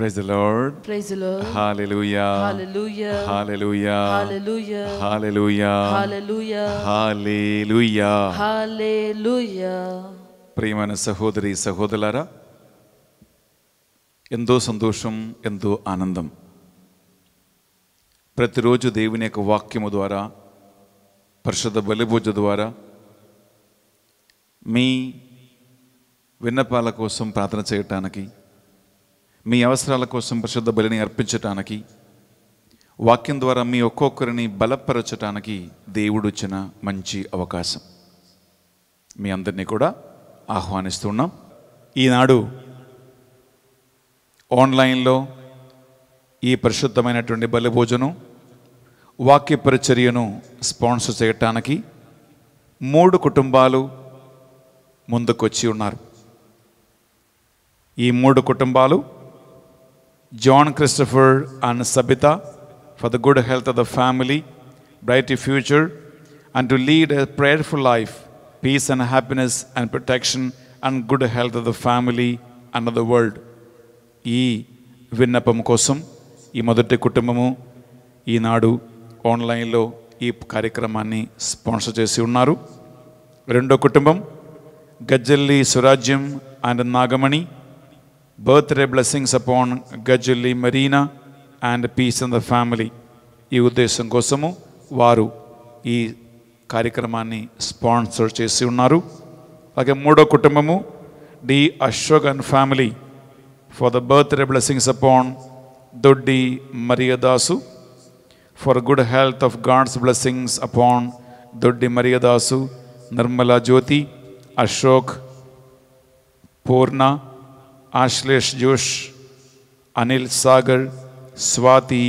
Praise Lord praise Lord hallelujah hallelujah hallelujah hallelujah hallelujah hallelujah hallelujah hallelujah ప్రియమైన సహోదరి సహోదరులారా ఎంతో సంతోషం ఎంతో ఆనందం ప్రతిరోజు దేవుని యొక్క వాక్యము ద్వారా పరిషత్ బలిపూజ ద్వారా మీ విన్నపాల కోసం ప్రార్థన చేయటానికి మీ అవసరాల కోసం పరిశుద్ధ బలిని అర్పించటానికి వాక్యం ద్వారా మీ ఒక్కొక్కరిని బలపరచటానికి దేవుడు ఇచ్చిన మంచి అవకాశం మీ అందరినీ కూడా ఆహ్వానిస్తున్నాం ఈనాడు ఆన్లైన్లో ఈ పరిశుద్ధమైనటువంటి బలిభోజనం వాక్య పరిచర్యను స్పాన్సర్ చేయటానికి మూడు కుటుంబాలు ముందుకొచ్చి ఉన్నారు ఈ మూడు కుటుంబాలు John Christopher and Sabita for the good health of the family, bright future, and to lead a prayerful life, peace and happiness and protection and good health of the family and of the world. ఈ విన్నపం కోసం ఈ మొదటి E. Nadu, ఆన్లైన్లో ఈ కార్యక్రమాన్ని sponsor చేసి ఉన్నారు రెండో కుటుంబం Gajjalli Surajim and Nagamani birthday blessings upon Gajali Marina and peace in the family. Yudhisham Gosamu Varu E. Karikramani sponsor Chesunaru. Like a Mudo Kutamamu D. Ashogan family for the birthday blessings upon Duddi Maria Dasu for good health of God's blessings upon Duddi Maria Dasu, Nirmala Jyoti, Ashok, Purna, Ashlesh Josh Anil Sagar Swathi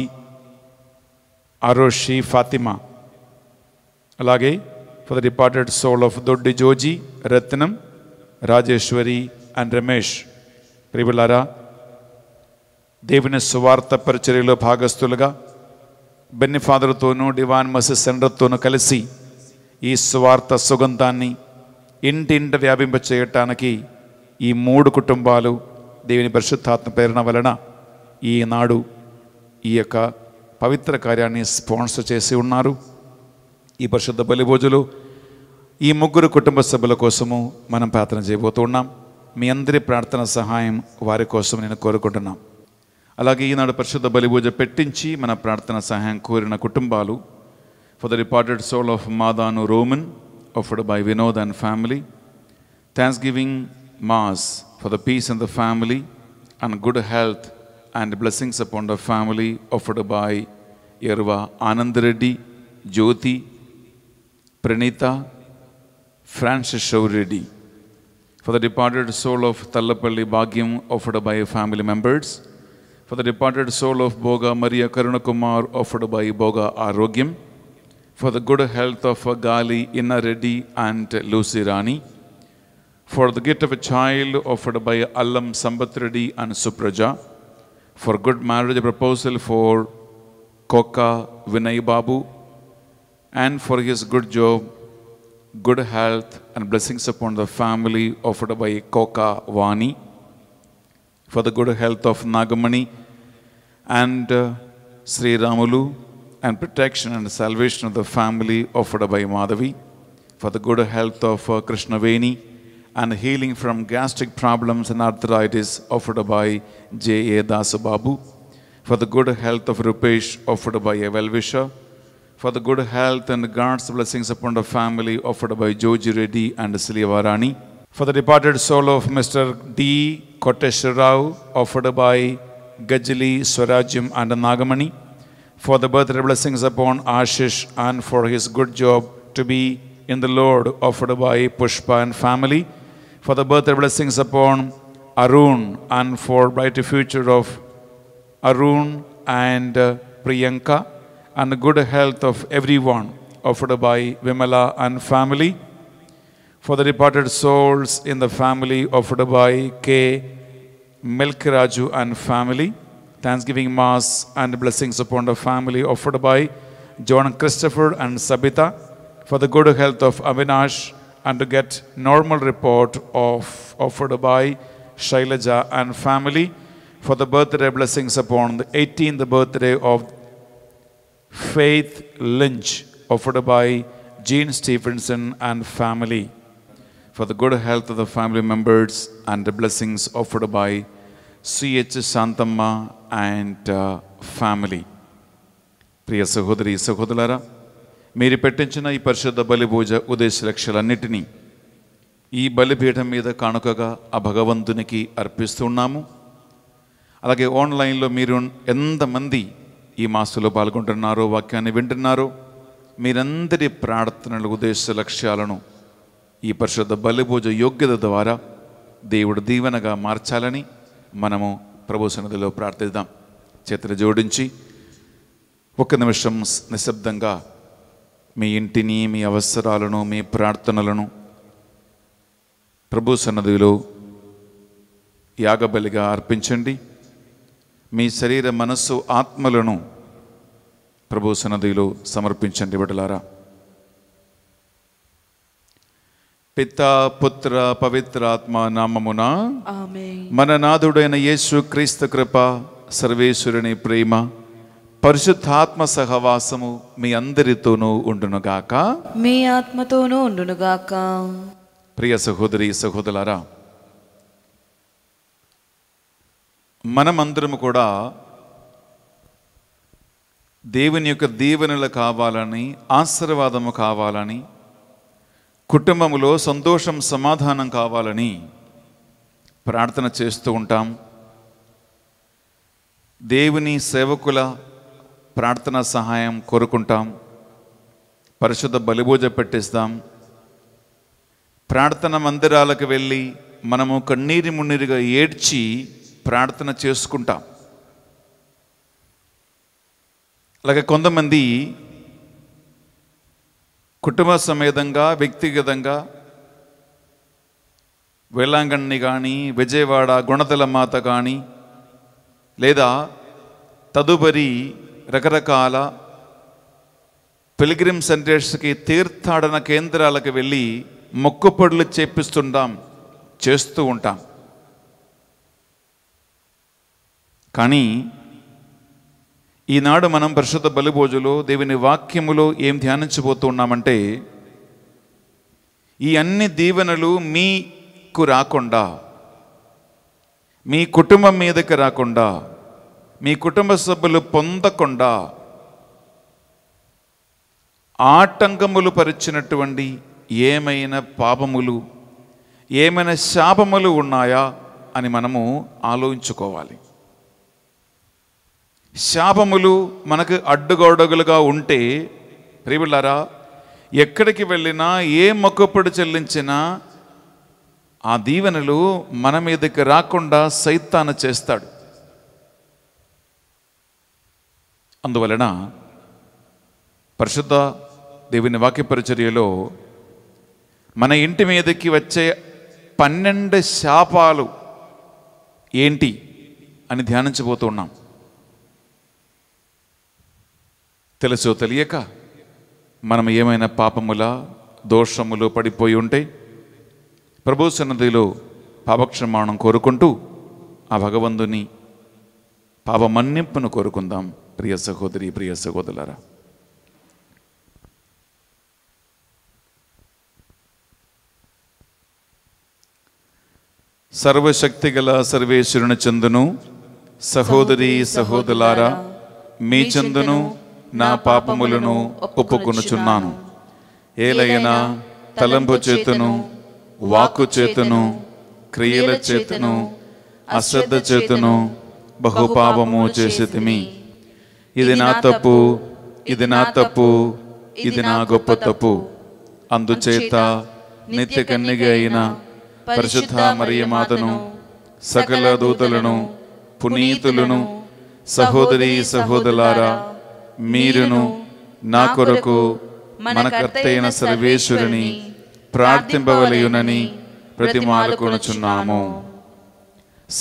Aroshi Fatima అలాగే for the departed soul of Doddi Joji Ratnam Rajeshwari and Ramesh ప్రియులారా దేవుని సువార్త పరిచర్యలో భాగస్థులుగా Benny ఫాదర్తోనూ Devon మసి సెండర్తోనూ కలిసి ఈ సువార్త సుగంధాన్ని ఇంటింట వ్యాపింపచేయటానికి ఈ మూడు కుటుంబాలు దేవుని పరిశుద్ధాత్మ ప్రేరణ వలన ఈనాడు ఈ యొక్క పవిత్ర కార్యాన్ని స్పాన్సర్ చేసి ఉన్నారు ఈ పరిశుద్ధ బలిభోజులు ఈ ముగ్గురు కుటుంబ సభ్యుల కోసము మనం ప్రార్థన చేయబోతూ ఉన్నాం మీ అందరి ప్రార్థన సహాయం వారి కోసం నేను కోరుకుంటున్నాం అలాగే ఈనాడు పరిశుద్ధ బలిభోజ పెట్టించి మన ప్రార్థన సహాయం కోరిన కుటుంబాలు for the departed soul of Madanu Roman offered by Vinod and family thanksgiving గివింగ్ Mass for the peace in the family and good health and blessings upon the family offered by Yerva Anandreddy, Jyoti, Pranita, Francis Shavreddy, For the departed soul of Tallapalli Bhagyam offered by family members. For the departed soul of Boga Maria Karunakumar offered by Boga Arogyam. For the good health of Gali Inna Reddy and Lucy Rani for the gift of a child offered by Alam Sambatreddy and Supraja, for good marriage proposal for Koka Vinay Babu, and for his good job, good health, and blessings upon the family offered by Koka Vani, for the good health of Nagamani and uh, Sri Ramulu, and protection and salvation of the family offered by Madhavi, for the good health of uh, Krishnaveni, and healing from gastric problems and arthritis offered by J. A. Dasababu, for the good health of Rupesh offered by a well-wisher, for the good health and God's blessings upon the family offered by Joji Reddy and Silivarani, for the departed soul of Mr. D. Rao offered by Gajali Swarajam and Nagamani, for the birthday blessings upon Ashish and for his good job to be in the Lord offered by Pushpa and family, for the birthday blessings upon Arun and for bright future of Arun and uh, Priyanka and the good health of everyone offered by Vimala and family. For the departed souls in the family offered by K. Melkaraju and family. Thanksgiving Mass and blessings upon the family offered by John Christopher and Sabita. For the good health of Avinash and to get normal report of offered by Shailaja and family for the birthday blessings upon the 18th birthday of Faith Lynch offered by Gene Stephenson and family for the good health of the family members and the blessings offered by C.H. Santamma and uh, family. Priya സഹോദരി സഹോദരൻ మీరు పెట్టించిన ఈ పరిశుద్ధ బలి పూజ ఉద్దేశ లక్ష్యాలన్నిటినీ ఈ బలిపీఠం మీద కానుకగా ఆ భగవంతునికి అర్పిస్తున్నాము అలాగే ఆన్లైన్లో మీరు ఎంతమంది ఈ మాసంలో పాల్గొంటున్నారో వాక్యాన్ని వింటున్నారో మీరందరి ప్రార్థనలు ఉద్దేశ లక్ష్యాలను ఈ పరిశుద్ధ బలిపూజ యోగ్యత ద్వారా దేవుడు దీవెనగా మార్చాలని మనము ప్రభు సన్నిధిలో ప్రార్థిద్దాం చేతులు జోడించి ఒక నిమిషం నిశ్శబ్దంగా మీ ఇంటిని మీ అవసరాలను మీ ప్రార్థనలను ప్రభు సన్నదిలో యాగబలిగా అర్పించండి మీ శరీర మనస్సు ఆత్మలను ప్రభు సన్నదిలో సమర్పించండి బిడలారా పిత పుత్ర పవిత్ర ఆత్మ నామమున మన నాథుడైన యేసు క్రీస్తు కృప సర్వేశ్వరుని ప్రేమ పరిశుద్ధాత్మ సహవాసము మీ అందరితోనూ ఉండునుగాక మీ ఆత్మతోనూ ఉండునుగాక ప్రియ సహోదరి సహోదరులారా మనమందరము కూడా దేవుని యొక్క దీవెనలు కావాలని ఆశీర్వాదము కావాలని కుటుంబములో సంతోషం సమాధానం కావాలని ప్రార్థన చేస్తూ ఉంటాం దేవుని సేవకుల ప్రార్థన సహాయం కోరుకుంటాం పరిశుద్ధ బలిభూజ పెట్టిస్తాం ప్రార్థన మందిరాలకు వెళ్ళి మనము కన్నీరి మున్నీరుగా ఏడ్చి ప్రార్థన చేసుకుంటాం అలాగే కొంతమంది కుటుంబ సమేతంగా వ్యక్తిగతంగా వేలాంగణ్ణి కానీ విజయవాడ గుణదల మాత కానీ లేదా తదుపరి రకరకాల పిలిగ్రిమ్ సెంటర్స్కి తీర్థాడన కేంద్రాలకు వెళ్ళి మొక్కుపడులు చేపిస్తుంటాం చేస్తూ ఉంటాం కానీ ఈనాడు మనం పరిశుద్ధ బలిభోజులో దేవుని వాక్యములో ఏం ధ్యానించబోతూ ఉన్నామంటే ఈ అన్ని దీవెనలు మీకు రాకుండా మీ కుటుంబం మీదకి రాకుండా మీ కుటుంబ సభ్యులు పొందకుండా ఆటంకములు పరిచినటువంటి ఏమైనా పాపములు ఏమైనా శాపములు ఉన్నాయా అని మనము ఆలోచించుకోవాలి శాపములు మనకు అడ్డుగోడగులుగా ఉంటే ప్రియులారా ఎక్కడికి వెళ్ళినా ఏ మొక్కపొడి చెల్లించినా ఆ దీవెనలు మన మీదకి రాకుండా సైతాన చేస్తాడు అందువలన పరిశుద్ధ దేవుని వాక్యపరిచర్యలో మన ఇంటి మీదకి వచ్చే పన్నెండు శాపాలు ఏంటి అని ధ్యానించబోతున్నాం తెలుసో తెలియక మనం ఏమైనా పాపముల దోషములు పడిపోయి ఉంటే ప్రభు సన్నదిలో పాపక్షమాణం కోరుకుంటూ ఆ భగవంతుని పాప మన్నింపును కోరుకుందాం ప్రియ సహోదరి ప్రియ సహోదరులారా సర్వశక్తి గల సర్వేశ్వరుని చందును సహోదరి సహోదరులారా మీ చందును నా పాపములను ఒప్పుకొనుచున్నాను ఏలైనా తలంపు చేతును వాక్కు చేతును క్రియల చేతును అశ్రద్ధ చేతును బహుపాపము చేసితిమి ఇది నా తప్పు ఇది నా తప్పు ఇది నా గొప్ప తప్పు అందుచేత నిత్య కన్నిగ అయిన పరిశుద్ధ మరియమాతను సకల దూతలను పునీతులను సహోదరి సహోదరులారా మీరును నా కొరకు మన అయిన సర్వేశ్వరుని ప్రార్థింపవలయునని మాలకొనుచున్నాము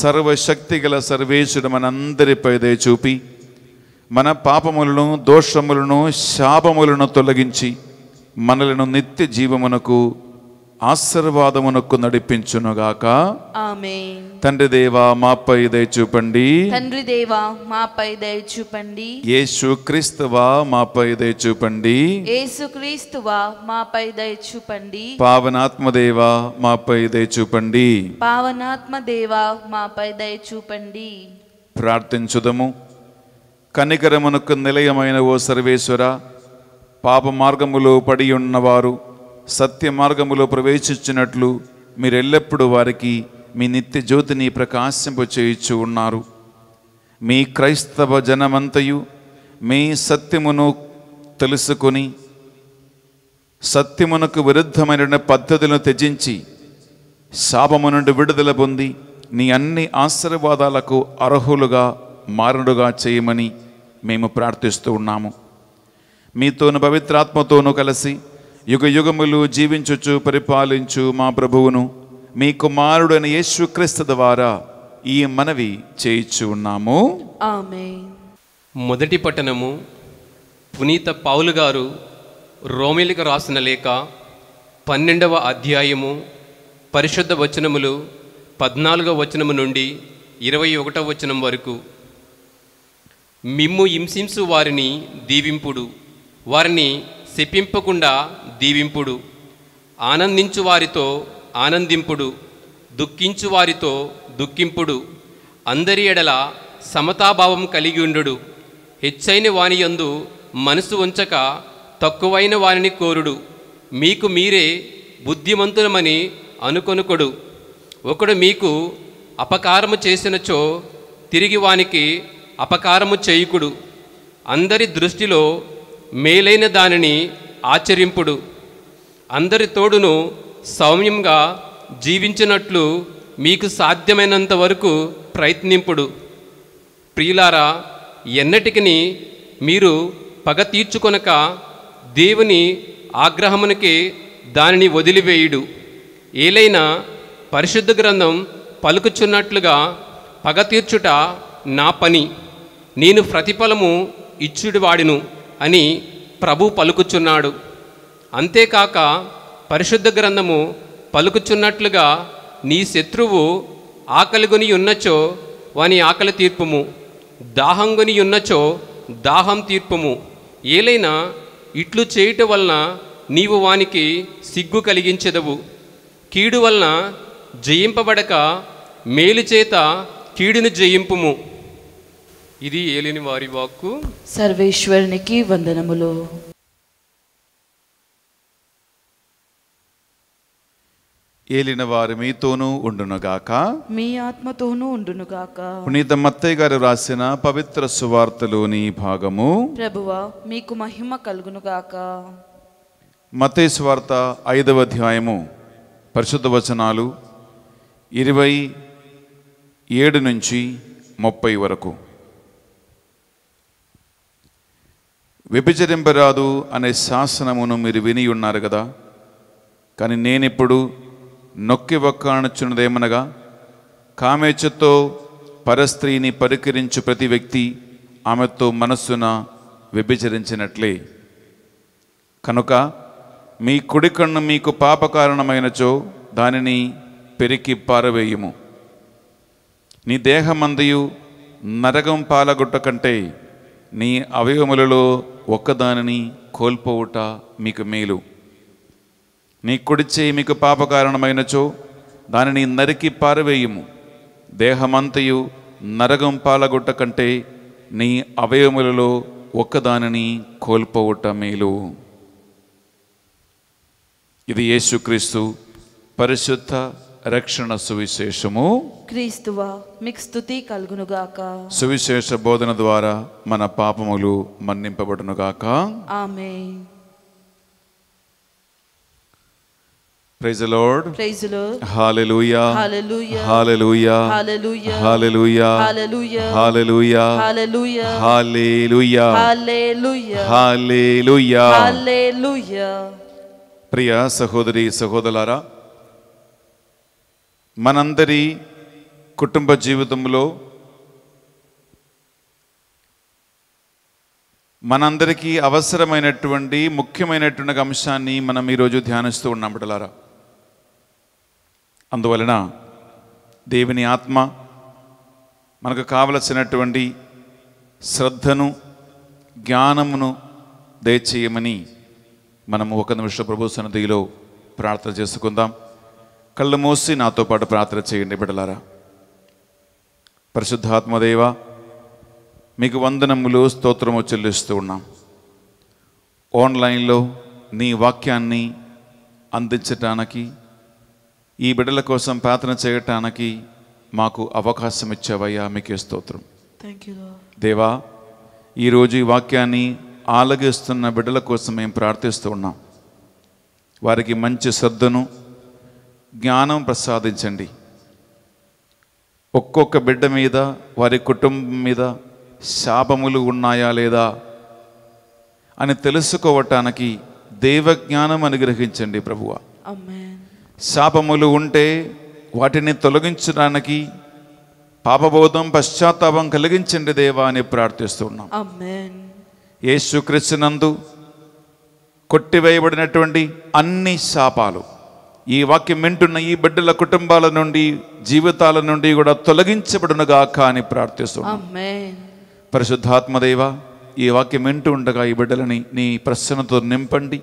సర్వశక్తి గల సర్వేశ్వరుడు మనందరిపై దయచూపి చూపి మన పాపములను దోషములను శాపములను తొలగించి మనలను నిత్య జీవమునకు ఆశీర్వాదమునకు నడిపించునుగాక తండ్రి దేవా మాపై దయ చూపండి తండ్రి దేవా మాపై దయ చూపండి యేసు క్రీస్తువా మాపై దయ చూపండి యేసు క్రీస్తువా మాపై దయ చూపండి పావనాత్మ దేవా మాపై దయ చూపండి పావనాత్మ దేవా మాపై దయ చూపండి ప్రార్థించుదము కనికరమునకు నిలయమైన ఓ సర్వేశ్వర పాప మార్గములో పడి ఉన్నవారు సత్య మార్గములో ప్రవేశించినట్లు మీరు ఎల్లప్పుడూ వారికి మీ నిత్య జ్యోతిని ప్రకాశింప చేయించు ఉన్నారు మీ క్రైస్తవ జనమంతయు మీ సత్యమును తెలుసుకొని సత్యమునకు విరుద్ధమైన పద్ధతులను త్యజించి శాపము నుండి విడుదల పొంది నీ అన్ని ఆశీర్వాదాలకు అర్హులుగా మారుడుగా చేయమని మేము ప్రార్థిస్తూ ఉన్నాము మీతోను పవిత్రాత్మతోనూ కలిసి యుగ యుగములు జీవించుచు పరిపాలించు మా ప్రభువును మీ కుమారుడైన యేసుక్రీస్తు ద్వారా ఈ మనవి చేయిచు ఉన్నాము మొదటి పట్టణము పునీత పావులు గారు రోమిలికి రాసిన లేక పన్నెండవ అధ్యాయము పరిశుద్ధ వచనములు పద్నాలుగవ వచనము నుండి ఇరవై ఒకటవ వచనం వరకు మిమ్ము హింసింసు వారిని దీవింపుడు వారిని శపింపకుండా దీవింపుడు ఆనందించు వారితో ఆనందింపుడు దుఃఖించు వారితో దుఃఖింపుడు అందరి ఎడల సమతాభావం కలిగి ఉండుడు హెచ్చైన వానియందు మనసు ఉంచక తక్కువైన వారిని కోరుడు మీకు మీరే బుద్ధిమంతులమని అనుకొనుకొడు ఒకడు మీకు అపకారము చేసినచో తిరిగి వానికి అపకారము చేయుకుడు అందరి దృష్టిలో మేలైన దానిని ఆచరింపుడు అందరి తోడును సౌమ్యంగా జీవించినట్లు మీకు సాధ్యమైనంత వరకు ప్రయత్నింపుడు ప్రియులారా ఎన్నటికి మీరు పగ తీర్చుకొనక దేవుని ఆగ్రహమునికి దానిని వదిలివేయుడు ఏలైనా పరిశుద్ధ గ్రంథం పలుకుచున్నట్లుగా పగ తీర్చుట నా పని నేను ప్రతిఫలము ఇచ్చుడివాడిను అని ప్రభు పలుకుచున్నాడు అంతేకాక పరిశుద్ధ గ్రంథము పలుకుచున్నట్లుగా నీ శత్రువు ఆకలిగొని ఉన్నచో వాని ఆకలి తీర్పుము దాహంగొని ఉన్నచో దాహం తీర్పుము ఏలైనా ఇట్లు చేయుట వలన నీవు వానికి సిగ్గు కలిగించెదవు కీడు వలన జయింపబడక మేలు చేత కీడును జయింపుము ఇది ఏలిని వారి వాక్కు సర్వేశ్వరునికి వందనములు ఏలిన వారు మీతోనూ ఉండునుగాక మీ ఆత్మతోనూ ఉండునుగాక పునీత మత్తయ్య గారు రాసిన పవిత్ర సువార్తలోని భాగము ప్రభువా మీకు మహిమ కలుగునుగాక మత్తయ్య సువార్త ఐదవ అధ్యాయము పరిశుద్ధ వచనాలు ఇరవై ఏడు నుంచి ముప్పై వరకు విభజరింపరాదు అనే శాసనమును మీరు విని ఉన్నారు కదా కానీ నేనిప్పుడు నొక్కి ఒక్కనొచ్చినదేమనగా పర పరస్త్రీని పరికరించు ప్రతి వ్యక్తి ఆమెతో మనస్సున విభజరించినట్లే కనుక మీ కుడి కన్ను మీకు పాప కారణమైనచో దానిని పెరికి పారవేయుము నీ దేహమందయు నరకం పాలగొట్ట కంటే నీ అవయములలో ఒక్కదానిని కోల్పోవుట మీకు మేలు నీ కుడిచే మీకు పాప కారణమైనచో దానిని నరికి పారవేయుము దేహమంతయు నరగం పాలగొట్ట కంటే నీ అవయములలో ఒక్కదానిని కోల్పోవుట మేలు ఇది యేసుక్రీస్తు పరిశుద్ధ రక్షణ సువిశేషము క్రీస్తువా మీకు స్థుతి గాక సువిశేష బోధన ద్వారా మన పాపములు గాక ఆమె praise Lord praise Lord hallelujah hallelujah hallelujah hallelujah hallelujah hallelujah hallelujah hallelujah ప్రియ సహోదరి సహోదరులారా మనందరి కుటుంబ జీవితంలో మనందరికీ అవసరమైనటువంటి ముఖ్యమైనటువంటి అంశాన్ని మనం ఈరోజు ధ్యానిస్తూ ఉన్నాం బిడలారా అందువలన దేవుని ఆత్మ మనకు కావలసినటువంటి శ్రద్ధను జ్ఞానమును దయచేయమని మనము ఒక నిమిషం ప్రభు సన్నదిలో ప్రార్థన చేసుకుందాం కళ్ళు మూసి నాతో పాటు ప్రార్థన చేయండి బిడలారా పరిశుద్ధాత్మదేవ మీకు వందనములు స్తోత్రము చెల్లిస్తూ ఉన్నాం ఆన్లైన్లో నీ వాక్యాన్ని అందించటానికి ఈ బిడ్డల కోసం ప్రార్థన చేయటానికి మాకు అవకాశం ఇచ్చావయ్యా మీకే స్తోత్రం దేవా ఈరోజు ఈ వాక్యాన్ని ఆలగిస్తున్న బిడ్డల కోసం మేము ప్రార్థిస్తూ ఉన్నాం వారికి మంచి శ్రద్ధను జ్ఞానం ప్రసాదించండి ఒక్కొక్క బిడ్డ మీద వారి కుటుంబం మీద శాపములు ఉన్నాయా లేదా అని తెలుసుకోవటానికి జ్ఞానం అనుగ్రహించండి ప్రభువ శాపములు ఉంటే వాటిని తొలగించడానికి పాపబోధం పశ్చాత్తాపం కలిగించండి దేవా అని ప్రార్థిస్తున్నాం యేసుక్రీస్తునందు కొట్టివేయబడినటువంటి అన్ని శాపాలు ఈ వాక్యం వింటున్న ఈ బిడ్డల కుటుంబాల నుండి జీవితాల నుండి కూడా తొలగించబడునుగాక అని ప్రార్థిస్తున్నాం పరిశుద్ధాత్మదేవ ఈ వాక్యం వింటూ ఉండగా ఈ బిడ్డలని నీ ప్రశ్నతో నింపండి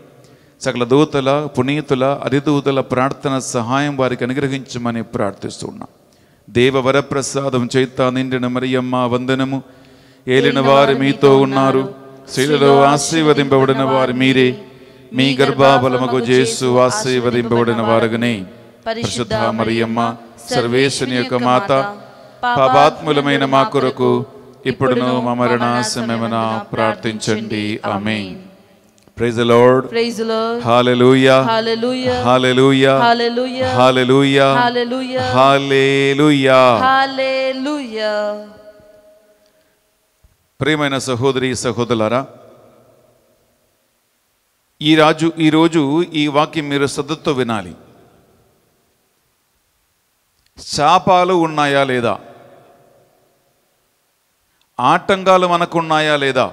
సకల దూతల పునీతుల అధిదూతల ప్రార్థన సహాయం వారికి అనుగ్రహించమని ప్రార్థిస్తున్నాం దేవ వరప్రసాదం చేత నిండిన మరియమ్మ వందనము ఏలిన వారు మీతో ఉన్నారు స్త్రీలలో ఆశీర్వదింపబడిన వారు మీరే మీ గర్భాబలముకు చేసు ఆశీర్వదింపబడిన వారగని పరిశుద్ధ మరియమ్మ సర్వేశుని యొక్క మాత పాపాత్ములమైన మా కొరకు ఇప్పుడును మా మరణాశమేమన ప్రార్థించండి amen praise Lord praise Lord hallelujah hallelujah hallelujah hallelujah hallelujah hallelujah hallelujah ప్రియమైన సహోదరి సహోదరులారా ఈ రాజు ఈరోజు ఈ వాక్యం మీరు శ్రద్ధతో వినాలి శాపాలు ఉన్నాయా లేదా ఆటంకాలు మనకున్నాయా లేదా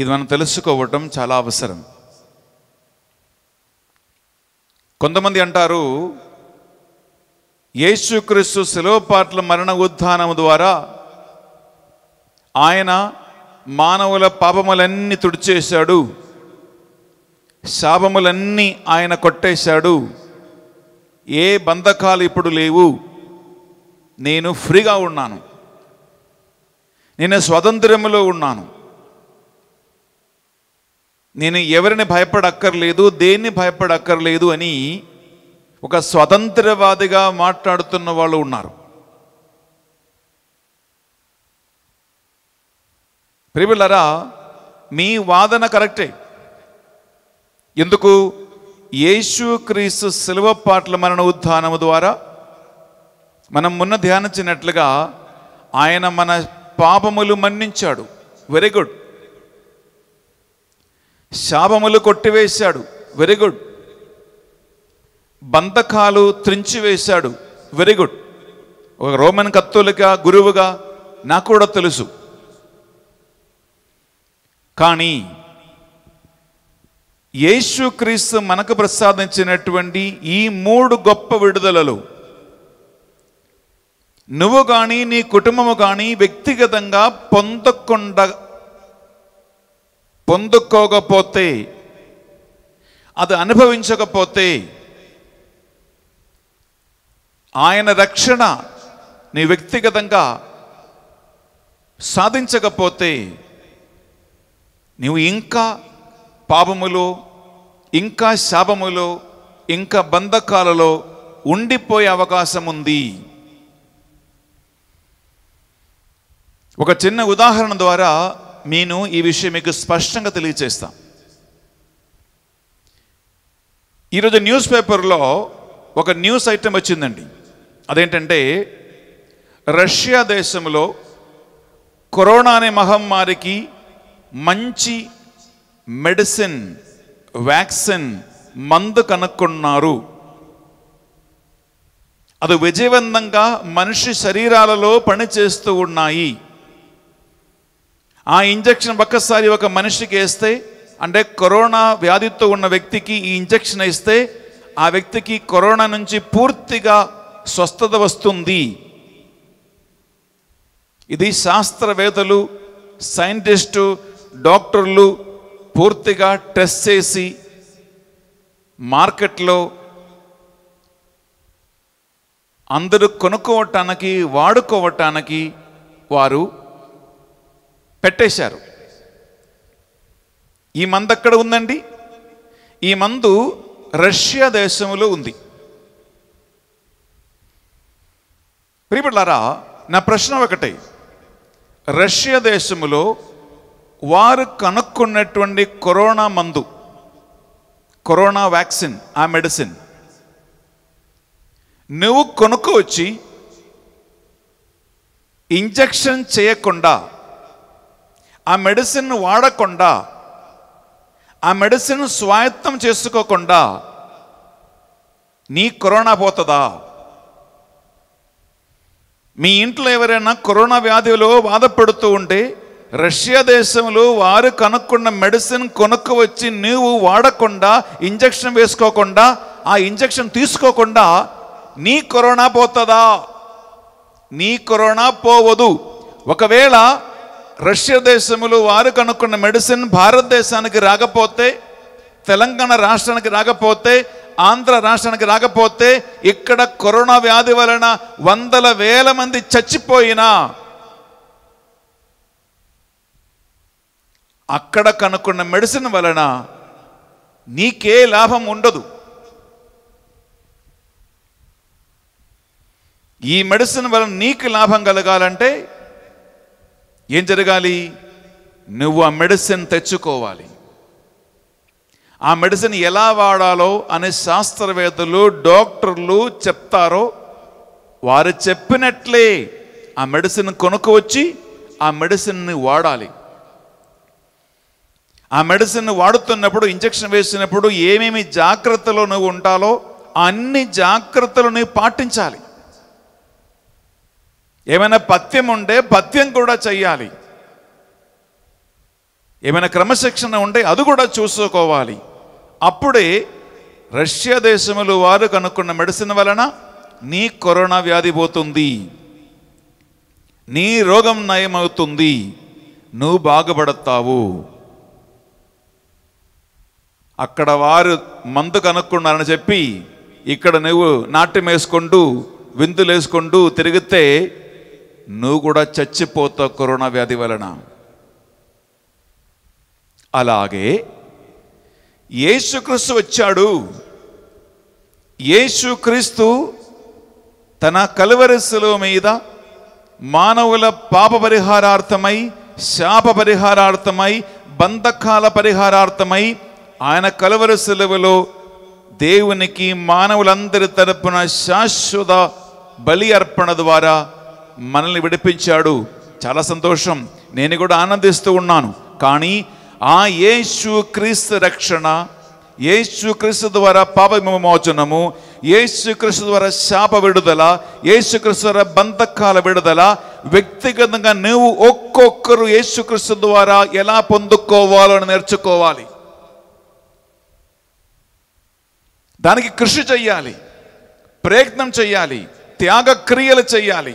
ఇది మనం తెలుసుకోవటం చాలా అవసరం కొంతమంది అంటారు యేసుక్రీస్తు శిలోపాట్ల మరణ ఉద్ధానం ద్వారా ఆయన మానవుల పాపములన్నీ తుడిచేశాడు శాపములన్నీ ఆయన కొట్టేశాడు ఏ బంధకాలు ఇప్పుడు లేవు నేను ఫ్రీగా ఉన్నాను నేను స్వతంత్రములో ఉన్నాను నేను ఎవరిని భయపడక్కర్లేదు దేన్ని భయపడక్కర్లేదు అని ఒక స్వతంత్రవాదిగా మాట్లాడుతున్న వాళ్ళు ఉన్నారు ప్రియులరా మీ వాదన కరెక్టే ఎందుకు క్రీస్తు శిలువ పాటల మరణ ఉత్థానము ద్వారా మనం మొన్న ధ్యానించినట్లుగా ఆయన మన పాపములు మన్నించాడు వెరీ గుడ్ శాపములు కొట్టివేశాడు వెరీ గుడ్ బంధకాలు త్రించివేశాడు వెరీ గుడ్ ఒక రోమన్ కత్తులుగా గురువుగా నాకు కూడా తెలుసు కానీ క్రీస్తు మనకు ప్రసాదించినటువంటి ఈ మూడు గొప్ప విడుదలలు నువ్వు కానీ నీ కుటుంబము కానీ వ్యక్తిగతంగా పొందకుండా పొందుకోకపోతే అది అనుభవించకపోతే ఆయన రక్షణ నీ వ్యక్తిగతంగా సాధించకపోతే నువ్వు ఇంకా పాపములో ఇంకా శాపములో ఇంకా బంధకాలలో ఉండిపోయే అవకాశం ఉంది ఒక చిన్న ఉదాహరణ ద్వారా నేను ఈ విషయం మీకు స్పష్టంగా తెలియచేస్తాం ఈరోజు న్యూస్ పేపర్లో ఒక న్యూస్ ఐటెం వచ్చిందండి అదేంటంటే రష్యా దేశంలో కరోనా అనే మహమ్మారికి మంచి మెడిసిన్ వ్యాక్సిన్ మందు కనుక్కున్నారు అది విజయవంతంగా మనిషి శరీరాలలో పనిచేస్తూ ఉన్నాయి ఆ ఇంజక్షన్ ఒక్కసారి ఒక మనిషికి వేస్తే అంటే కరోనా వ్యాధితో ఉన్న వ్యక్తికి ఈ ఇంజక్షన్ వేస్తే ఆ వ్యక్తికి కరోనా నుంచి పూర్తిగా స్వస్థత వస్తుంది ఇది శాస్త్రవేత్తలు సైంటిస్టు డాక్టర్లు పూర్తిగా టెస్ట్ చేసి మార్కెట్లో అందరూ కొనుక్కోవటానికి వాడుకోవటానికి వారు పెట్టేశారు ఈ మందు అక్కడ ఉందండి ఈ మందు రష్యా దేశంలో ఉంది ప్రియపడ్లారా నా ప్రశ్న ఒకటే రష్యా దేశంలో వారు కనుక్కున్నటువంటి కరోనా మందు కరోనా వ్యాక్సిన్ ఆ మెడిసిన్ నువ్వు కొనుక్కు వచ్చి ఇంజెక్షన్ చేయకుండా ఆ మెడిసిన్ వాడకుండా ఆ మెడిసిన్ స్వాయత్తం చేసుకోకుండా నీ కరోనా పోతుందా మీ ఇంట్లో ఎవరైనా కరోనా వ్యాధిలో బాధపడుతూ ఉంటే రష్యా దేశంలో వారు కనుక్కున్న మెడిసిన్ కొనుక్కు వచ్చి నీవు వాడకుండా ఇంజక్షన్ వేసుకోకుండా ఆ ఇంజక్షన్ తీసుకోకుండా నీ కరోనా పోతుందా నీ కరోనా పోవదు ఒకవేళ రష్యా దేశంలో వారు కనుక్కున్న మెడిసిన్ భారతదేశానికి రాకపోతే తెలంగాణ రాష్ట్రానికి రాకపోతే ఆంధ్ర రాష్ట్రానికి రాకపోతే ఇక్కడ కరోనా వ్యాధి వలన వందల వేల మంది చచ్చిపోయినా అక్కడ కనుక్కున్న మెడిసిన్ వలన నీకే లాభం ఉండదు ఈ మెడిసిన్ వలన నీకు లాభం కలగాలంటే ఏం జరగాలి నువ్వు ఆ మెడిసిన్ తెచ్చుకోవాలి ఆ మెడిసిన్ ఎలా వాడాలో అని శాస్త్రవేత్తలు డాక్టర్లు చెప్తారో వారు చెప్పినట్లే ఆ మెడిసిన్ కొనుక్కు వచ్చి ఆ మెడిసిన్ని వాడాలి ఆ మెడిసిన్ వాడుతున్నప్పుడు ఇంజక్షన్ వేసినప్పుడు ఏమేమి జాగ్రత్తలు నువ్వు ఉంటాలో అన్ని జాగ్రత్తలు నువ్వు పాటించాలి ఏమైనా పథ్యం ఉంటే పథ్యం కూడా చెయ్యాలి ఏమైనా క్రమశిక్షణ ఉంటే అది కూడా చూసుకోవాలి అప్పుడే రష్యా దేశములు వారు కనుక్కున్న మెడిసిన్ వలన నీ కరోనా వ్యాధి పోతుంది నీ రోగం నయమవుతుంది నువ్వు బాగుపడతావు అక్కడ వారు మందు కనుక్కున్నారని చెప్పి ఇక్కడ నువ్వు నాట్యం వేసుకుంటూ విందులు వేసుకుంటూ తిరిగితే నువ్వు కూడా చచ్చిపోతావు కరోనా వ్యాధి వలన అలాగే యేసుక్రీస్తు వచ్చాడు యేసుక్రీస్తు తన కలువరిశిలో మీద మానవుల పాప పరిహారార్థమై శాప పరిహారార్థమై బంధకాల పరిహారార్థమై ఆయన కలవర సెలవులో దేవునికి మానవులందరి తరపున శాశ్వత బలి అర్పణ ద్వారా మనల్ని విడిపించాడు చాలా సంతోషం నేను కూడా ఆనందిస్తూ ఉన్నాను కానీ ఆ యేసు క్రీస్తు రక్షణ క్రీస్తు ద్వారా పాప విమోచనము క్రీస్తు ద్వారా శాప విడుదల క్రీస్తు ద్వారా బంధకాల విడుదల వ్యక్తిగతంగా నువ్వు ఒక్కొక్కరు క్రీస్తు ద్వారా ఎలా పొందుకోవాలో నేర్చుకోవాలి దానికి కృషి చెయ్యాలి ప్రయత్నం చెయ్యాలి త్యాగక్రియలు చెయ్యాలి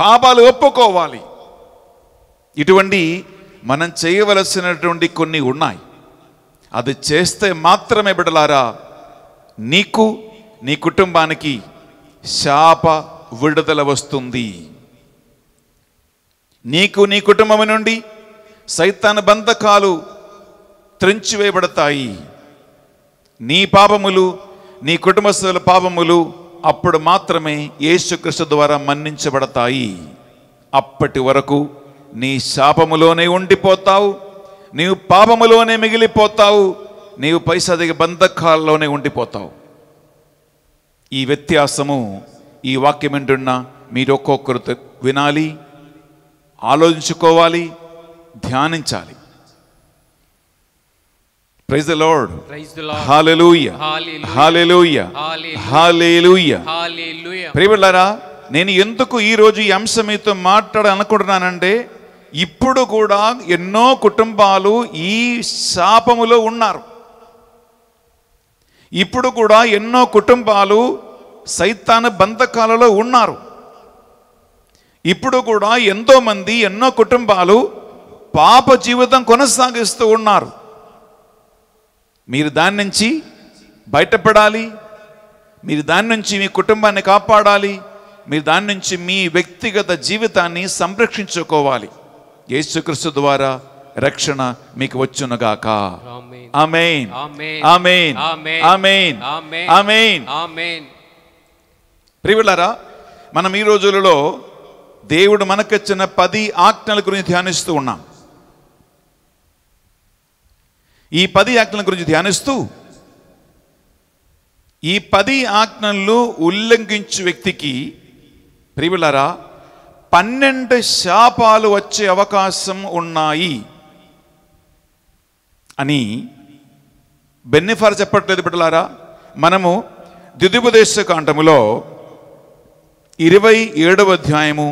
పాపాలు ఒప్పుకోవాలి ఇటువంటి మనం చేయవలసినటువంటి కొన్ని ఉన్నాయి అది చేస్తే మాత్రమే బిడలారా నీకు నీ కుటుంబానికి శాప విడుదల వస్తుంది నీకు నీ కుటుంబం నుండి సైతాన బంధకాలు త్రించివేయబడతాయి నీ పాపములు నీ కుటుంబస్తుల పాపములు అప్పుడు మాత్రమే యేసుక్రీస్తు ద్వారా మన్నించబడతాయి అప్పటి వరకు నీ శాపములోనే ఉండిపోతావు నీవు పాపములోనే మిగిలిపోతావు నీవు పైసాదిగ బంధకాల్లోనే ఉండిపోతావు ఈ వ్యత్యాసము ఈ వాక్యం ఏంటున్నా మీరు ఒక్కొక్కరు వినాలి ఆలోచించుకోవాలి ధ్యానించాలి praise the Lord hallelujah hallelujah hallelujah నేను ఎందుకు ఈరోజు ఈ అంశం మీతో మాట్లాడాలనుకుంటున్నానంటే ఇప్పుడు కూడా ఎన్నో కుటుంబాలు ఈ శాపములో ఉన్నారు ఇప్పుడు కూడా ఎన్నో కుటుంబాలు సైతాన బంధకాలలో ఉన్నారు ఇప్పుడు కూడా ఎంతోమంది ఎన్నో కుటుంబాలు పాప జీవితం కొనసాగిస్తూ ఉన్నారు మీరు దాని నుంచి బయటపడాలి మీరు దాని నుంచి మీ కుటుంబాన్ని కాపాడాలి మీరు దాని నుంచి మీ వ్యక్తిగత జీవితాన్ని సంరక్షించుకోవాలి యేసుక్రీస్తు ద్వారా రక్షణ మీకు వచ్చునగాక ఆమెన్ ఆమెన్ మనం ఈ రోజులలో దేవుడు మనకిచ్చిన పది ఆజ్ఞల గురించి ధ్యానిస్తూ ఉన్నాం ఈ పది ఆజ్ఞల గురించి ధ్యానిస్తూ ఈ పది ఆజ్ఞలు ఉల్లంఘించు వ్యక్తికి ప్రియులరా పన్నెండు శాపాలు వచ్చే అవకాశం ఉన్నాయి అని బెన్నిఫార్ చెప్పట్లేదు బిడ్డలారా మనము దిదుపదేశ కాండములో ఇరవై ఏడవ అధ్యాయము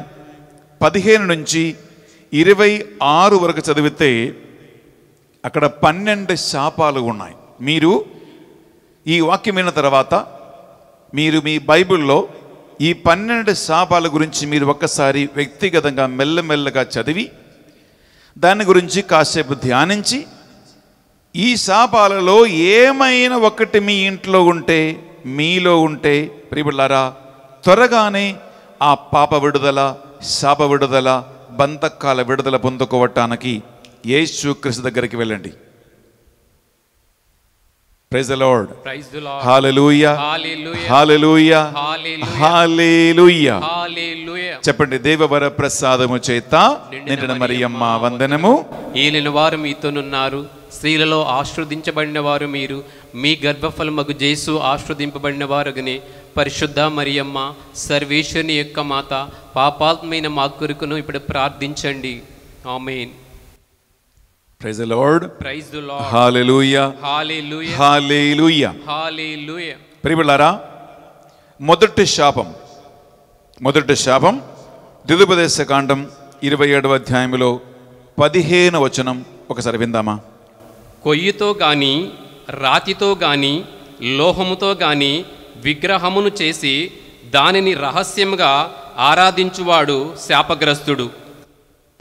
పదిహేను నుంచి ఇరవై ఆరు వరకు చదివితే అక్కడ పన్నెండు శాపాలు ఉన్నాయి మీరు ఈ వాక్యం విన్న తర్వాత మీరు మీ బైబిల్లో ఈ పన్నెండు శాపాల గురించి మీరు ఒక్కసారి వ్యక్తిగతంగా మెల్లమెల్లగా చదివి దాని గురించి కాసేపు ధ్యానించి ఈ శాపాలలో ఏమైనా ఒకటి మీ ఇంట్లో ఉంటే మీలో ఉంటే ప్రియులారా త్వరగానే ఆ పాప విడుదల శాప విడుదల బంధకాల విడుదల పొందుకోవటానికి యేసుక్రీస్తు దగ్గరికి వెళ్ళండి praise Lord hallelujah hallelujah hallelujah చెప్పండి దేవవర ప్రసాదము చేత నిండిన మరియమ్మ వందనము ఈయన వారు మీతోనున్నారు స్త్రీలలో ఆశ్రదించబడిన వారు మీరు మీ గర్భఫలమగు జేసు ఆశ్రదింపబడిన వారుగని పరిశుద్ధ మరియమ్మ సర్వేశ్వరుని యొక్క మాత పాపాత్మైన మా కొరకును ఇప్పుడు ప్రార్థించండి amen praise Lord praise the Lord hallelujah hallelujah hallelujah hallelujah ప్రియలారా మొదటి శాపం మొదటి శాపం దిదుపదేశ కాండం ఇరవై ఏడవ అధ్యాయంలో పదిహేను వచనం ఒకసారి విందామా కొయ్యితో గాని రాతితో గాని లోహముతో గాని విగ్రహమును చేసి దానిని రహస్యంగా ఆరాధించువాడు శాపగ్రస్తుడు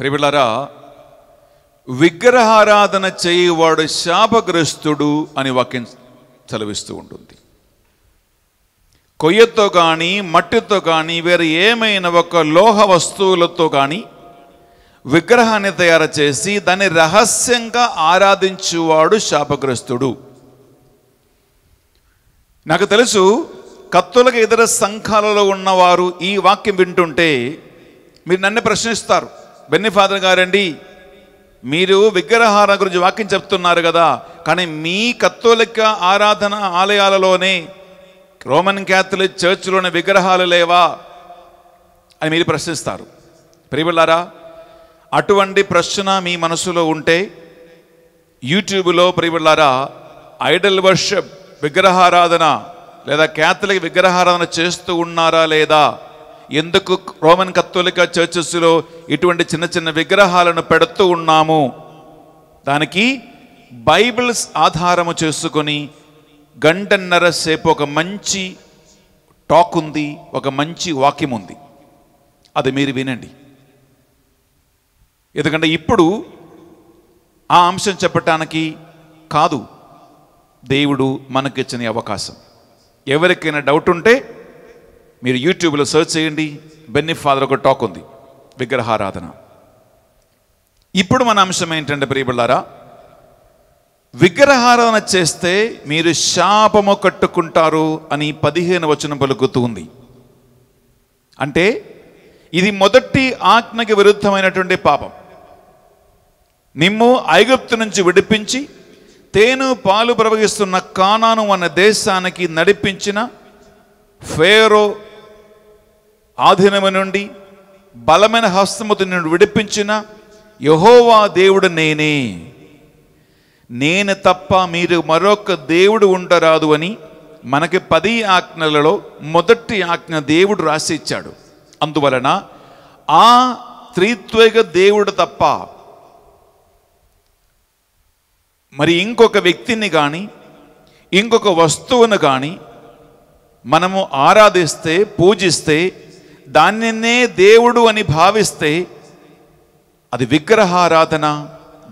ప్రియులారా విగ్రహారాధన చేయవాడు శాపగ్రస్తుడు అని వాక్యం చలవిస్తూ ఉంటుంది కొయ్యతో కానీ మట్టితో కానీ వేరే ఏమైనా ఒక లోహ వస్తువులతో కానీ విగ్రహాన్ని తయారు చేసి దాన్ని రహస్యంగా ఆరాధించువాడు శాపగ్రస్తుడు నాకు తెలుసు కత్తులకు ఇతర సంఘాలలో ఉన్నవారు ఈ వాక్యం వింటుంటే మీరు నన్ను ప్రశ్నిస్తారు బెన్ని ఫాదర్ గారండి మీరు విగ్రహారాధన గురించి వాక్యం చెప్తున్నారు కదా కానీ మీ కత్తోలిక ఆరాధన ఆలయాలలోనే రోమన్ క్యాథలిక్ చర్చ్లోని విగ్రహాలు లేవా అని మీరు ప్రశ్నిస్తారు ప్రియబిళ్ళారా అటువంటి ప్రశ్న మీ మనసులో ఉంటే యూట్యూబ్లో ప్రియబిళ్ళారా ఐడల్ వర్షప్ విగ్రహారాధన లేదా క్యాథలిక్ విగ్రహారాధన చేస్తూ ఉన్నారా లేదా ఎందుకు రోమన్ కత్తోలిక చర్చెస్లో ఇటువంటి చిన్న చిన్న విగ్రహాలను పెడుతూ ఉన్నాము దానికి బైబిల్స్ ఆధారము చేసుకొని గంటన్నర సేపు ఒక మంచి టాక్ ఉంది ఒక మంచి వాక్యం ఉంది అది మీరు వినండి ఎందుకంటే ఇప్పుడు ఆ అంశం చెప్పటానికి కాదు దేవుడు మనకిచ్చిన అవకాశం ఎవరికైనా డౌట్ ఉంటే మీరు యూట్యూబ్లో సెర్చ్ చేయండి బెన్నీ ఫాదర్ ఒక టాక్ ఉంది విగ్రహారాధన ఇప్పుడు మన అంశం ఏంటంటే ప్రియబుల్లారా విగ్రహారాధన చేస్తే మీరు శాపము కట్టుకుంటారు అని పదిహేను వచనం పలుకుతూ ఉంది అంటే ఇది మొదటి ఆజ్ఞకి విరుద్ధమైనటువంటి పాపం నిమ్ము ఐగుప్తు నుంచి విడిపించి తేను పాలు ప్రవహిస్తున్న కానాను అన్న దేశానికి నడిపించిన ఫేరో ఆధీనము నుండి బలమైన హస్తముతి నుండి విడిపించిన యహోవా దేవుడు నేనే నేను తప్ప మీరు మరొక దేవుడు ఉండరాదు అని మనకి పది ఆజ్ఞలలో మొదటి ఆజ్ఞ దేవుడు రాసి ఇచ్చాడు అందువలన ఆ త్రిత్వేగ దేవుడు తప్ప మరి ఇంకొక వ్యక్తిని కానీ ఇంకొక వస్తువును కానీ మనము ఆరాధిస్తే పూజిస్తే దానినే దేవుడు అని భావిస్తే అది విగ్రహారాధన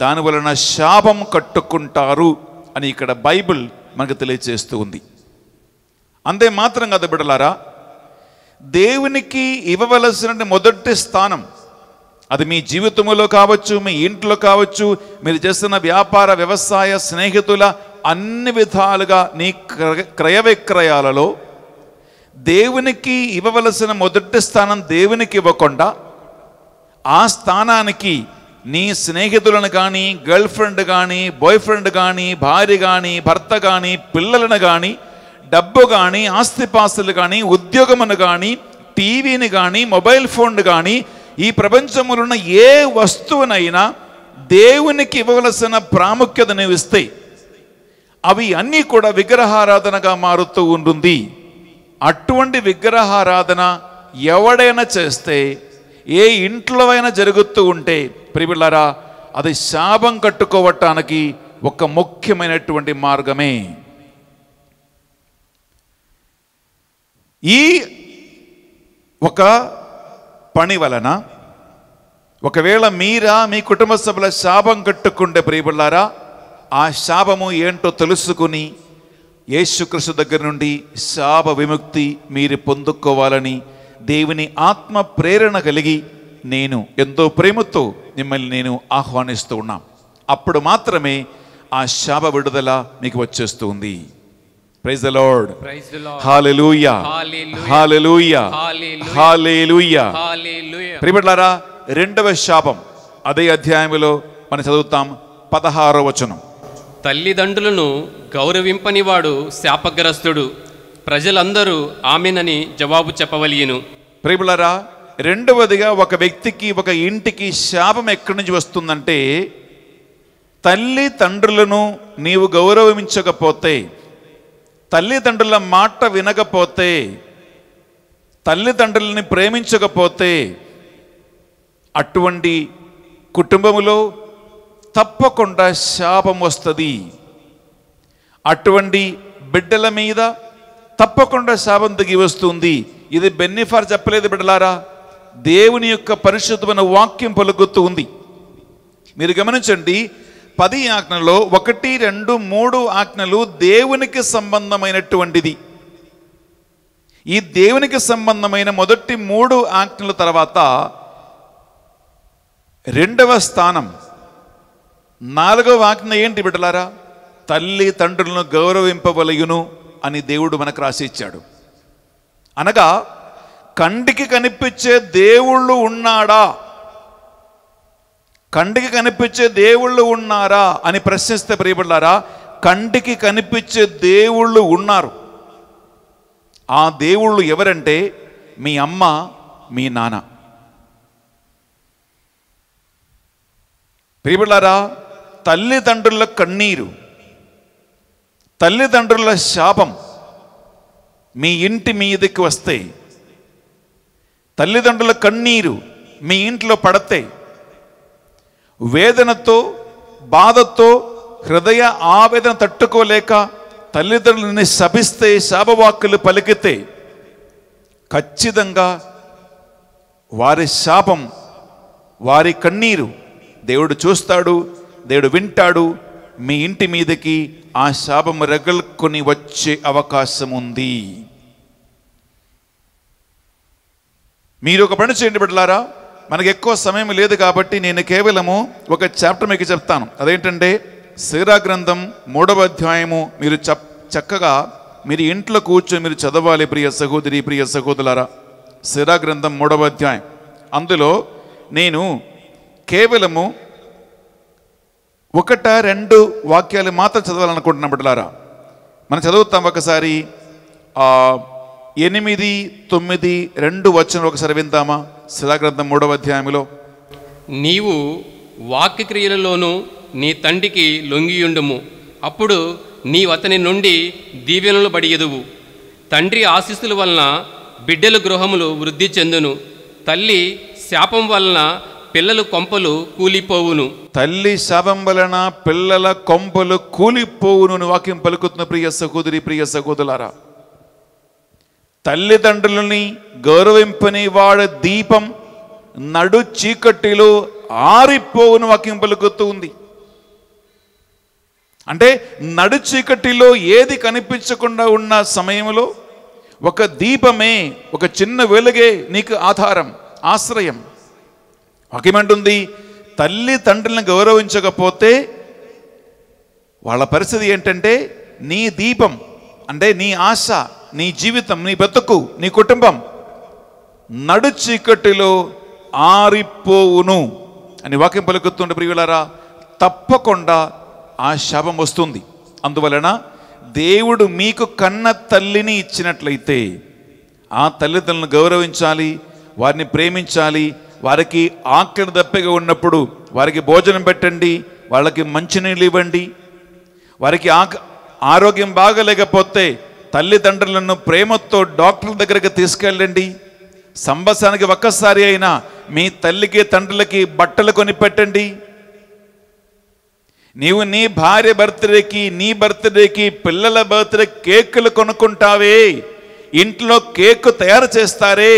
దాని వలన శాపం కట్టుకుంటారు అని ఇక్కడ బైబిల్ మనకు తెలియజేస్తూ ఉంది అంతే మాత్రం కదా బిడలారా దేవునికి ఇవ్వవలసిన మొదటి స్థానం అది మీ జీవితంలో కావచ్చు మీ ఇంట్లో కావచ్చు మీరు చేస్తున్న వ్యాపార వ్యవసాయ స్నేహితుల అన్ని విధాలుగా నీ క్రయ విక్రయాలలో దేవునికి ఇవ్వవలసిన మొదటి స్థానం దేవునికి ఇవ్వకుండా ఆ స్థానానికి నీ స్నేహితులను కానీ గర్ల్ ఫ్రెండ్ కానీ బాయ్ ఫ్రెండ్ కానీ భార్య కానీ భర్త కానీ పిల్లలను కానీ డబ్బు కానీ ఆస్తిపాస్తులు కానీ ఉద్యోగమును కానీ టీవీని కానీ మొబైల్ ఫోన్ కానీ ఈ ప్రపంచంలో ఉన్న ఏ వస్తువునైనా దేవునికి ఇవ్వవలసిన ప్రాముఖ్యతను ఇస్తాయి అవి అన్నీ కూడా విగ్రహారాధనగా మారుతూ ఉంటుంది అటువంటి విగ్రహారాధన ఎవడైనా చేస్తే ఏ ఇంట్లో అయినా జరుగుతూ ఉంటే ప్రివిళ్ళరా అది శాపం కట్టుకోవటానికి ఒక ముఖ్యమైనటువంటి మార్గమే ఈ ఒక పని వలన ఒకవేళ మీరా మీ కుటుంబ సభ్యుల శాపం కట్టుకుంటే ప్రియబుళ్ళారా ఆ శాపము ఏంటో తెలుసుకుని యేసుక్రీస్తు దగ్గర నుండి శాప విముక్తి మీరు పొందుకోవాలని దేవుని ఆత్మ ప్రేరణ కలిగి నేను ఎంతో ప్రేమతో మిమ్మల్ని నేను ఆహ్వానిస్తూ ఉన్నాం అప్పుడు మాత్రమే ఆ శాప విడుదల మీకు వచ్చేస్తుంది praise the Lord hallelujah hallelujah hallelujah ప్రియపట్లారా రెండవ శాపం అదే అధ్యాయంలో మనం చదువుతాం పదహారో వచనం తల్లిదండ్రులను గౌరవింపనివాడు శాపగ్రస్తుడు ప్రజలందరూ ఆమెనని జవాబు చెప్పవలియను ప్రిబులరా రెండవదిగా ఒక వ్యక్తికి ఒక ఇంటికి శాపం ఎక్కడి నుంచి వస్తుందంటే తల్లి తండ్రులను నీవు గౌరవించకపోతే తల్లిదండ్రుల మాట వినకపోతే తల్లిదండ్రులని ప్రేమించకపోతే అటువంటి కుటుంబములో తప్పకుండా శాపం వస్తుంది అటువంటి బిడ్డల మీద తప్పకుండా శాపం దిగి వస్తుంది ఇది బెన్నిఫార్ చెప్పలేదు బిడ్డలారా దేవుని యొక్క పరిశుద్ధమైన వాక్యం పలుకుతూ ఉంది మీరు గమనించండి పది ఆజ్ఞలో ఒకటి రెండు మూడు ఆజ్ఞలు దేవునికి సంబంధమైనటువంటిది ఈ దేవునికి సంబంధమైన మొదటి మూడు ఆజ్ఞల తర్వాత రెండవ స్థానం నాలుగో వాక్యం ఏంటి బిడ్డలారా తల్లి తండ్రులను గౌరవింపవలయును అని దేవుడు మనకు రాసి ఇచ్చాడు అనగా కంటికి కనిపించే దేవుళ్ళు ఉన్నాడా కంటికి కనిపించే దేవుళ్ళు ఉన్నారా అని ప్రశ్నిస్తే ప్రియబడ్డారా కంటికి కనిపించే దేవుళ్ళు ఉన్నారు ఆ దేవుళ్ళు ఎవరంటే మీ అమ్మ మీ నాన్న ప్రియబడ్డారా తల్లిదండ్రుల కన్నీరు తల్లిదండ్రుల శాపం మీ ఇంటి మీదకి వస్తే తల్లిదండ్రుల కన్నీరు మీ ఇంట్లో పడితే వేదనతో బాధతో హృదయ ఆవేదన తట్టుకోలేక తల్లిదండ్రులని శపిస్తే శాపవాక్కులు పలికితే ఖచ్చితంగా వారి శాపం వారి కన్నీరు దేవుడు చూస్తాడు దేవుడు వింటాడు మీ ఇంటి మీదకి ఆ శాపం రగలుకొని వచ్చే అవకాశం ఉంది మీరు ఒక పని చేయండి బిడ్డలారా మనకు ఎక్కువ సమయం లేదు కాబట్టి నేను కేవలము ఒక చాప్టర్ మీకు చెప్తాను అదేంటంటే శిరా గ్రంథం మూడవ అధ్యాయము మీరు చక్కగా మీరు ఇంట్లో కూర్చొని మీరు చదవాలి ప్రియ సహోదరి ప్రియ సహోదరులారా శిరా గ్రంథం మూడవ అధ్యాయం అందులో నేను కేవలము ఒకట రెండు వాక్యాలు మాత్రం చదవాలనుకుంటున్నాం బిడ్డలారా మనం చదువుతాం ఒకసారి ఎనిమిది తొమ్మిది రెండు వచ్చిన ఒకసారి విందామా శిలాగ్రంథం మూడవ అధ్యాయంలో నీవు వాక్యక్రియలలోనూ నీ తండ్రికి లొంగియుండుము అప్పుడు నీవు అతని నుండి దీవెనలు పడియదువు తండ్రి ఆశీస్సుల వలన బిడ్డల గృహములు వృద్ధి చెందును తల్లి శాపం వలన పిల్లలు కొంపలు కూలిపోవును తల్లి శాపం వలన పిల్లల కొంపలు కూలిపోవును వాక్యం పలుకుతున్న ప్రియ సహోదరి ప్రియ సహోదరులారా తల్లిదండ్రులని గౌరవింపని వాడు దీపం నడు చీకటిలో ఆరిపోవును వాక్యం పలుకుతూ ఉంది అంటే నడు చీకటిలో ఏది కనిపించకుండా ఉన్న సమయంలో ఒక దీపమే ఒక చిన్న వెలుగే నీకు ఆధారం ఆశ్రయం వాక్యమంటుంది తల్లి తండ్రులను గౌరవించకపోతే వాళ్ళ పరిస్థితి ఏంటంటే నీ దీపం అంటే నీ ఆశ నీ జీవితం నీ బ్రతుకు నీ కుటుంబం నడు చీకటిలో ఆరిపోవును అని వాక్యం పలుకుతుండే ప్రియులారా తప్పకుండా ఆ శాపం వస్తుంది అందువలన దేవుడు మీకు కన్న తల్లిని ఇచ్చినట్లయితే ఆ తల్లిదండ్రులను గౌరవించాలి వారిని ప్రేమించాలి వారికి ఆకలి దప్పగా ఉన్నప్పుడు వారికి భోజనం పెట్టండి వాళ్ళకి మంచినీళ్ళు ఇవ్వండి వారికి ఆక ఆరోగ్యం బాగలేకపోతే తల్లిదండ్రులను ప్రేమతో డాక్టర్ల దగ్గరికి తీసుకెళ్ళండి సంబసానికి ఒక్కసారి అయినా మీ తల్లికి తండ్రులకి బట్టలు కొనిపెట్టండి నీవు నీ భార్య బర్త్డేకి నీ బర్త్డేకి పిల్లల బర్త్డే కేకులు కొనుక్కుంటావే ఇంట్లో కేకు తయారు చేస్తారే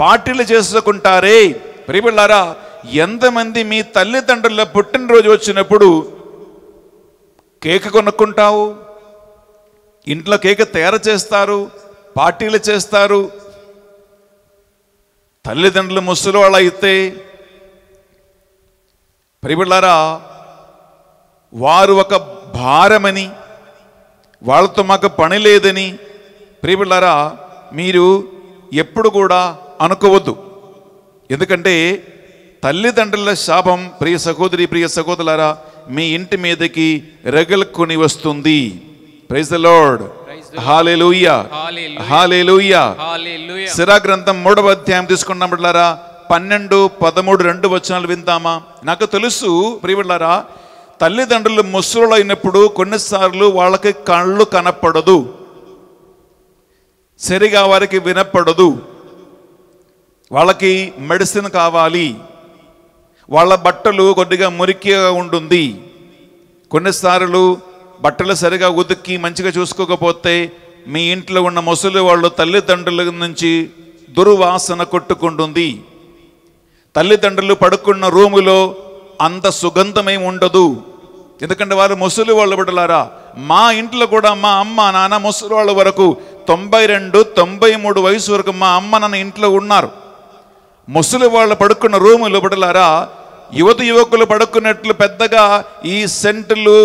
పార్టీలు చేసుకుంటారే ప్రియబిళ్ళారా ఎంతమంది మీ తల్లిదండ్రుల పుట్టినరోజు వచ్చినప్పుడు కేక్ కొనుక్కుంటావు ఇంట్లో కేక్ తయారు చేస్తారు పార్టీలు చేస్తారు తల్లిదండ్రులు ముసలి వాళ్ళు అయితే ప్రిబిళ్ళారా వారు ఒక భారమని వాళ్ళతో మాకు పని లేదని ప్రిబిళ్ళారా మీరు ఎప్పుడు కూడా అనుకోవద్దు ఎందుకంటే తల్లిదండ్రుల శాపం ప్రియ సహోదరి ప్రియ సహోదరులారా మీ ఇంటి మీదకి రగులుకొని వస్తుంది praise the Lord hallelujah hallelujah సిరా గ్రంథం మూడవ అధ్యాయం తీసుకున్నప్పుడులారా పన్నెండు పదమూడు రెండు వచనాలు విందామా నాకు తెలుసు ప్రియులారా తల్లిదండ్రులు ముసలు అయినప్పుడు కొన్నిసార్లు వాళ్ళకి కళ్ళు కనపడదు సరిగా వారికి వినపడదు వాళ్ళకి మెడిసిన్ కావాలి వాళ్ళ బట్టలు కొద్దిగా మురికిగా ఉంటుంది కొన్నిసార్లు బట్టలు సరిగా ఉతికి మంచిగా చూసుకోకపోతే మీ ఇంట్లో ఉన్న ముసలి వాళ్ళు తల్లిదండ్రుల నుంచి దుర్వాసన కొట్టుకుంటుంది తల్లిదండ్రులు పడుకున్న రూములో అంత సుగంధమే ఉండదు ఎందుకంటే వారు ముసలి వాళ్ళు పడలారా మా ఇంట్లో కూడా మా అమ్మ నాన్న ముసలి వాళ్ళ వరకు తొంభై రెండు తొంభై మూడు వయసు వరకు మా అమ్మ నాన్న ఇంట్లో ఉన్నారు ముసలి వాళ్ళు పడుకున్న రూములు బిడలారా యువత యువకులు పడుకున్నట్లు పెద్దగా ఈ సెంట్లు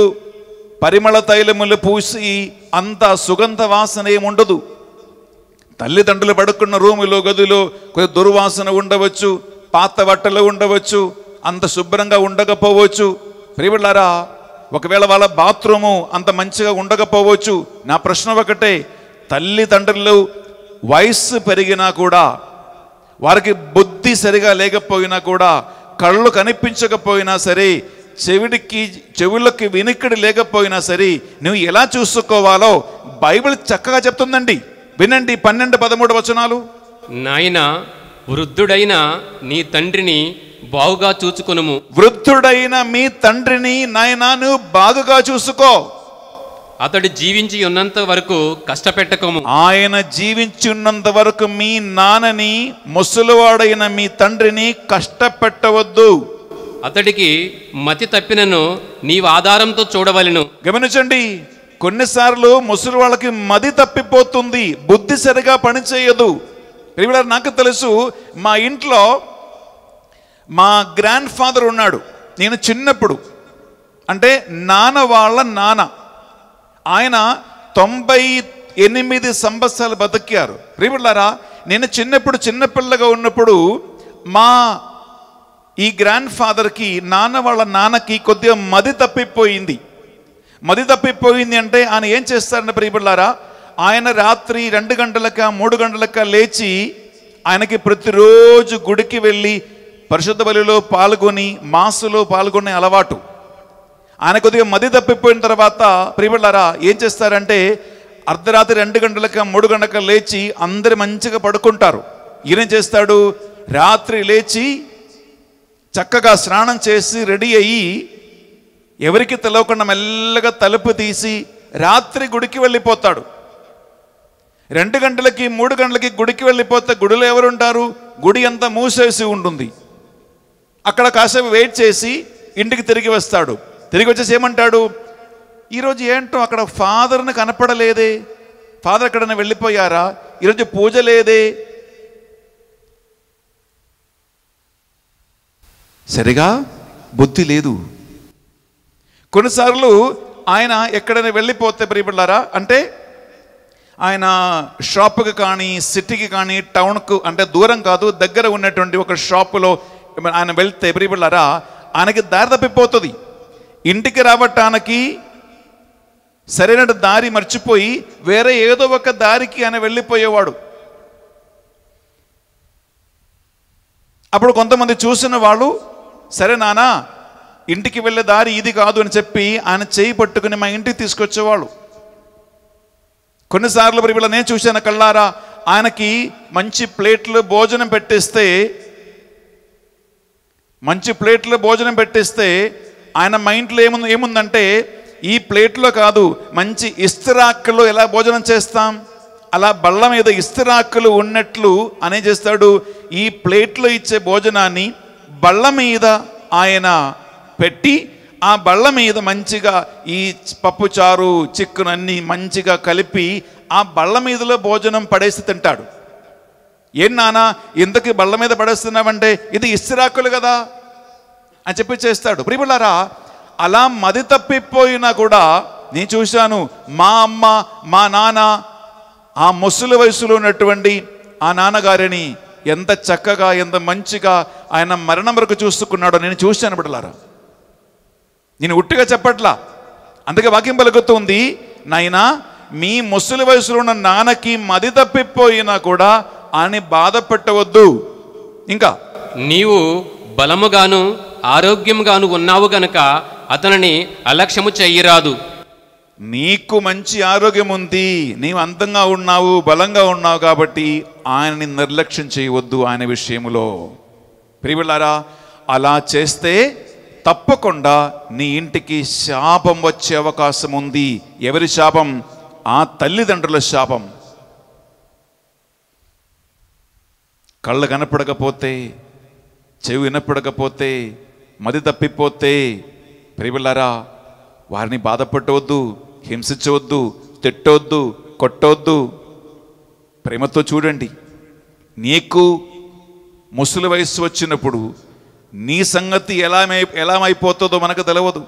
పరిమళ తైలములు పూసి అంత సుగంధ వాసన ఏముండదు తల్లిదండ్రులు పడుకున్న రూములో గదిలో కొద్ది దుర్వాసన ఉండవచ్చు పాత బట్టలు ఉండవచ్చు అంత శుభ్రంగా ఉండకపోవచ్చు ప్రియబిళ్ళారా ఒకవేళ వాళ్ళ బాత్రూము అంత మంచిగా ఉండకపోవచ్చు నా ప్రశ్న ఒకటే తల్లిదండ్రులు వయస్సు పెరిగినా కూడా వారికి బుద్ధి సరిగా లేకపోయినా కూడా కళ్ళు కనిపించకపోయినా సరే చెవిడికి చెవులకి వినికిడి లేకపోయినా సరే నువ్వు ఎలా చూసుకోవాలో బైబిల్ చక్కగా చెప్తుందండి వినండి పన్నెండు పదమూడు వచనాలు నాయన వృద్ధుడైన నీ తండ్రిని బాగుగా చూసుకును వృద్ధుడైన మీ తండ్రిని నాయన నువ్వు బాగుగా చూసుకో అతడు జీవించి ఉన్నంత వరకు కష్టపెట్టకము ఆయన జీవించి ఉన్నంత వరకు మీ నాన్నని ముసలివాడైన మీ తండ్రిని కష్టపెట్టవద్దు అతడికి మతి తప్పినను నీవు ఆధారంతో చూడవలను గమనించండి కొన్నిసార్లు ముసలి వాళ్ళకి మది తప్పిపోతుంది బుద్ధి సరిగా పనిచేయదు నాకు తెలుసు మా ఇంట్లో మా గ్రాండ్ ఫాదర్ ఉన్నాడు నేను చిన్నప్పుడు అంటే నాన్న వాళ్ళ నాన్న ఆయన తొంభై ఎనిమిది సంవత్సరాలు బతికారు రీవిళ్ళారా నేను చిన్నప్పుడు చిన్నపిల్లగా ఉన్నప్పుడు మా ఈ గ్రాండ్ ఫాదర్కి నాన్న వాళ్ళ నాన్నకి కొద్దిగా మది తప్పిపోయింది మది తప్పిపోయింది అంటే ఆయన ఏం చేస్తారంటే ప్రియబిళ్ళారా ఆయన రాత్రి రెండు గంటలక మూడు గంటలక లేచి ఆయనకి ప్రతిరోజు గుడికి వెళ్ళి పరిశుద్ధ బలిలో పాల్గొని మాసులో పాల్గొనే అలవాటు ఆయన కొద్దిగా మది తప్పిపోయిన తర్వాత ప్రియబిళ్ళారా ఏం చేస్తారంటే అర్ధరాత్రి రెండు గంటలకు మూడు గంటలకు లేచి అందరు మంచిగా పడుకుంటారు ఈయన చేస్తాడు రాత్రి లేచి చక్కగా స్నానం చేసి రెడీ అయ్యి ఎవరికి తెలవకుండా మెల్లగా తలుపు తీసి రాత్రి గుడికి వెళ్ళిపోతాడు రెండు గంటలకి మూడు గంటలకి గుడికి వెళ్ళిపోతే గుడిలో ఎవరుంటారు గుడి అంతా మూసేసి ఉంటుంది అక్కడ కాసేపు వెయిట్ చేసి ఇంటికి తిరిగి వస్తాడు తిరిగి వచ్చేసి ఏమంటాడు ఈరోజు ఏంటో అక్కడ ఫాదర్ని కనపడలేదే ఫాదర్ ఎక్కడైనా వెళ్ళిపోయారా ఈరోజు పూజ లేదే సరిగా బుద్ధి లేదు కొన్నిసార్లు ఆయన ఎక్కడైనా వెళ్ళిపోతే ప్రియపడ్డారా అంటే ఆయన షాప్కి కానీ సిటీకి కానీ టౌన్కు అంటే దూరం కాదు దగ్గర ఉన్నటువంటి ఒక షాపులో ఆయన వెళ్తే ప్రియపడ్డారా ఆయనకి దారి తప్పిపోతుంది ఇంటికి రావటానికి సరైన దారి మర్చిపోయి వేరే ఏదో ఒక దారికి ఆయన వెళ్ళిపోయేవాడు అప్పుడు కొంతమంది చూసిన వాళ్ళు సరే నానా ఇంటికి వెళ్ళే దారి ఇది కాదు అని చెప్పి ఆయన చేయి పట్టుకుని మా ఇంటికి తీసుకొచ్చేవాళ్ళు కొన్నిసార్లు మరి వీళ్ళ నేను చూశాను కళ్ళారా ఆయనకి మంచి ప్లేట్లు భోజనం పెట్టిస్తే మంచి ప్లేట్లు భోజనం పెట్టిస్తే ఆయన మైండ్లో ఏముంది ఏముందంటే ఈ ప్లేట్లో కాదు మంచి ఇస్తిరాక్కులో ఎలా భోజనం చేస్తాం అలా బళ్ళ మీద ఇస్తిరాక్కులు ఉన్నట్లు అనే చేస్తాడు ఈ ప్లేట్లో ఇచ్చే భోజనాన్ని బళ్ళ మీద ఆయన పెట్టి ఆ బళ్ళ మీద మంచిగా ఈ పప్పుచారు చిక్కునన్నీ మంచిగా కలిపి ఆ బళ్ళ మీదలో భోజనం పడేసి తింటాడు ఏం నానా ఇంతకీ బళ్ళ మీద పడేస్తున్నావంటే ఇది ఇస్తిరాకులు కదా అని చెప్పి చేస్తాడు ప్రియులారా అలా మది తప్పిపోయినా కూడా నేను చూశాను మా అమ్మ మా నాన్న ఆ ముసలి వయసులో ఉన్నటువంటి ఆ నాన్నగారిని ఎంత చక్కగా ఎంత మంచిగా ఆయన మరణం వరకు చూసుకున్నాడో నేను చూశాను బిడ్డలారా నేను ఉట్టిగా చెప్పట్లా అందుకే వాక్యం పలుకుతుంది నాయనా మీ ముసలి వయసులో ఉన్న నాన్నకి మది తప్పిపోయినా కూడా ఆయన బాధపెట్టవద్దు ఇంకా నీవు బలముగాను ఆరోగ్యంగాను ఉన్నావు గనక అతనిని అలక్ష్యము చెయ్యరాదు నీకు మంచి ఆరోగ్యం ఉంది నీవు అందంగా ఉన్నావు బలంగా ఉన్నావు కాబట్టి ఆయనని నిర్లక్ష్యం చేయవద్దు ఆయన విషయంలో ప్రియులారా అలా చేస్తే తప్పకుండా నీ ఇంటికి శాపం వచ్చే అవకాశం ఉంది ఎవరి శాపం ఆ తల్లిదండ్రుల శాపం కళ్ళు కనపడకపోతే చెవి వినపడకపోతే మది తప్పిపోతే ప్రియులారా వారిని బాధపెట్టవద్దు హింసించవద్దు తిట్టవద్దు కొట్టవద్దు ప్రేమతో చూడండి నీకు ముసలి వయస్సు వచ్చినప్పుడు నీ సంగతి ఎలా ఎలామైపోతుందో మనకు తెలియదు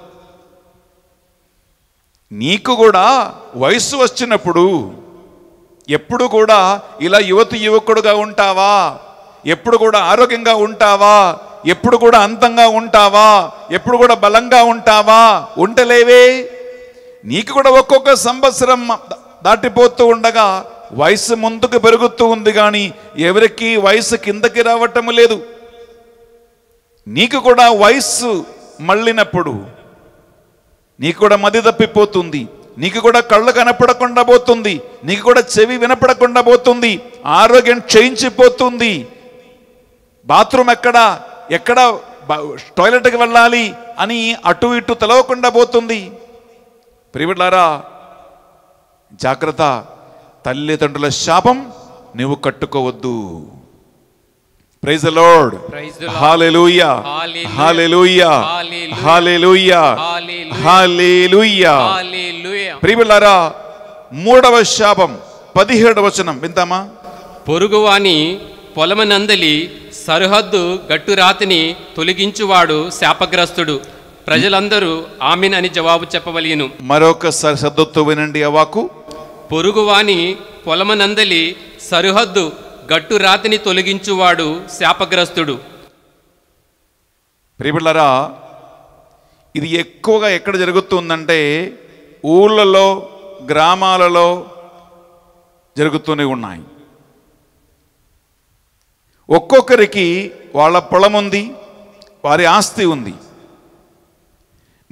నీకు కూడా వయస్సు వచ్చినప్పుడు ఎప్పుడు కూడా ఇలా యువతి యువకుడుగా ఉంటావా ఎప్పుడు కూడా ఆరోగ్యంగా ఉంటావా ఎప్పుడు కూడా అంతంగా ఉంటావా ఎప్పుడు కూడా బలంగా ఉంటావా ఉండలేవే నీకు కూడా ఒక్కొక్క సంవత్సరం దాటిపోతూ ఉండగా వయసు ముందుకు పెరుగుతూ ఉంది కానీ ఎవరికి వయసు కిందకి రావటం లేదు నీకు కూడా వయస్సు మళ్ళినప్పుడు నీకు కూడా మది తప్పిపోతుంది నీకు కూడా కళ్ళు కనపడకుండా పోతుంది నీకు కూడా చెవి వినపడకుండా పోతుంది ఆరోగ్యం క్షయించిపోతుంది బాత్రూమ్ ఎక్కడా ఎక్కడ టాయిలెట్కి వెళ్ళాలి అని అటు ఇటు తెలవకుండా పోతుంది ప్రియబిడ్లారా జాగ్రత్త తల్లిదండ్రుల శాపం నువ్వు కట్టుకోవద్దు praise Lord hallelujah hallelujah hallelujah hallelujah ప్రియబిళ్ళారా మూడవ శాపం పదిహేడు వచనం వింటామా పొరుగువాని పొలమనందలి సరిహద్దు గట్టు రాతిని తొలగించువాడు శాపగ్రస్తుడు ప్రజలందరూ ఆమెన్ అని జవాబు చెప్పవలియను మరొకసారి సద్దొత్తు వినండి అవాకు పొరుగువాని పొలమనందలి సరిహద్దు గట్టు రాతిని తొలగించువాడు శాపగ్రస్తుడు ప్రియులరా ఇది ఎక్కువగా ఎక్కడ జరుగుతుందంటే ఊళ్ళలో గ్రామాలలో జరుగుతూనే ఉన్నాయి ఒక్కొక్కరికి వాళ్ళ పొలం ఉంది వారి ఆస్తి ఉంది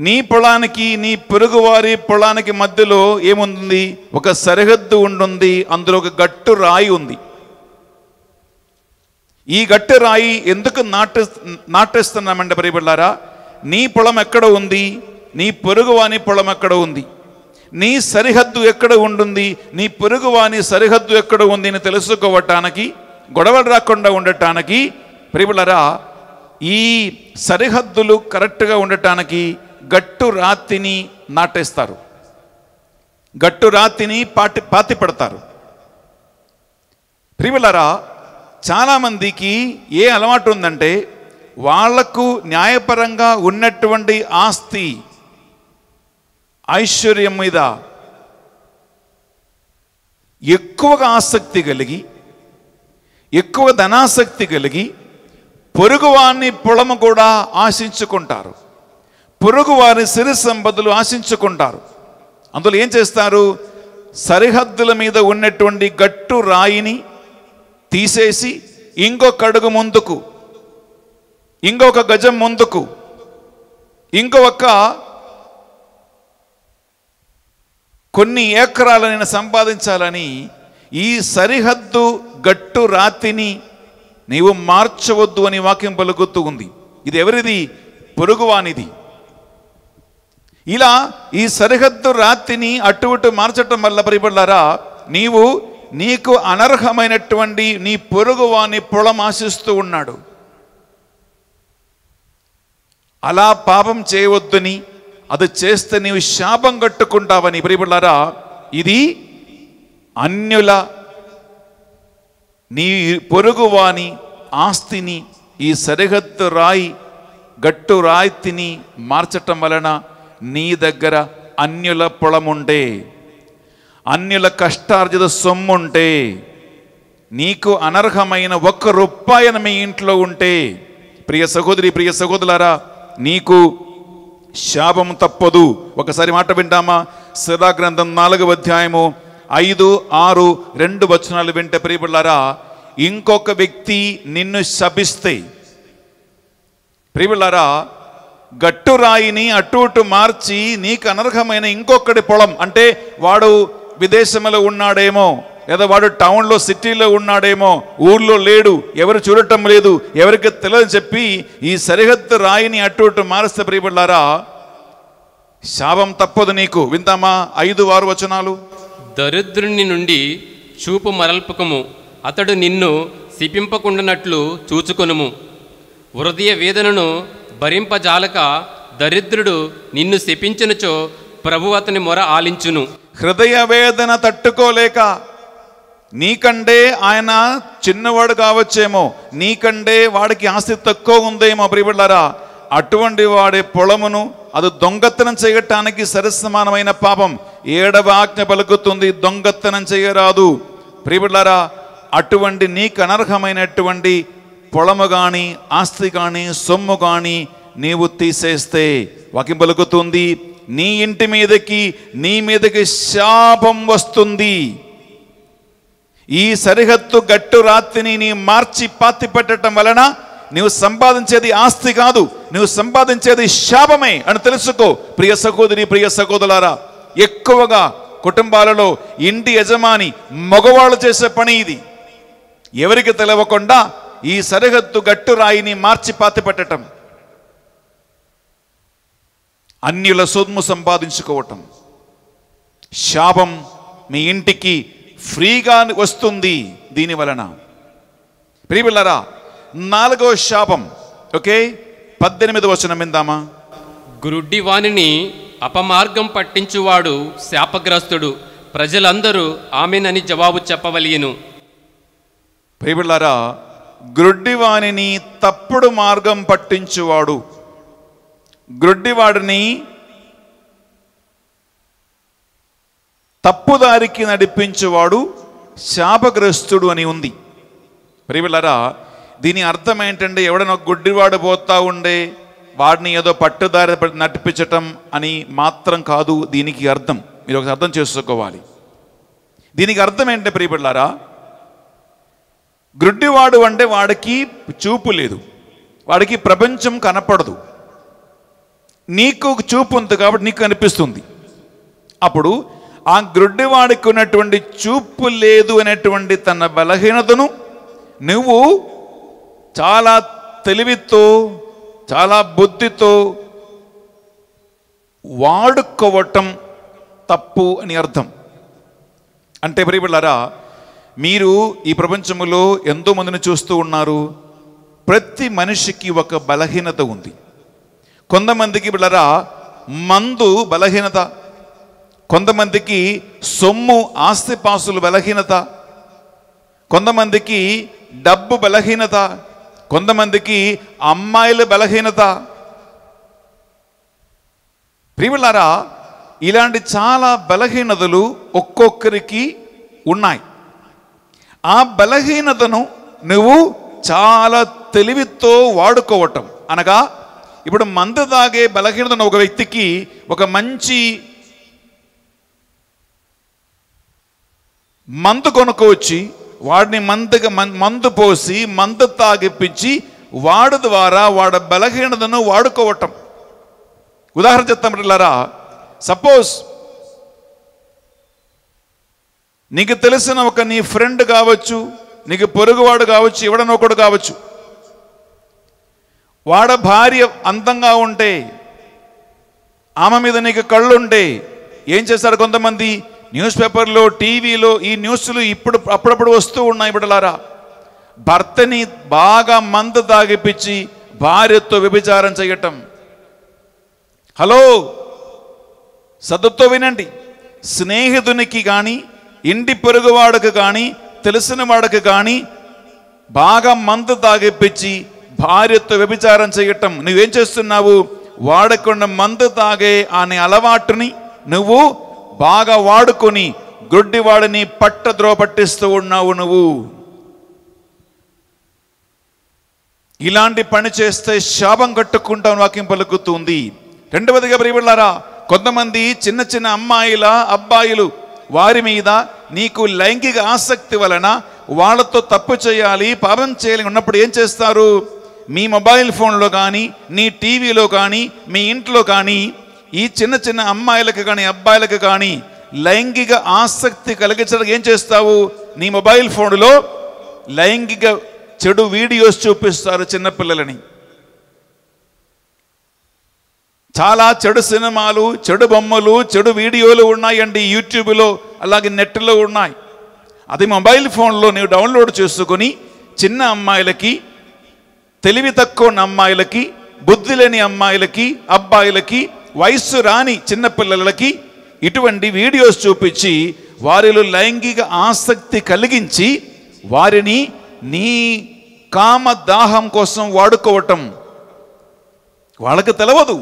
నీ పొలానికి నీ పొరుగువారి పొలానికి మధ్యలో ఏముంది ఒక సరిహద్దు ఉండుంది అందులో ఒక గట్టు రాయి ఉంది ఈ గట్టు రాయి ఎందుకు నాటే నాటేస్తున్నామంటే పరిబిళ్ళారా నీ పొలం ఎక్కడ ఉంది నీ పొరుగువాని పొలం ఎక్కడ ఉంది నీ సరిహద్దు ఎక్కడ ఉంటుంది నీ పొరుగువాని సరిహద్దు ఎక్కడ ఉంది అని తెలుసుకోవటానికి గొడవలు రాకుండా ఉండటానికి ప్రిబులరా ఈ సరిహద్దులు కరెక్ట్గా ఉండటానికి గట్టు రాతిని నాటేస్తారు గట్టు రాతిని పాటి పాతి పెడతారు ప్రిబులరా చాలామందికి ఏ అలవాటు ఉందంటే వాళ్లకు న్యాయపరంగా ఉన్నటువంటి ఆస్తి ఐశ్వర్యం మీద ఎక్కువగా ఆసక్తి కలిగి ఎక్కువ ధనాసక్తి కలిగి పొరుగువాన్ని పొలము కూడా ఆశించుకుంటారు పొరుగువారి సిరి సంపదలు ఆశించుకుంటారు అందులో ఏం చేస్తారు సరిహద్దుల మీద ఉన్నటువంటి గట్టు రాయిని తీసేసి ఇంకొక అడుగు ముందుకు ఇంకొక గజం ముందుకు ఇంకొక కొన్ని ఏకరాలు నేను సంపాదించాలని ఈ సరిహద్దు గట్టు రాతిని నీవు మార్చవద్దు అని వాక్యం పలుకొత్తు ఉంది ఇది ఎవరిది పొరుగువానిది ఇలా ఈ సరిహద్దు రాతిని అటు ఇటు మార్చటం వల్ల పరిపడలారా నీవు నీకు అనర్హమైనటువంటి నీ పొరుగువాని పొలం ఆశిస్తూ ఉన్నాడు అలా పాపం చేయవద్దని అది చేస్తే నీవు శాపం కట్టుకుంటావని పరిపడలారా ఇది అన్యుల నీ పొరుగువాని ఆస్తిని ఈ సరిహద్దు రాయి గట్టు రాయి తిని మార్చటం వలన నీ దగ్గర అన్యుల పొలముంటే అన్యుల కష్టార్జిత సొమ్ముంటే నీకు అనర్హమైన ఒక్క రూపాయన మీ ఇంట్లో ఉంటే ప్రియ సహోదరి ప్రియ సహోదరులారా నీకు శాపం తప్పదు ఒకసారి మాట వింటామా సదాగ్రంథం నాలుగవ అధ్యాయము ఐదు ఆరు రెండు వచనాలు వింటే ప్రియబిళ్ళారా ఇంకొక వ్యక్తి నిన్ను శపిస్తే ప్రియబిళ్ళారా గట్టు రాయిని అటు ఇటు మార్చి నీకు అనర్హమైన ఇంకొకటి పొలం అంటే వాడు విదేశంలో ఉన్నాడేమో లేదా వాడు టౌన్లో సిటీలో ఉన్నాడేమో ఊర్లో లేడు ఎవరు చూడటం లేదు ఎవరికి తెలియదు చెప్పి ఈ సరిహద్దు రాయిని అటు ఇటు మారిస్తే ప్రియపడ్డారా శాపం తప్పదు నీకు విందామా ఐదు వారు వచనాలు దరిద్రుణ్ణి నుండి చూపు మరల్పకము అతడు నిన్ను శిపింపకుండానట్లు చూచుకొనుము హృదయ వేదనను భరింపజాలక దరిద్రుడు నిన్ను శపించినచో ప్రభు అతని మొర ఆలించును హృదయ వేదన తట్టుకోలేక నీకంటే ఆయన చిన్నవాడు కావచ్చేమో నీకంటే వాడికి ఆస్తి తక్కువ ఉందేమో ప్రియబిళ్ళారా అటువంటి వాడి పొలమును అది దొంగతనం చేయటానికి సరసమానమైన పాపం ఏడవ ఆజ్ఞ పలుకుతుంది దొంగతనం చేయరాదు ప్రియబిడ్లారా అటువంటి నీకు అనర్హమైనటువంటి పొలము కానీ ఆస్తి కానీ సొమ్ము కానీ నీవు తీసేస్తే వాకి పలుకుతుంది నీ ఇంటి మీదకి నీ మీదకి శాపం వస్తుంది ఈ సరిహద్దు గట్టు రాత్రిని నీ మార్చి పాతి పెట్టడం వలన నువ్వు సంపాదించేది ఆస్తి కాదు నువ్వు సంపాదించేది శాపమే అని తెలుసుకో ప్రియ సహోదరి ప్రియ సహోదరులారా ఎక్కువగా కుటుంబాలలో ఇంటి యజమాని మగవాళ్ళు చేసే పని ఇది ఎవరికి తెలియకుండా ఈ సరిహద్దు గట్టు రాయిని మార్చి పాతి పెట్టడం అన్యుల సొమ్ము సంపాదించుకోవటం శాపం మీ ఇంటికి ఫ్రీగా వస్తుంది దీని వలన నాలుగో శాపం ఓకే పద్దెనిమిది వచనం విందామా గురుడ్డి వాణిని అపమార్గం పట్టించువాడు శాపగ్రస్తుడు ప్రజలందరూ ఆమెనని జవాబు చెప్పవలియను ప్రియబిళ్ళారా గ్రుడ్డివాణిని తప్పుడు మార్గం పట్టించువాడు గ్రుడ్డివాడిని తప్పుదారికి నడిపించేవాడు శాపగ్రస్తుడు అని ఉంది ప్రియవిలరా దీని అర్థం ఏంటంటే ఎవడనో గుడ్డివాడు పోతా ఉండే వాడిని ఏదో పట్టుదారి నడిపించటం అని మాత్రం కాదు దీనికి అర్థం మీరు ఒకసారి అర్థం చేసుకోవాలి దీనికి అర్థం ఏంటంటే ప్రియపడ్లారా గుడ్డివాడు అంటే వాడికి చూపు లేదు వాడికి ప్రపంచం కనపడదు నీకు చూపు ఉంది కాబట్టి నీకు కనిపిస్తుంది అప్పుడు ఆ గ్రుడ్డివాడికి ఉన్నటువంటి చూపు లేదు అనేటువంటి తన బలహీనతను నువ్వు చాలా తెలివితో చాలా బుద్ధితో వాడుకోవటం తప్పు అని అర్థం అంటే ప్రియబిళ్ళారా మీరు ఈ ప్రపంచంలో ఎంతో మందిని చూస్తూ ఉన్నారు ప్రతి మనిషికి ఒక బలహీనత ఉంది కొంతమందికి బిళ్ళరా మందు బలహీనత కొంతమందికి సొమ్ము ఆస్తిపాసులు బలహీనత కొంతమందికి డబ్బు బలహీనత కొంతమందికి అమ్మాయిల బలహీనత ప్రియులారా ఇలాంటి చాలా బలహీనతలు ఒక్కొక్కరికి ఉన్నాయి ఆ బలహీనతను నువ్వు చాలా తెలివితో వాడుకోవటం అనగా ఇప్పుడు మందు తాగే బలహీనతను ఒక వ్యక్తికి ఒక మంచి మందు కొనుక్కోవచ్చి వాడిని మందుగా మందు పోసి మందు తాగిపించి వాడు ద్వారా వాడు బలహీనతను వాడుకోవటం ఉదాహరణ చెప్తామట్లారా సపోజ్ నీకు తెలిసిన ఒక నీ ఫ్రెండ్ కావచ్చు నీకు పొరుగువాడు కావచ్చు ఒకడు కావచ్చు వాడ భార్య అందంగా ఉంటే ఆమె మీద నీకు కళ్ళుంటే ఏం చేస్తారు కొంతమంది న్యూస్ పేపర్లో టీవీలో ఈ న్యూస్లు ఇప్పుడు అప్పుడప్పుడు వస్తూ ఉన్నాయి బిడలారా భర్తని బాగా మందు తాగిపించి భార్యతో వ్యభిచారం చేయటం హలో సదుతో వినండి స్నేహితునికి కానీ ఇంటి పొరుగువాడకు కానీ తెలిసిన వాడికి కానీ బాగా మందు తాగిపించి భార్యతో వ్యభిచారం చేయటం నువ్వేం చేస్తున్నావు వాడకుండా మందు తాగే అనే అలవాటుని నువ్వు బాగా వాడుకొని గ్రొడ్డివాడిని పట్టిస్తూ ఉన్నావు నువ్వు ఇలాంటి పని చేస్తే శాపం కట్టుకుంటావు వాక్యం పలుకుతుంది రెండవదిగా ప్రియబిళ్ళారా కొంతమంది చిన్న చిన్న అమ్మాయిల అబ్బాయిలు వారి మీద నీకు లైంగిక ఆసక్తి వలన వాళ్ళతో తప్పు చేయాలి పాపం చేయాలి ఉన్నప్పుడు ఏం చేస్తారు మీ మొబైల్ ఫోన్లో కానీ నీ టీవీలో కానీ మీ ఇంట్లో కానీ ఈ చిన్న చిన్న అమ్మాయిలకు కానీ అబ్బాయిలకు కానీ లైంగిక ఆసక్తి కలిగించడం ఏం చేస్తావు నీ మొబైల్ ఫోన్లో లైంగిక చెడు వీడియోస్ చూపిస్తారు చిన్నపిల్లలని చాలా చెడు సినిమాలు చెడు బొమ్మలు చెడు వీడియోలు ఉన్నాయండి యూట్యూబ్లో అలాగే నెట్లో ఉన్నాయి అది మొబైల్ ఫోన్లో నీవు డౌన్లోడ్ చేసుకొని చిన్న అమ్మాయిలకి తెలివి తక్కువ అమ్మాయిలకి బుద్ధి లేని అమ్మాయిలకి అబ్బాయిలకి వయస్సు రాని చిన్నపిల్లలకి ఇటువంటి వీడియోస్ చూపించి వారిలో లైంగిక ఆసక్తి కలిగించి వారిని నీ కామ దాహం కోసం వాడుకోవటం వాళ్ళకి తెలవదు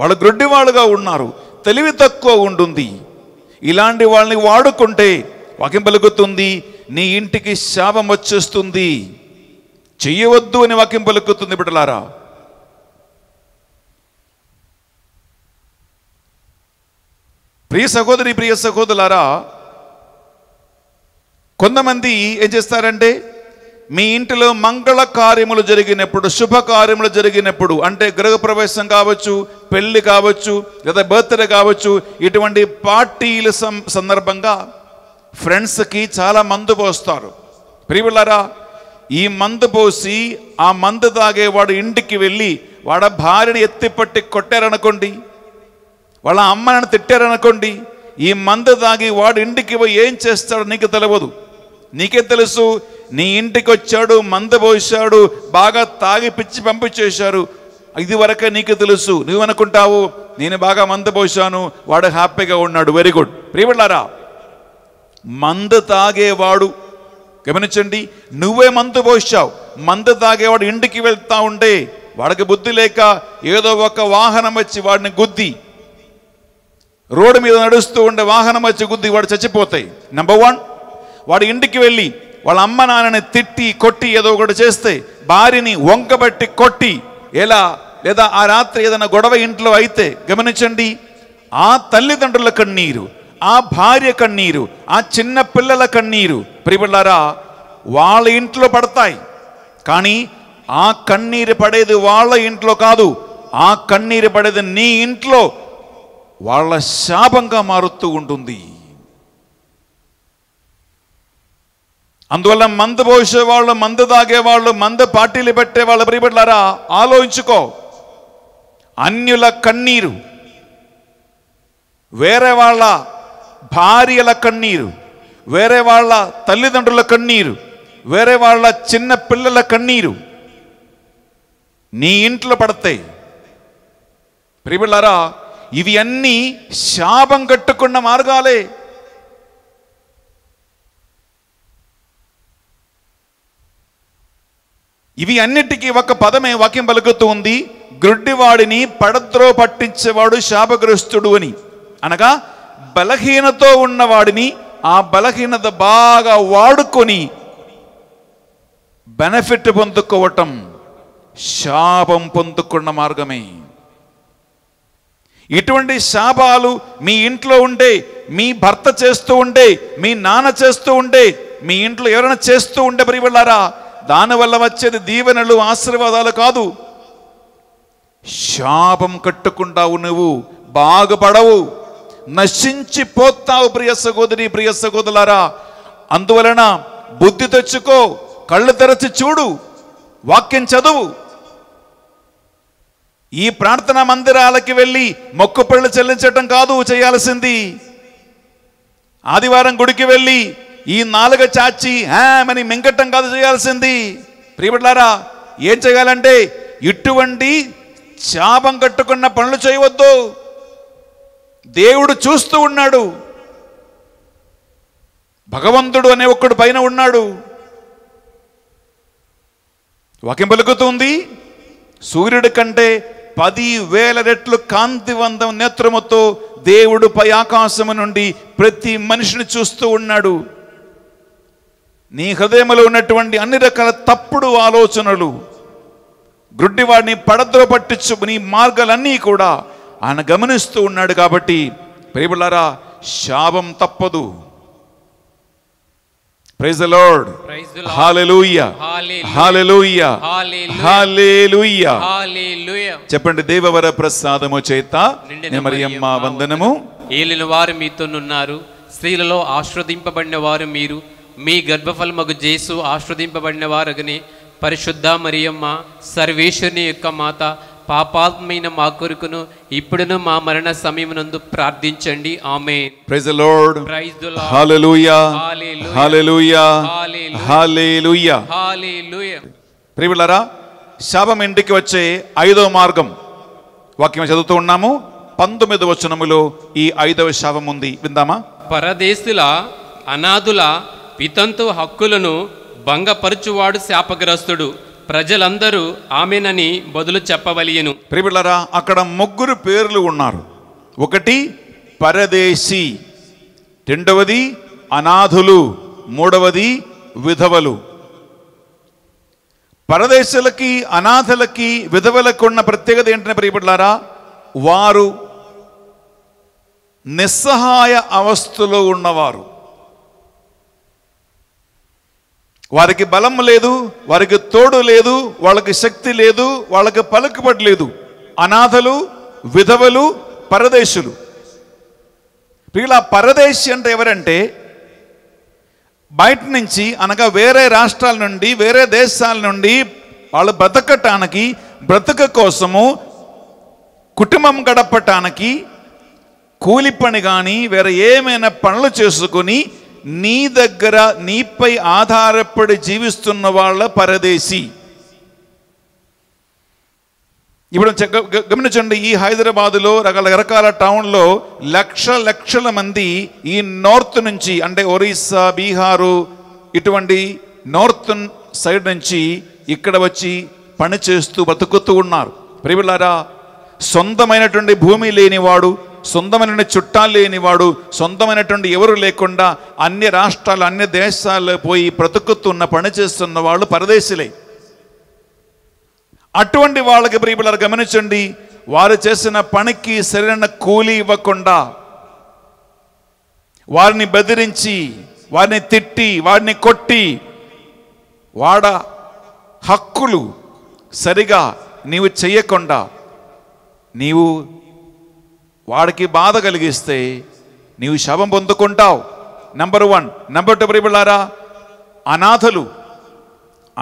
వాళ్ళు గ్రొడ్డివాళ్ళుగా ఉన్నారు తెలివి తక్కువ ఉంటుంది ఇలాంటి వాళ్ళని వాడుకుంటే వాక్యం నీ ఇంటికి శాపం వచ్చేస్తుంది చెయ్యవద్దు అని వాక్యం బిడ్డలారా ప్రియ సహోదరి ప్రియ సహోదరులారా కొంతమంది ఏం చేస్తారంటే మీ ఇంటిలో మంగళ కార్యములు జరిగినప్పుడు శుభకార్యములు జరిగినప్పుడు అంటే గృహప్రవేశం కావచ్చు పెళ్లి కావచ్చు లేదా బర్త్డే కావచ్చు ఇటువంటి పార్టీల సందర్భంగా ఫ్రెండ్స్కి చాలా మందు పోస్తారు ప్రియులారా ఈ మందు పోసి ఆ మందు తాగే వాడు ఇంటికి వెళ్ళి వాడ భార్యని ఎత్తిపట్టి కొట్టారనుకోండి వాళ్ళ అమ్మ నన్ను తిట్టారనుకోండి ఈ మందు తాగి వాడు ఇంటికి పోయి ఏం చేస్తాడో నీకు తెలియదు నీకే తెలుసు నీ ఇంటికి వచ్చాడు మంద పోసాడు బాగా తాగి పిచ్చి పంపించేశారు ఇది వరకే నీకు తెలుసు నువ్వనుకుంటావు నేను బాగా మంద పోసాను వాడు హ్యాపీగా ఉన్నాడు వెరీ గుడ్ ప్రియబిళ్ళారా మంద తాగేవాడు గమనించండి నువ్వే మందు పోసావు మంద తాగేవాడు ఇంటికి వెళ్తా ఉంటే వాడికి బుద్ధి లేక ఏదో ఒక వాహనం వచ్చి వాడిని గుద్ది రోడ్డు మీద నడుస్తూ ఉండే వాహనం వచ్చి గుద్ది వాడు చచ్చిపోతాయి నెంబర్ వన్ వాడు ఇంటికి వెళ్ళి వాళ్ళ అమ్మ నాన్నని తిట్టి కొట్టి ఏదో ఒకటి చేస్తే భార్యని వంకబట్టి కొట్టి ఎలా లేదా ఆ రాత్రి ఏదైనా గొడవ ఇంట్లో అయితే గమనించండి ఆ తల్లిదండ్రుల కన్నీరు ఆ భార్య కన్నీరు ఆ చిన్న పిల్లల కన్నీరు ప్రిపిల్లారా వాళ్ళ ఇంట్లో పడతాయి కానీ ఆ కన్నీరు పడేది వాళ్ళ ఇంట్లో కాదు ఆ కన్నీరు పడేది నీ ఇంట్లో వాళ్ళ శాపంగా మారుతూ ఉంటుంది అందువల్ల మంద పోసేవాళ్ళు మంద తాగేవాళ్ళు మంద పార్టీలు పెట్టే వాళ్ళు ప్రియబడ్డారా ఆలోచించుకో అన్యుల కన్నీరు వేరే వాళ్ళ భార్యల కన్నీరు వేరే వాళ్ళ తల్లిదండ్రుల కన్నీరు వేరే వాళ్ళ చిన్న పిల్లల కన్నీరు నీ ఇంట్లో పడతాయి ప్రియబిళ్ళారా ఇవి అన్నీ శాపం కట్టుకున్న మార్గాలే ఇవి అన్నిటికీ ఒక పదమే వాక్యం పలుకుతూ ఉంది గ్రుడ్డివాడిని పడద్రో పట్టించేవాడు శాపగ్రస్తుడు అని అనగా బలహీనతో ఉన్నవాడిని ఆ బలహీనత బాగా వాడుకొని బెనిఫిట్ పొందుకోవటం శాపం పొందుకున్న మార్గమే ఇటువంటి శాపాలు మీ ఇంట్లో ఉండే మీ భర్త చేస్తూ ఉండే మీ నాన్న చేస్తూ ఉండే మీ ఇంట్లో ఎవరైనా చేస్తూ ఉండే వెళ్ళారా దానివల్ల వచ్చేది దీవెనలు ఆశీర్వాదాలు కాదు శాపం కట్టుకుంటావు నువ్వు బాగుపడవు నశించిపోతావు ప్రియ సహోదరి ప్రియ సహోదరులారా అందువలన బుద్ధి తెచ్చుకో కళ్ళు తెరచి చూడు వాక్యం చదువు ఈ ప్రార్థన మందిరాలకి వెళ్ళి మొక్కుపళ్ళు చెల్లించటం కాదు చేయాల్సింది ఆదివారం గుడికి వెళ్ళి ఈ నాలుగ చాచి హామని మింగటం కాదు చేయాల్సింది ప్రియబడ్డారా ఏం చేయాలంటే ఇటువంటి శాపం కట్టుకున్న పనులు చేయవద్దు దేవుడు చూస్తూ ఉన్నాడు భగవంతుడు అనే ఒక్కడు పైన ఉన్నాడు వాక్యం పలుకుతుంది సూర్యుడి కంటే పది వేల రెట్లు కాంతివంతం నేత్రముతో దేవుడు పై ఆకాశము నుండి ప్రతి మనిషిని చూస్తూ ఉన్నాడు నీ హృదయంలో ఉన్నటువంటి అన్ని రకాల తప్పుడు ఆలోచనలు గ్రుడ్డివాడిని పడద్ర పట్టించు నీ మార్గాలన్నీ కూడా ఆయన గమనిస్తూ ఉన్నాడు కాబట్టి ప్రేమలారా శాపం తప్పదు praise Lord hallelujah hallelujah hallelujah చెప్పండి దేవవర ప్రసాదము చేత మరియమ్మ వందనము ఏలిన వారు మీతో ఉన్నారు స్త్రీలలో ఆశ్రదింపబడిన వారు మీరు మీ మగు జేసు ఆశ్రదింపబడిన వారగని పరిశుద్ధ మరియమ్మ సర్వేశ్వరుని యొక్క మాత పాపాత్మైన మా కొరకును ఇప్పుడును మా మరణ సమయమునందు ప్రార్థించండి amen praise the Lord praise the Lord hallelujah hallelujah hallelujah hallelujah ప్రియులారా శాపం ఇంటికి వచ్చే ఐదవ మార్గం వాక్యం చదువుతూ ఉన్నాము పంతొమ్మిది వచనములో ఈ ఐదవ శాపం ఉంది విందామా పరదేశుల అనాథుల పితంతు హక్కులను భంగపరచువాడు శాపగ్రస్తుడు ప్రజలందరూ ఆమెనని బదులు చెప్పవలియను ప్రిబిలరా అక్కడ ముగ్గురు పేర్లు ఉన్నారు ఒకటి పరదేశీ రెండవది అనాథులు మూడవది విధవలు పరదేశులకి అనాథలకి విధవలకు ఉన్న ప్రత్యేకత ఏంటనే ప్రియపడ్లారా వారు నిస్సహాయ అవస్థలో ఉన్నవారు వారికి బలం లేదు వారికి తోడు లేదు వాళ్ళకి శక్తి లేదు వాళ్ళకి పలుకుబడలేదు అనాథలు విధవలు పరదేశులు ఇలా పరదేశి అంటే ఎవరంటే బయట నుంచి అనగా వేరే రాష్ట్రాల నుండి వేరే దేశాల నుండి వాళ్ళు బ్రతకటానికి బ్రతుక కోసము కుటుంబం గడపటానికి కూలి పని కానీ వేరే ఏమైనా పనులు చేసుకొని నీ దగ్గర నీపై ఆధారపడి జీవిస్తున్న వాళ్ళ పరదేశీ ఇప్పుడు గమనించండి ఈ హైదరాబాదులో రకరకాల టౌన్లో లక్ష లక్షల మంది ఈ నార్త్ నుంచి అంటే ఒరిస్సా బీహారు ఇటువంటి నార్త్ సైడ్ నుంచి ఇక్కడ వచ్చి పనిచేస్తూ బతుకుతూ ఉన్నారు ప్రేమిలారా సొంతమైనటువంటి భూమి లేనివాడు సొంతమైన చుట్టాలు లేనివాడు సొంతమైనటువంటి ఎవరు లేకుండా అన్ని రాష్ట్రాలు అన్ని దేశాల్లో పోయి బ్రతుకుతున్న పని చేస్తున్న వాళ్ళు పరదేశులే అటువంటి వాళ్ళకి ప్రియపిల్లలు గమనించండి వారు చేసిన పనికి సరైన కూలి ఇవ్వకుండా వారిని బెదిరించి వారిని తిట్టి వారిని కొట్టి వాడ హక్కులు సరిగా నీవు చేయకుండా నీవు వాడికి బాధ కలిగిస్తే నీవు శవం పొందుకుంటావు నెంబర్ వన్ నెంబర్ టూ ప్రిబిళ్ళారా అనాథలు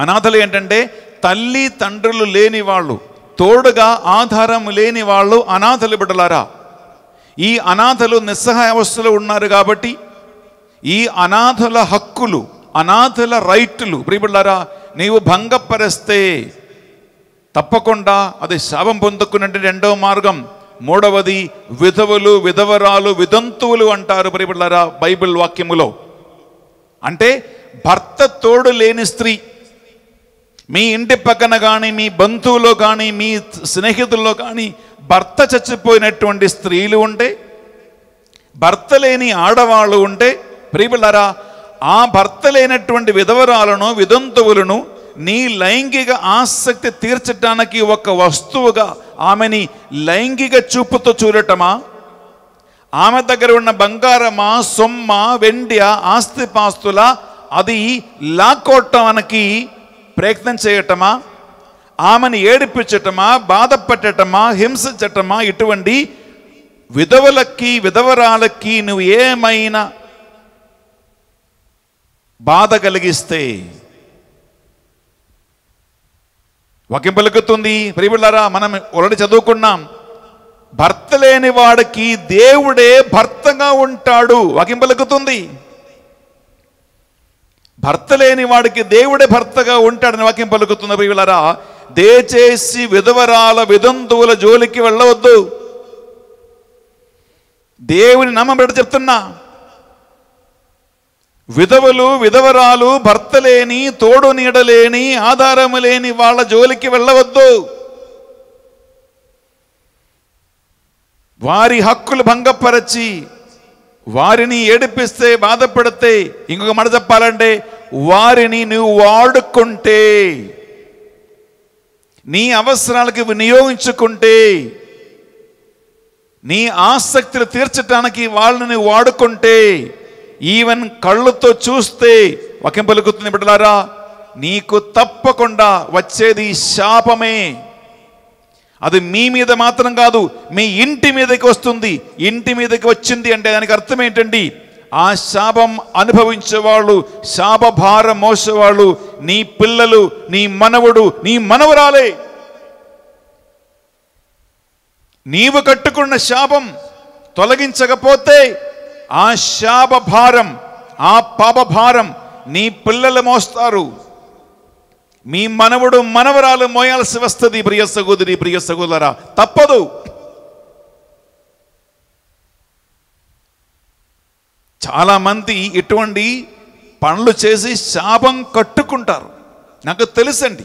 అనాథలు ఏంటంటే తల్లి తండ్రులు లేని వాళ్ళు తోడుగా ఆధారం లేని వాళ్ళు అనాథలు బిడ్డలారా ఈ అనాథలు నిస్సహాయ అవస్థలో ఉన్నారు కాబట్టి ఈ అనాథల హక్కులు అనాథల రైట్లు ప్రియబిళ్ళారా నీవు భంగపరిస్తే తప్పకుండా అది శాపం పొందుకున్నట్టు రెండవ మార్గం మూడవది విధవులు విధవరాలు విదంతువులు అంటారు పరిబిళ్ళారా బైబిల్ వాక్యములో అంటే భర్త తోడు లేని స్త్రీ మీ ఇంటి పక్కన కానీ మీ బంధువులో కానీ మీ స్నేహితుల్లో కానీ భర్త చచ్చిపోయినటువంటి స్త్రీలు ఉంటే భర్త లేని ఆడవాళ్ళు ఉంటే ప్రియబిళ్ళారా ఆ భర్త లేనటువంటి విధవరాలను విదంతువులను నీ లైంగిక ఆసక్తి తీర్చడానికి ఒక వస్తువుగా ఆమెని లైంగిక చూపుతో చూడటమా ఆమె దగ్గర ఉన్న బంగారమా సొమ్మ వెండి ఆస్తిపాస్తుల అది లాక్కోవటానికి ప్రయత్నం చేయటమా ఆమెను ఏడిపించటమా బాధపెట్టటమా హింసించటమా ఇటువంటి విధవలకి విధవరాలకి నువ్వు ఏమైనా బాధ కలిగిస్తే వాక్యం పలుకుతుంది ప్రియబిళ్ళారా మనం ఒకటి చదువుకున్నాం భర్త లేని వాడికి దేవుడే భర్తగా ఉంటాడు వాక్యం పలుకుతుంది భర్త లేని వాడికి దేవుడే భర్తగా ఉంటాడని వాక్యం పలుకుతుంది ప్రియులరా దయచేసి విధవరాల విధంతువుల జోలికి వెళ్ళవద్దు దేవుని నమ్మబెడ చెప్తున్నా విధవలు విధవరాలు భర్త లేని తోడు నీడలేని ఆధారము లేని వాళ్ళ జోలికి వెళ్ళవద్దు వారి హక్కులు భంగపరచి వారిని ఏడిపిస్తే బాధపడితే ఇంకొక మాట చెప్పాలంటే వారిని నువ్వు వాడుకుంటే నీ అవసరాలకి వినియోగించుకుంటే నీ ఆసక్తిని తీర్చటానికి వాళ్ళని వాడుకుంటే ఈవెన్ కళ్ళుతో చూస్తే వకెం పలుకుతుంది బిడ్డలారా నీకు తప్పకుండా వచ్చేది శాపమే అది మీ మీద మాత్రం కాదు మీ ఇంటి మీదకి వస్తుంది ఇంటి మీదకి వచ్చింది అంటే దానికి అర్థం ఏంటండి ఆ శాపం అనుభవించేవాళ్ళు శాపభారం మోసేవాళ్ళు నీ పిల్లలు నీ మనవడు నీ మనవరాలే నీవు కట్టుకున్న శాపం తొలగించకపోతే ఆ శాప భారం ఆ పాప భారం నీ పిల్లలు మోస్తారు మీ మనవడు మనవరాలు మోయాల్సి వస్తుంది ప్రియ సహోదరి ప్రియ సహోదరా తప్పదు చాలామంది ఇటువంటి పనులు చేసి శాపం కట్టుకుంటారు నాకు తెలుసండి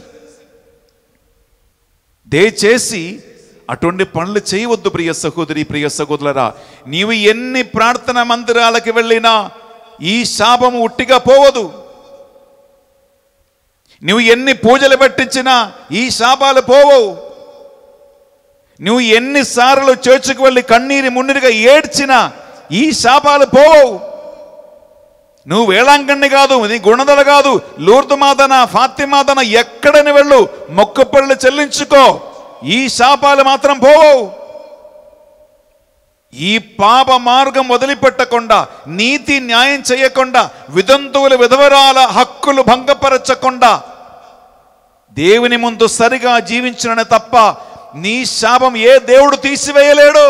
దయచేసి అటువంటి పనులు చేయవద్దు ప్రియ సహోదరి ప్రియ సహోదరులరా నీవు ఎన్ని ప్రార్థన మందిరాలకు వెళ్ళినా ఈ శాపము ఉట్టిగా పోవదు నువ్వు ఎన్ని పూజలు పెట్టించినా ఈ శాపాలు పోవవు నువ్వు ఎన్నిసార్లు చేర్చుకు వెళ్ళి కన్నీరు మున్నీరుగా ఏడ్చినా ఈ శాపాలు పోవవు నువ్వు వేళాంగణి కాదు నీ గుణదల కాదు మాదన ఫాతిమాదన ఎక్కడని వెళ్ళు మొక్కపళ్ళు చెల్లించుకో ఈ శాపాలు మాత్రం పోవు ఈ పాప మార్గం వదిలిపెట్టకుండా నీతి న్యాయం చేయకుండా విదంతువుల విధవరాల హక్కులు భంగపరచకుండా దేవుని ముందు సరిగా జీవించిన తప్ప నీ శాపం ఏ దేవుడు తీసివేయలేడు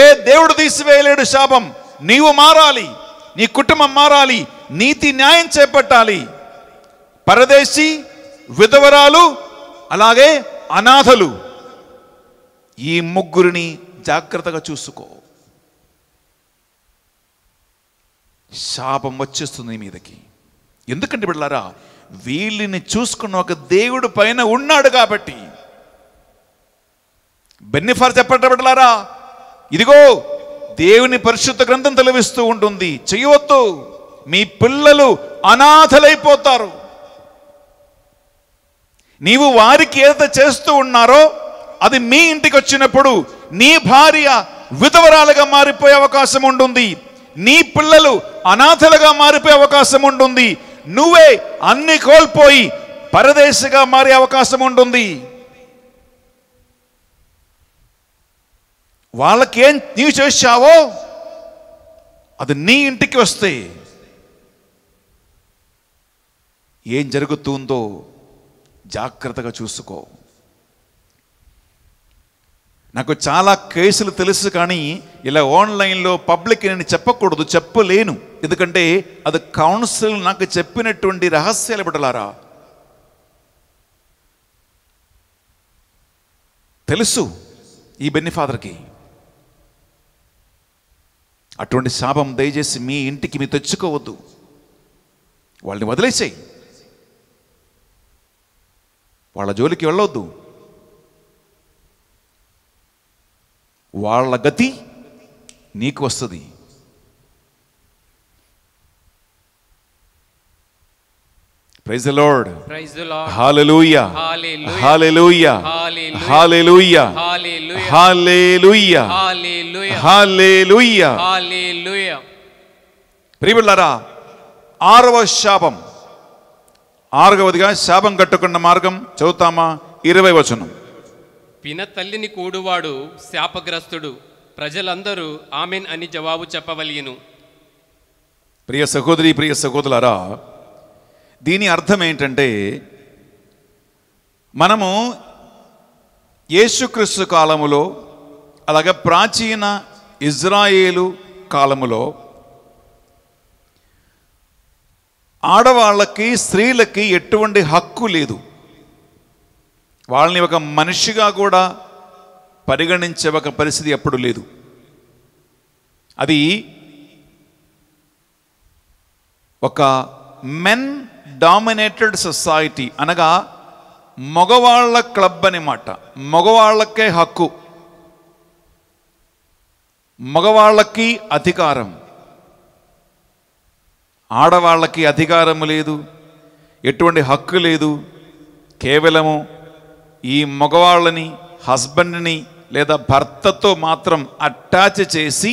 ఏ దేవుడు తీసివేయలేడు శాపం నీవు మారాలి నీ కుటుంబం మారాలి నీతి న్యాయం చేపట్టాలి పరదేశీ విధవరాలు అలాగే అనాథలు ఈ ముగ్గురిని జాగ్రత్తగా చూసుకో శాపం వచ్చేస్తుంది మీదకి ఎందుకంటే బిడ్డలారా వీళ్ళని చూసుకున్న ఒక దేవుడు పైన ఉన్నాడు కాబట్టి బెన్నిఫార్ చెప్పట బిడ్డలారా ఇదిగో దేవుని పరిశుద్ధ గ్రంథం తెలివిస్తూ ఉంటుంది చేయవద్దు మీ పిల్లలు అనాథలైపోతారు నీవు వారికి ఏదైతే చేస్తూ ఉన్నారో అది మీ ఇంటికి వచ్చినప్పుడు నీ భార్య విధవరాలుగా మారిపోయే అవకాశం ఉంటుంది నీ పిల్లలు అనాథలుగా మారిపోయే అవకాశం ఉంటుంది నువ్వే అన్ని కోల్పోయి పరదేశిగా మారే అవకాశం ఉంటుంది వాళ్ళకేం నీవు చేశావో అది నీ ఇంటికి వస్తే ఏం జరుగుతుందో జాగ్రత్తగా చూసుకో నాకు చాలా కేసులు తెలుసు కానీ ఇలా ఆన్లైన్లో పబ్లిక్ నేను చెప్పకూడదు చెప్పలేను ఎందుకంటే అది కౌన్సిల్ నాకు చెప్పినటువంటి రహస్యాలు బిడ్డలారా తెలుసు ఈ బెన్ని ఫాదర్కి అటువంటి శాపం దయచేసి మీ ఇంటికి మీ తెచ్చుకోవద్దు వాళ్ళని వదిలేసేయి వాళ్ళ జోలికి వెళ్ళొద్దు వాళ్ళ గతి నీకు వస్తుంది praise the Lord hallelujah hallelujah hallelujah hallelujah hallelujah ప్రియులారా ఆరవ శాపం ఆరుగవదిగా శాపం కట్టుకున్న మార్గం చదువుతామా ఇరవై వచనం పిన తల్లిని కూడువాడు శాపగ్రస్తుడు ప్రజలందరూ ఆమెన్ అని జవాబు చెప్పవలిగిను ప్రియ సహోదరి ప్రియ సహోదరులారా దీని అర్థం ఏంటంటే మనము యేసుక్రీస్తు కాలములో అలాగే ప్రాచీన ఇజ్రాయేలు కాలములో ఆడవాళ్ళకి స్త్రీలకి ఎటువంటి హక్కు లేదు వాళ్ళని ఒక మనిషిగా కూడా పరిగణించే ఒక పరిస్థితి ఎప్పుడు లేదు అది ఒక మెన్ డామినేటెడ్ సొసైటీ అనగా మగవాళ్ళ క్లబ్ అనమాట మగవాళ్ళకే హక్కు మగవాళ్ళకి అధికారం ఆడవాళ్ళకి అధికారము లేదు ఎటువంటి హక్కు లేదు కేవలము ఈ మగవాళ్ళని హస్బెండ్ని లేదా భర్తతో మాత్రం అటాచ్ చేసి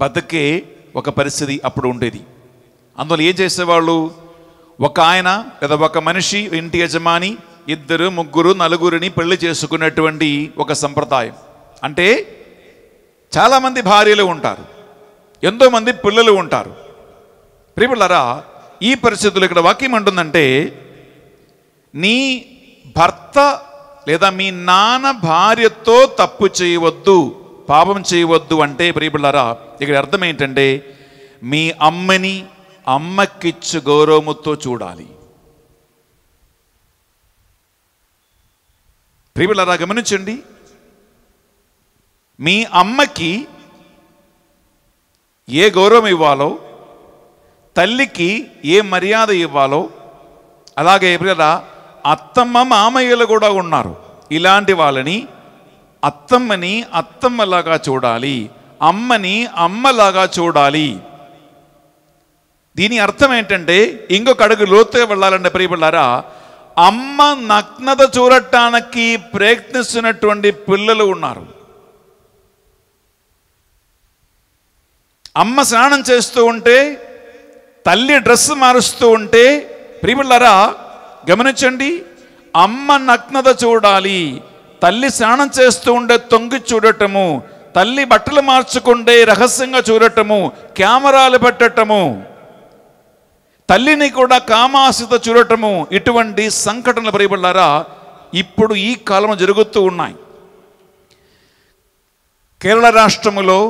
బతికే ఒక పరిస్థితి అప్పుడు ఉండేది అందులో ఏం చేసేవాళ్ళు ఒక ఆయన లేదా ఒక మనిషి ఇంటి యజమాని ఇద్దరు ముగ్గురు నలుగురిని పెళ్లి చేసుకునేటువంటి ఒక సంప్రదాయం అంటే చాలామంది భార్యలు ఉంటారు ఎంతోమంది పిల్లలు ఉంటారు ప్రియులారా ఈ పరిస్థితులు ఇక్కడ వాక్యం అంటుందంటే నీ భర్త లేదా మీ నాన్న భార్యతో తప్పు చేయవద్దు పాపం చేయవద్దు అంటే ప్రియబిళ్ళారా ఇక్కడ అర్థం ఏంటంటే మీ అమ్మని అమ్మకిచ్చు గౌరవముతో చూడాలి ప్రియులరా గమనించండి మీ అమ్మకి ఏ గౌరవం ఇవ్వాలో తల్లికి ఏ మర్యాద ఇవ్వాలో అలాగే ఎప్పుడ అత్తమ్మ మామయ్యలు కూడా ఉన్నారు ఇలాంటి వాళ్ళని అత్తమ్మని అత్తమ్మలాగా చూడాలి అమ్మని అమ్మలాగా చూడాలి దీని అర్థం ఏంటంటే ఇంకొక అడుగు లోతుగా వెళ్ళాలంటే ప్రియపడ్డారా అమ్మ నగ్నత చూడటానికి ప్రయత్నిస్తున్నటువంటి పిల్లలు ఉన్నారు అమ్మ స్నానం చేస్తూ ఉంటే తల్లి డ్రెస్ మారుస్తూ ఉంటే ప్రియులరా గమనించండి అమ్మ నగ్నత చూడాలి తల్లి స్నానం చేస్తూ ఉండే తొంగి చూడటము తల్లి బట్టలు మార్చుకుంటే రహస్యంగా చూడటము కెమెరాలు పెట్టటము తల్లిని కూడా కామాసిత చూడటము ఇటువంటి సంఘటనలు ప్రియబడ్డారా ఇప్పుడు ఈ కాలంలో జరుగుతూ ఉన్నాయి కేరళ రాష్ట్రములో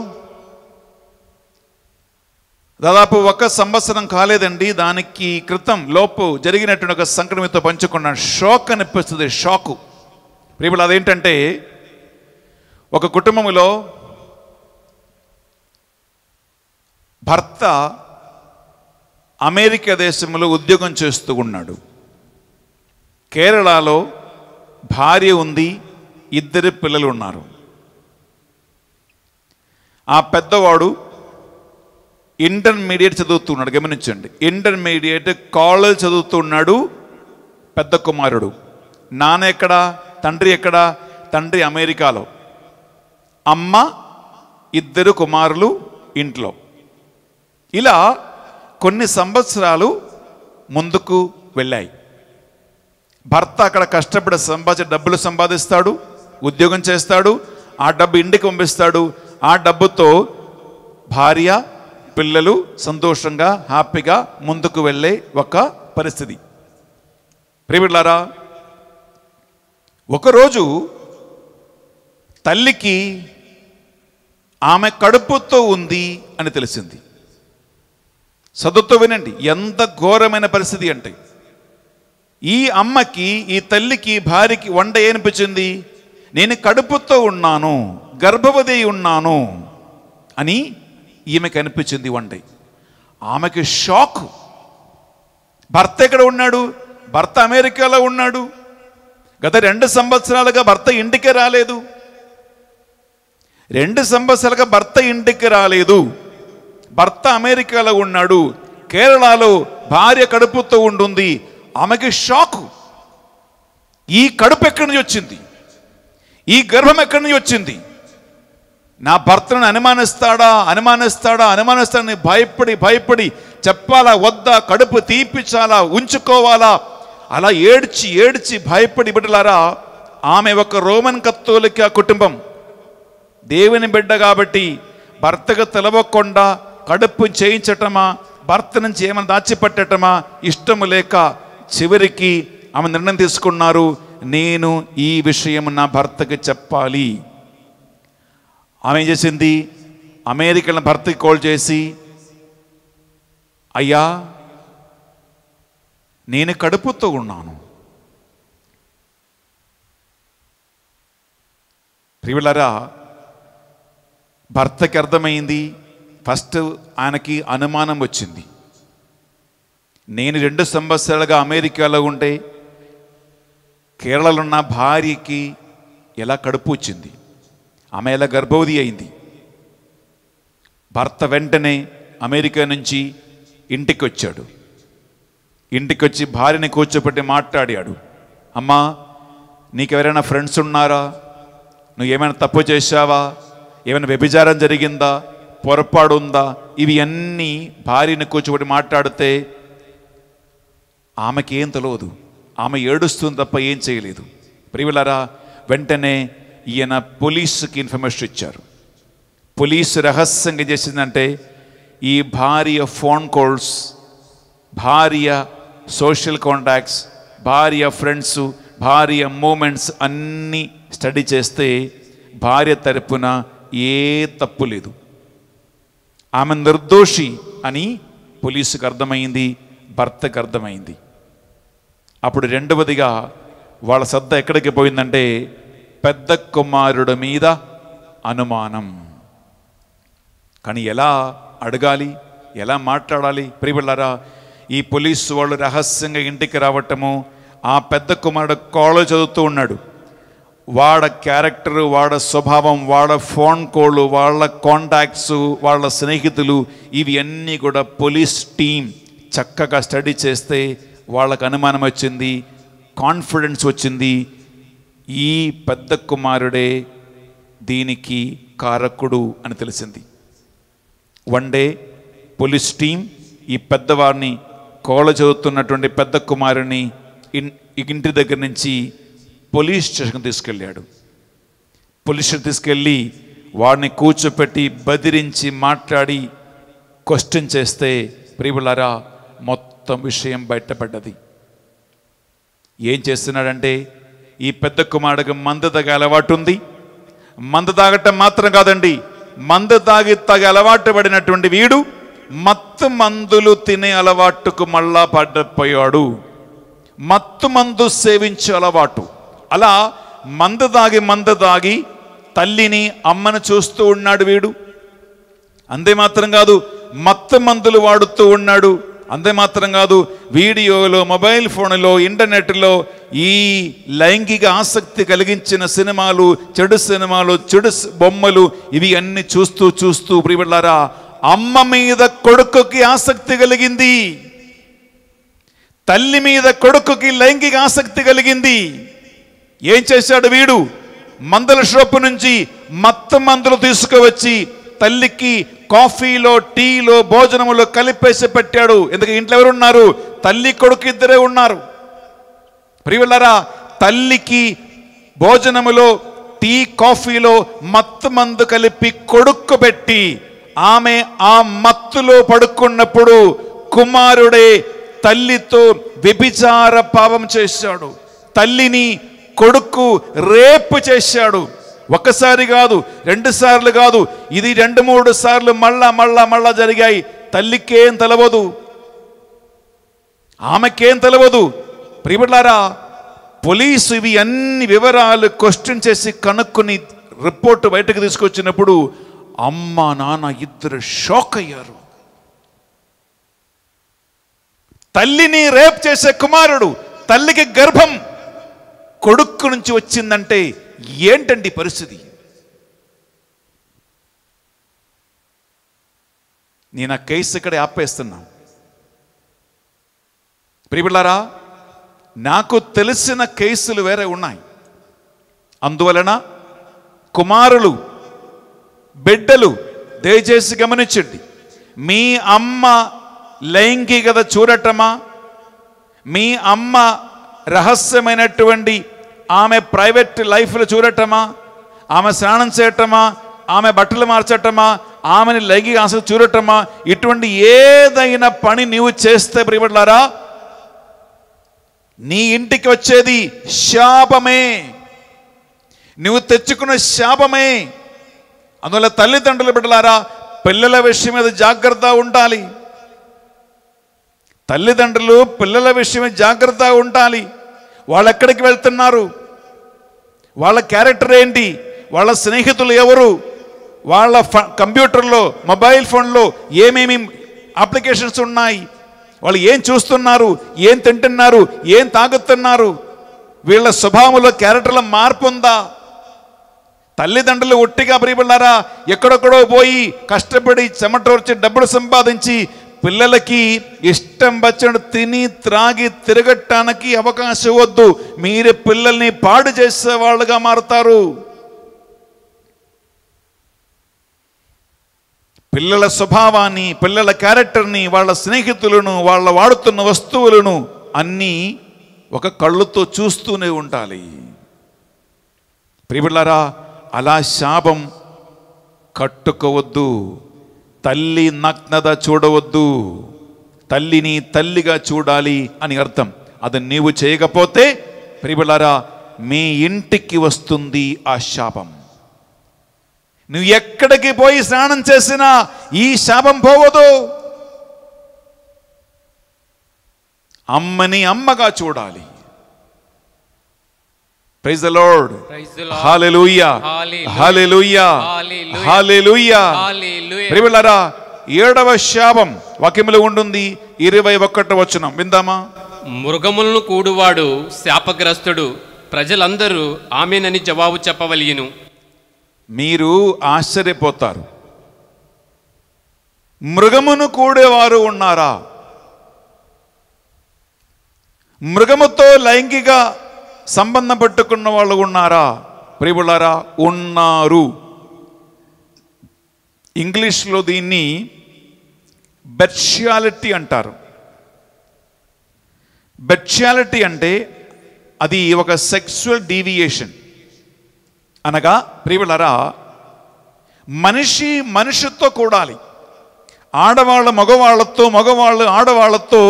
దాదాపు ఒక సంవత్సరం కాలేదండి దానికి క్రితం లోపు జరిగినటువంటి ఒక సంక్రమితో పంచుకున్నాను షాక్ అనిపిస్తుంది షాకు ప్రియులు అదేంటంటే ఒక కుటుంబంలో భర్త అమెరికా దేశంలో ఉద్యోగం చేస్తూ ఉన్నాడు కేరళలో భార్య ఉంది ఇద్దరు పిల్లలు ఉన్నారు ఆ పెద్దవాడు ఇంటర్మీడియట్ చదువుతున్నాడు గమనించండి ఇంటర్మీడియట్ కాలేజ్ చదువుతున్నాడు పెద్ద కుమారుడు నాన్న ఎక్కడ తండ్రి ఎక్కడ తండ్రి అమెరికాలో అమ్మ ఇద్దరు కుమారులు ఇంట్లో ఇలా కొన్ని సంవత్సరాలు ముందుకు వెళ్ళాయి భర్త అక్కడ కష్టపడి సంపాదించి డబ్బులు సంపాదిస్తాడు ఉద్యోగం చేస్తాడు ఆ డబ్బు ఇంటికి పంపిస్తాడు ఆ డబ్బుతో భార్య పిల్లలు సంతోషంగా హ్యాపీగా ముందుకు వెళ్ళే ఒక పరిస్థితి ప్రేమిట్లారా ఒకరోజు తల్లికి ఆమె కడుపుతో ఉంది అని తెలిసింది చదువుతో వినండి ఎంత ఘోరమైన పరిస్థితి అంటే ఈ అమ్మకి ఈ తల్లికి భార్యకి వంట ఏనిపించింది నేను కడుపుతో ఉన్నాను గర్భవతి ఉన్నాను అని ఈమె కనిపించింది వన్ డే ఆమెకి షాక్ భర్త ఎక్కడ ఉన్నాడు భర్త అమెరికాలో ఉన్నాడు గత రెండు సంవత్సరాలుగా భర్త ఇంటికి రాలేదు రెండు సంవత్సరాలుగా భర్త ఇంటికి రాలేదు భర్త అమెరికాలో ఉన్నాడు కేరళలో భార్య కడుపుతో ఉంటుంది ఆమెకి షాక్ ఈ కడుపు ఎక్కడి నుంచి వచ్చింది ఈ గర్భం ఎక్కడి నుంచి వచ్చింది నా భర్తను అనుమానిస్తాడా అనుమానిస్తాడా అనుమానిస్తాడని భయపడి భయపడి చెప్పాలా వద్దా కడుపు తీపించాలా ఉంచుకోవాలా అలా ఏడ్చి ఏడ్చి భయపడి బిడ్డలారా ఆమె ఒక రోమన్ కత్తోలిక కుటుంబం దేవుని బిడ్డ కాబట్టి భర్తకు తెలవకుండా కడుపు చేయించటమా భర్త నుంచి ఏమైనా దాచిపెట్టటమా ఇష్టము లేక చివరికి ఆమె నిర్ణయం తీసుకున్నారు నేను ఈ విషయం నా భర్తకి చెప్పాలి ఆమె ఏం చేసింది అమెరికన్ భర్తకి కాల్ చేసి అయ్యా నేను కడుపుతో ఉన్నాను ప్రియులరా భర్తకి అర్థమైంది ఫస్ట్ ఆయనకి అనుమానం వచ్చింది నేను రెండు సంవత్సరాలుగా అమెరికాలో ఉంటే కేరళలో ఉన్న భార్యకి ఎలా కడుపు వచ్చింది ఆమె ఇలా గర్భవతి అయింది భర్త వెంటనే అమెరికా నుంచి ఇంటికి వచ్చాడు ఇంటికి వచ్చి భార్యని కూర్చోపెట్టి మాట్లాడాడు అమ్మా నీకెవరైనా ఫ్రెండ్స్ ఉన్నారా నువ్వు ఏమైనా తప్పు చేశావా ఏమైనా వ్యభిచారం జరిగిందా పొరపాడు ఉందా ఇవి అన్నీ భార్యని కూర్చోబెట్టి మాట్లాడితే ఆమెకేం తెలియదు ఆమె ఏడుస్తుంది తప్ప ఏం చేయలేదు ప్రియులరా వెంటనే ఈయన పోలీసుకి ఇన్ఫర్మేషన్ ఇచ్చారు పోలీసు రహస్యంగా చేసిందంటే ఈ భార్య ఫోన్ కాల్స్ భార్య సోషల్ కాంటాక్ట్స్ భార్య ఫ్రెండ్స్ భార్య మూమెంట్స్ అన్నీ స్టడీ చేస్తే భార్య తరపున ఏ తప్పు లేదు ఆమె నిర్దోషి అని పోలీసుకు అర్థమైంది భర్తకు అర్థమైంది అప్పుడు రెండవదిగా వాళ్ళ శ్రద్ధ ఎక్కడికి పోయిందంటే పెద్ద కుమారుడి మీద అనుమానం కానీ ఎలా అడగాలి ఎలా మాట్లాడాలి ప్రియబిళ్ళారా ఈ పోలీసు వాళ్ళు రహస్యంగా ఇంటికి రావటము ఆ పెద్ద కుమారుడు కాళ్ళు చదువుతూ ఉన్నాడు వాడ క్యారెక్టర్ వాడ స్వభావం వాడ ఫోన్ కోళ్ళు వాళ్ళ కాంటాక్ట్స్ వాళ్ళ స్నేహితులు ఇవి అన్నీ కూడా పోలీస్ టీం చక్కగా స్టడీ చేస్తే వాళ్ళకు అనుమానం వచ్చింది కాన్ఫిడెన్స్ వచ్చింది ఈ పెద్ద కుమారుడే దీనికి కారకుడు అని తెలిసింది వన్ డే పోలీస్ టీం ఈ పెద్దవారిని కోళ్ళ చదువుతున్నటువంటి పెద్ద కుమారుని ఇంటి దగ్గర నుంచి పోలీస్ స్టేషన్కి తీసుకెళ్ళాడు పోలీస్ స్టేషన్ తీసుకెళ్ళి వాడిని కూర్చోపెట్టి బదిరించి మాట్లాడి క్వశ్చన్ చేస్తే ప్రియులారా మొత్తం విషయం బయటపడ్డది ఏం చేస్తున్నాడంటే ఈ పెద్ద కుమారుడికి మంద తగే అలవాటు ఉంది మంద తాగటం మాత్రం కాదండి మంద తాగి తగ అలవాటు పడినటువంటి వీడు మత్తు మందులు తినే అలవాటుకు మళ్ళా పడ్డపోయాడు మత్తు మందు సేవించే అలవాటు అలా మంద తాగి మంద తాగి తల్లిని అమ్మను చూస్తూ ఉన్నాడు వీడు అంతే మాత్రం కాదు మత్తు మందులు వాడుతూ ఉన్నాడు అంతే మాత్రం కాదు వీడియోలో మొబైల్ ఫోన్లో ఇంటర్నెట్లో ఈ లైంగిక ఆసక్తి కలిగించిన సినిమాలు చెడు సినిమాలు చెడు బొమ్మలు ఇవి అన్ని చూస్తూ చూస్తూ ప్రియబిళ్ళారా అమ్మ మీద కొడుకుకి ఆసక్తి కలిగింది తల్లి మీద కొడుకుకి లైంగిక ఆసక్తి కలిగింది ఏం చేశాడు వీడు మందుల షాపు నుంచి మత్త మందులు తీసుకువచ్చి తల్లికి కాఫీలో టీలో భోజనములో కలిపేసి పెట్టాడు ఎందుకు ఇంట్లో ఎవరున్నారు తల్లి కొడుకు ఇద్దరే ఉన్నారు ప్రియులరా తల్లికి భోజనములో టీ కాఫీలో మత్తు మందు కలిపి కొడుక్కు పెట్టి ఆమె ఆ మత్తులో పడుకున్నప్పుడు కుమారుడే తల్లితో వ్యభిచార పాపం చేశాడు తల్లిని కొడుకు రేపు చేశాడు ఒక్కసారి కాదు రెండు సార్లు కాదు ఇది రెండు మూడు సార్లు మళ్ళా మళ్ళా మళ్ళా జరిగాయి తల్లికేం తెలవదు ఆమెకేం తెలవదు ప్రియబడ్లారా పోలీసు ఇవి అన్ని వివరాలు క్వశ్చన్ చేసి కనుక్కుని రిపోర్ట్ బయటకు తీసుకొచ్చినప్పుడు అమ్మ నాన్న ఇద్దరు షాక్ అయ్యారు తల్లిని రేప్ చేసే కుమారుడు తల్లికి గర్భం కొడుకు నుంచి వచ్చిందంటే ఏంటండి పరిస్థితి నేను ఆ కేసు ఇక్కడ ఆపేస్తున్నా ప్రియబిళ్ళారా నాకు తెలిసిన కేసులు వేరే ఉన్నాయి అందువలన కుమారులు బిడ్డలు దయచేసి గమనించండి మీ అమ్మ లైంగికత చూడటమా మీ అమ్మ రహస్యమైనటువంటి ఆమె ప్రైవేట్ లైఫ్లో చూడటమా ఆమె స్నానం చేయటమా ఆమె బట్టలు మార్చటమా ఆమెని లైంగిక ఆశలు చూడటమా ఇటువంటి ఏదైనా పని నీవు చేస్తే ప్రియపడలారా నీ ఇంటికి వచ్చేది శాపమే నువ్వు తెచ్చుకున్న శాపమే అందువల్ల తల్లిదండ్రులు బిడ్డలారా పిల్లల విషయం మీద జాగ్రత్త ఉండాలి తల్లిదండ్రులు పిల్లల విషయమే జాగ్రత్తగా ఉండాలి వాళ్ళు ఎక్కడికి వెళ్తున్నారు వాళ్ళ క్యారెక్టర్ ఏంటి వాళ్ళ స్నేహితులు ఎవరు వాళ్ళ కంప్యూటర్లో మొబైల్ ఫోన్లో ఏమేమి అప్లికేషన్స్ ఉన్నాయి వాళ్ళు ఏం చూస్తున్నారు ఏం తింటున్నారు ఏం తాగుతున్నారు వీళ్ళ స్వభావంలో క్యారెక్టర్ల మార్పు ఉందా తల్లిదండ్రులు ఒట్టిగా ప్రియపడ్డారా ఎక్కడెక్కడో పోయి కష్టపడి చెమటోర్చి డబ్బులు సంపాదించి పిల్లలకి ఇష్టం వచ్చినట్టు తిని త్రాగి తిరగటానికి అవకాశం వద్దు మీరే పిల్లల్ని పాడు చేసే వాళ్ళుగా మారుతారు పిల్లల స్వభావాన్ని పిల్లల క్యారెక్టర్ని వాళ్ళ స్నేహితులను వాళ్ళ వాడుతున్న వస్తువులను అన్నీ ఒక కళ్ళుతో చూస్తూనే ఉండాలి ప్రిబిళ్ళారా అలా శాపం కట్టుకోవద్దు తల్లి నగ్నత చూడవద్దు తల్లిని తల్లిగా చూడాలి అని అర్థం అది నీవు చేయకపోతే ప్రిబులరా మీ ఇంటికి వస్తుంది ఆ శాపం నువ్వు ఎక్కడికి పోయి స్నానం చేసినా ఈ శాపం పోవదు అమ్మని అమ్మగా చూడాలి praise the Lord hallelujah hallelujah hallelujah ప్రియులారా ఏడవ శాపం వాక్యములో ఉంటుంది ఇరవై ఒకటి వచనం విందామా మృగములను కూడువాడు శాపగ్రస్తుడు ప్రజలందరూ ఆమెనని జవాబు చెప్పవలిను మీరు ఆశ్చర్యపోతారు మృగమును కూడేవారు ఉన్నారా మృగముతో లైంగిక సంబంధం పెట్టుకున్న వాళ్ళు ఉన్నారా ప్రియులారా ఉన్నారు ఇంగ్లీష్లో దీన్ని బెర్షియాలిటీ అంటారు బెర్షియాలిటీ అంటే అది ఒక సెక్సువల్ డీవియేషన్ అనగా ప్రియులరా మనిషి మనిషితో కూడాలి ఆడవాళ్ళ మగవాళ్ళతో మగవాళ్ళు ఆడవాళ్ళతో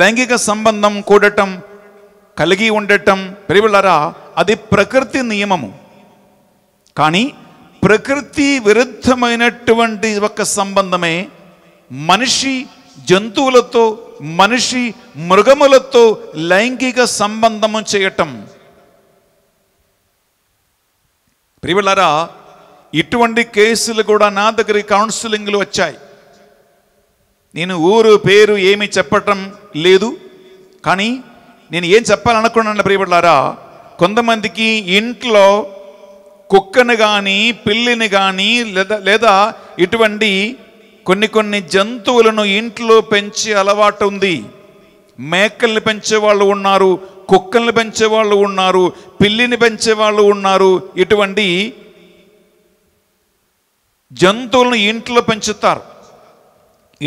లైంగిక సంబంధం కూడటం కలిగి ఉండటం పెరివిలరా అది ప్రకృతి నియమము కానీ ప్రకృతి విరుద్ధమైనటువంటి ఒక సంబంధమే మనిషి జంతువులతో మనిషి మృగములతో లైంగిక సంబంధము చేయటం ప్రియులరా ఇటువంటి కేసులు కూడా నా దగ్గర కౌన్సిలింగ్లు వచ్చాయి నేను ఊరు పేరు ఏమి చెప్పటం లేదు కానీ నేను ఏం చెప్పాలనుకున్నాను ప్రియపడలారా కొంతమందికి ఇంట్లో కుక్కను కానీ పిల్లిని కానీ లేదా లేదా ఇటువంటి కొన్ని కొన్ని జంతువులను ఇంట్లో పెంచే అలవాటు ఉంది మేకల్ని పెంచే వాళ్ళు ఉన్నారు కుక్కల్ని పెంచే వాళ్ళు ఉన్నారు పిల్లిని పెంచే వాళ్ళు ఉన్నారు ఇటువంటి జంతువులను ఇంట్లో పెంచుతారు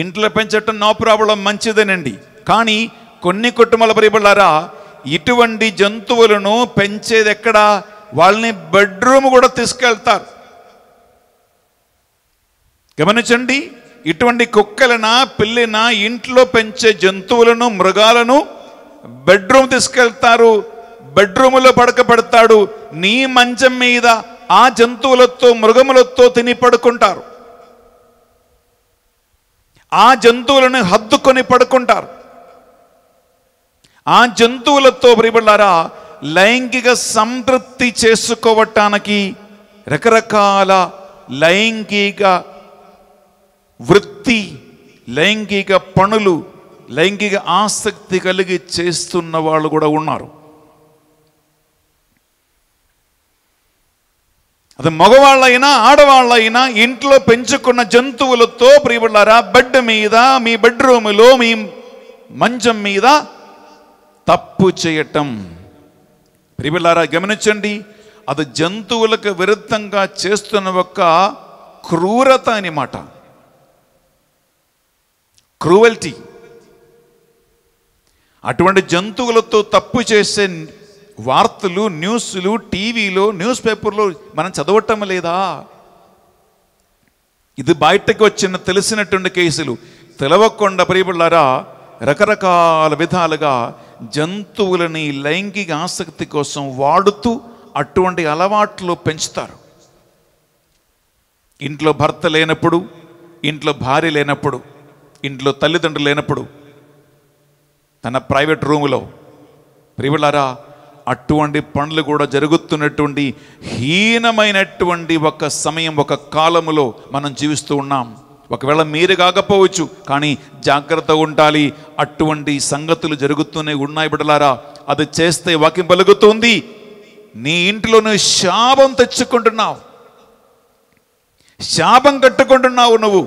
ఇంట్లో పెంచటం నో ప్రాబ్లం మంచిదేనండి కానీ కొన్ని కుటుంబాల పరిపాలారా ఇటువంటి జంతువులను పెంచేది ఎక్కడా వాళ్ళని బెడ్రూమ్ కూడా తీసుకెళ్తారు గమనించండి ఇటువంటి కుక్కలన పిల్లిన ఇంట్లో పెంచే జంతువులను మృగాలను బెడ్రూమ్ తీసుకెళ్తారు బెడ్రూములో పడకపడతాడు నీ మంచం మీద ఆ జంతువులతో మృగములతో తిని పడుకుంటారు ఆ జంతువులను హద్దుకొని పడుకుంటారు ఆ జంతువులతో ప్రియబడ్డారా లైంగిక సంతృప్తి చేసుకోవటానికి రకరకాల లైంగిక వృత్తి లైంగిక పనులు లైంగిక ఆసక్తి కలిగి చేస్తున్న వాళ్ళు కూడా ఉన్నారు అది మగవాళ్ళైనా ఆడవాళ్ళైనా ఇంట్లో పెంచుకున్న జంతువులతో ప్రియబళ్ళారా బెడ్ మీద మీ బెడ్రూమ్లో మీ మంచం మీద తప్పు చేయటం ప్రిబిలారా గమనించండి అది జంతువులకు విరుద్ధంగా చేస్తున్న ఒక క్రూరత మాట క్రూవల్టీ అటువంటి జంతువులతో తప్పు చేసే వార్తలు న్యూస్లు టీవీలో న్యూస్ పేపర్లో మనం చదవటం లేదా ఇది బయటకు వచ్చిన తెలిసినటువంటి కేసులు తెలవకుండా ప్రియబళ్ళారా రకరకాల విధాలుగా జంతువులని లైంగిక ఆసక్తి కోసం వాడుతూ అటువంటి అలవాట్లు పెంచుతారు ఇంట్లో భర్త లేనప్పుడు ఇంట్లో భార్య లేనప్పుడు ఇంట్లో తల్లిదండ్రులు లేనప్పుడు తన ప్రైవేట్ రూములో ప్రియులారా అటువంటి పనులు కూడా జరుగుతున్నటువంటి హీనమైనటువంటి ఒక సమయం ఒక కాలములో మనం జీవిస్తూ ఉన్నాం ఒకవేళ మీరు కాకపోవచ్చు కానీ జాగ్రత్త ఉండాలి అటువంటి సంగతులు జరుగుతూనే ఉన్నాయి బిడలారా అది చేస్తే వాక్యం పలుగుతుంది నీ ఇంటిలోనే శాపం తెచ్చుకుంటున్నావు శాపం కట్టుకుంటున్నావు నువ్వు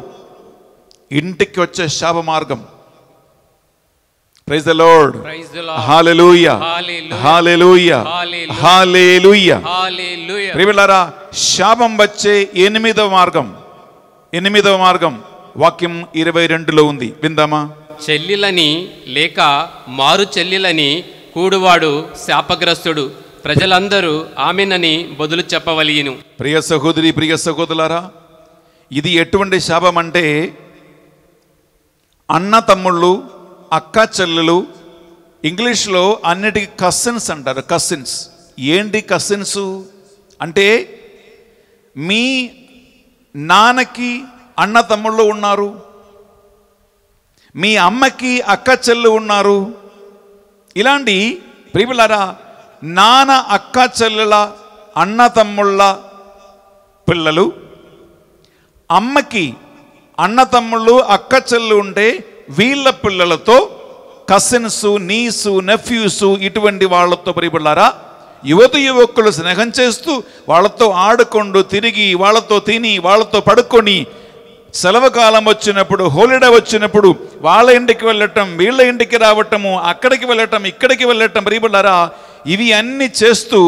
ఇంటికి వచ్చే శాప మార్గం ప్రైజ్ ద లోడ్ హాలెలూయ శాపం వచ్చే ఎనిమిదవ మార్గం ఎనిమిదవ మార్గం వాక్యం ఇరవై రెండులో ఉంది విందామా చెల్లిలని లేక మారు చెల్లిలని కూడువాడు శాపగ్రస్తుడు ప్రజలందరూ ఆమెనని బదులు చెప్పవలియను ప్రియ సహోదరి ప్రియ సహోదరులారా ఇది ఎటువంటి శాపం అంటే అన్న తమ్ముళ్ళు అక్క చెల్లెలు ఇంగ్లీష్లో అన్నిటికీ కసిన్స్ అంటారు కసిన్స్ ఏంటి కసిన్స్ అంటే మీ నాన్నకి అన్న తమ్ముళ్ళు ఉన్నారు మీ అమ్మకి అక్క చెల్లు ఉన్నారు ఇలాంటి ప్రియులరా నాన్న అక్క చెల్లెల అన్న తమ్ముళ్ళ పిల్లలు అమ్మకి అన్న తమ్ముళ్ళు అక్క చెల్లు ఉంటే వీళ్ళ పిల్లలతో కసిన్స్ నీసు నెఫ్యూసు ఇటువంటి వాళ్ళతో ప్రియులారా యువతి యువకులు స్నేహం చేస్తూ వాళ్ళతో ఆడుకుంటూ తిరిగి వాళ్ళతో తిని వాళ్ళతో పడుకొని సెలవు కాలం వచ్చినప్పుడు హోలిడే వచ్చినప్పుడు వాళ్ళ ఇంటికి వెళ్ళటం వీళ్ళ ఇంటికి రావటము అక్కడికి వెళ్ళటం ఇక్కడికి వెళ్ళటం రీబులారా ఇవి అన్ని చేస్తూ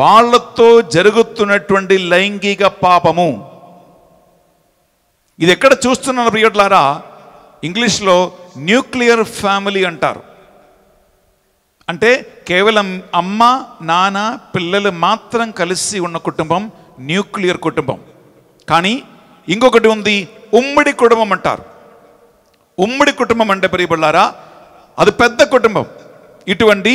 వాళ్ళతో జరుగుతున్నటువంటి లైంగిక పాపము ఇది ఎక్కడ చూస్తున్నాను ప్రియట్లారా ఇంగ్లీష్లో న్యూక్లియర్ ఫ్యామిలీ అంటారు అంటే కేవలం అమ్మ నాన్న పిల్లలు మాత్రం కలిసి ఉన్న కుటుంబం న్యూక్లియర్ కుటుంబం కానీ ఇంకొకటి ఉంది ఉమ్మడి కుటుంబం అంటారు ఉమ్మడి కుటుంబం అంటే పెరిగిపళ్ళారా అది పెద్ద కుటుంబం ఇటువంటి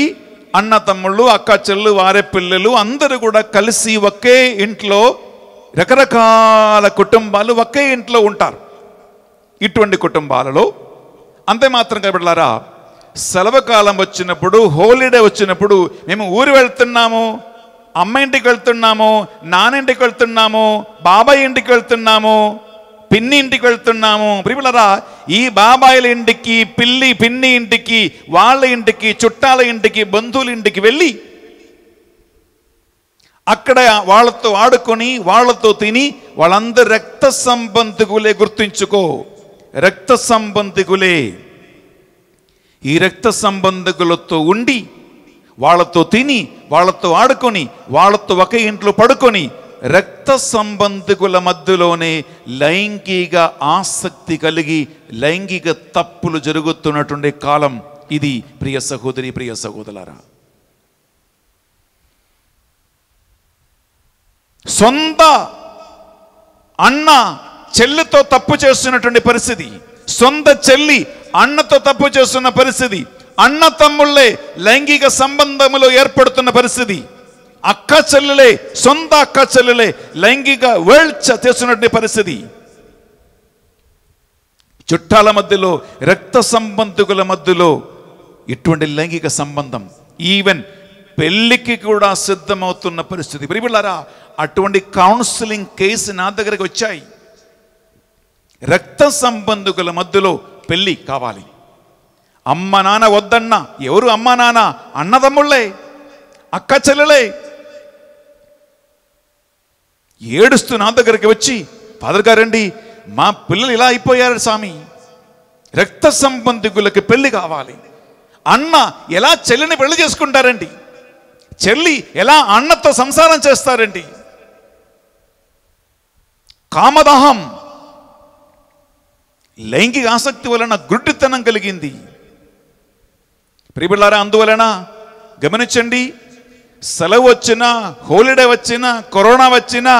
అన్న తమ్ముళ్ళు అక్క చెల్లు వారే పిల్లలు అందరూ కూడా కలిసి ఒకే ఇంట్లో రకరకాల కుటుంబాలు ఒకే ఇంట్లో ఉంటారు ఇటువంటి కుటుంబాలలో అంతే మాత్రం కనబడలారా సెలవు కాలం వచ్చినప్పుడు హోలీడే వచ్చినప్పుడు మేము ఊరు వెళ్తున్నాము అమ్మ ఇంటికి వెళ్తున్నాము నానింటికి వెళ్తున్నాము బాబాయ్ ఇంటికి వెళ్తున్నాము పిన్ని ఇంటికి వెళ్తున్నాము ప్రిపులరా ఈ బాబాయిల ఇంటికి పిల్లి పిన్ని ఇంటికి వాళ్ళ ఇంటికి చుట్టాల ఇంటికి బంధువుల ఇంటికి వెళ్ళి అక్కడ వాళ్ళతో ఆడుకొని వాళ్ళతో తిని వాళ్ళందరూ రక్త సంబంధికులే గుర్తుంచుకో రక్త సంబంధికులే ఈ రక్త సంబంధకులతో ఉండి వాళ్ళతో తిని వాళ్ళతో ఆడుకొని వాళ్ళతో ఒక ఇంట్లో పడుకొని రక్త సంబంధకుల మధ్యలోనే లైంగిక ఆసక్తి కలిగి లైంగిక తప్పులు జరుగుతున్నటువంటి కాలం ఇది ప్రియ సహోదరి ప్రియ సహోదరులారా సొంత అన్న చెల్లితో తప్పు చేస్తున్నటువంటి పరిస్థితి సొంత చెల్లి అన్నతో తప్పు చేస్తున్న పరిస్థితి అన్న తమ్ముళ్ళే లైంగిక సంబంధములో ఏర్పడుతున్న పరిస్థితి అక్క చెల్లెలే సొంత అక్క చెల్లెలే లైంగిక వేల్చ చేస్తున్నటువంటి పరిస్థితి చుట్టాల మధ్యలో రక్త సంబంధుకుల మధ్యలో ఇటువంటి లైంగిక సంబంధం ఈవెన్ పెళ్ళికి కూడా సిద్ధమవుతున్న పరిస్థితి ఇప్పుడు అటువంటి కౌన్సిలింగ్ కేసు నా దగ్గరికి వచ్చాయి రక్త సంబంధికుల మధ్యలో పెళ్ళి కావాలి అమ్మ నాన్న వద్దన్నా ఎవరు అమ్మ నాన్న అన్నదమ్ముళ్ళే అక్క చెల్లెలే ఏడుస్తూ నా దగ్గరికి వచ్చి ఫాదర్ గారండి మా పిల్లలు ఇలా అయిపోయారు స్వామి రక్త సంబంధికులకి పెళ్లి కావాలి అన్న ఎలా చెల్లిని పెళ్లి చేసుకుంటారండి చెల్లి ఎలా అన్నతో సంసారం చేస్తారండి కామదాహం లైంగిక ఆసక్తి వలన గుడ్డితనం కలిగింది ప్రియబిళ్ళారా అందువలన గమనించండి సెలవు వచ్చినా హోలిడే వచ్చినా కరోనా వచ్చినా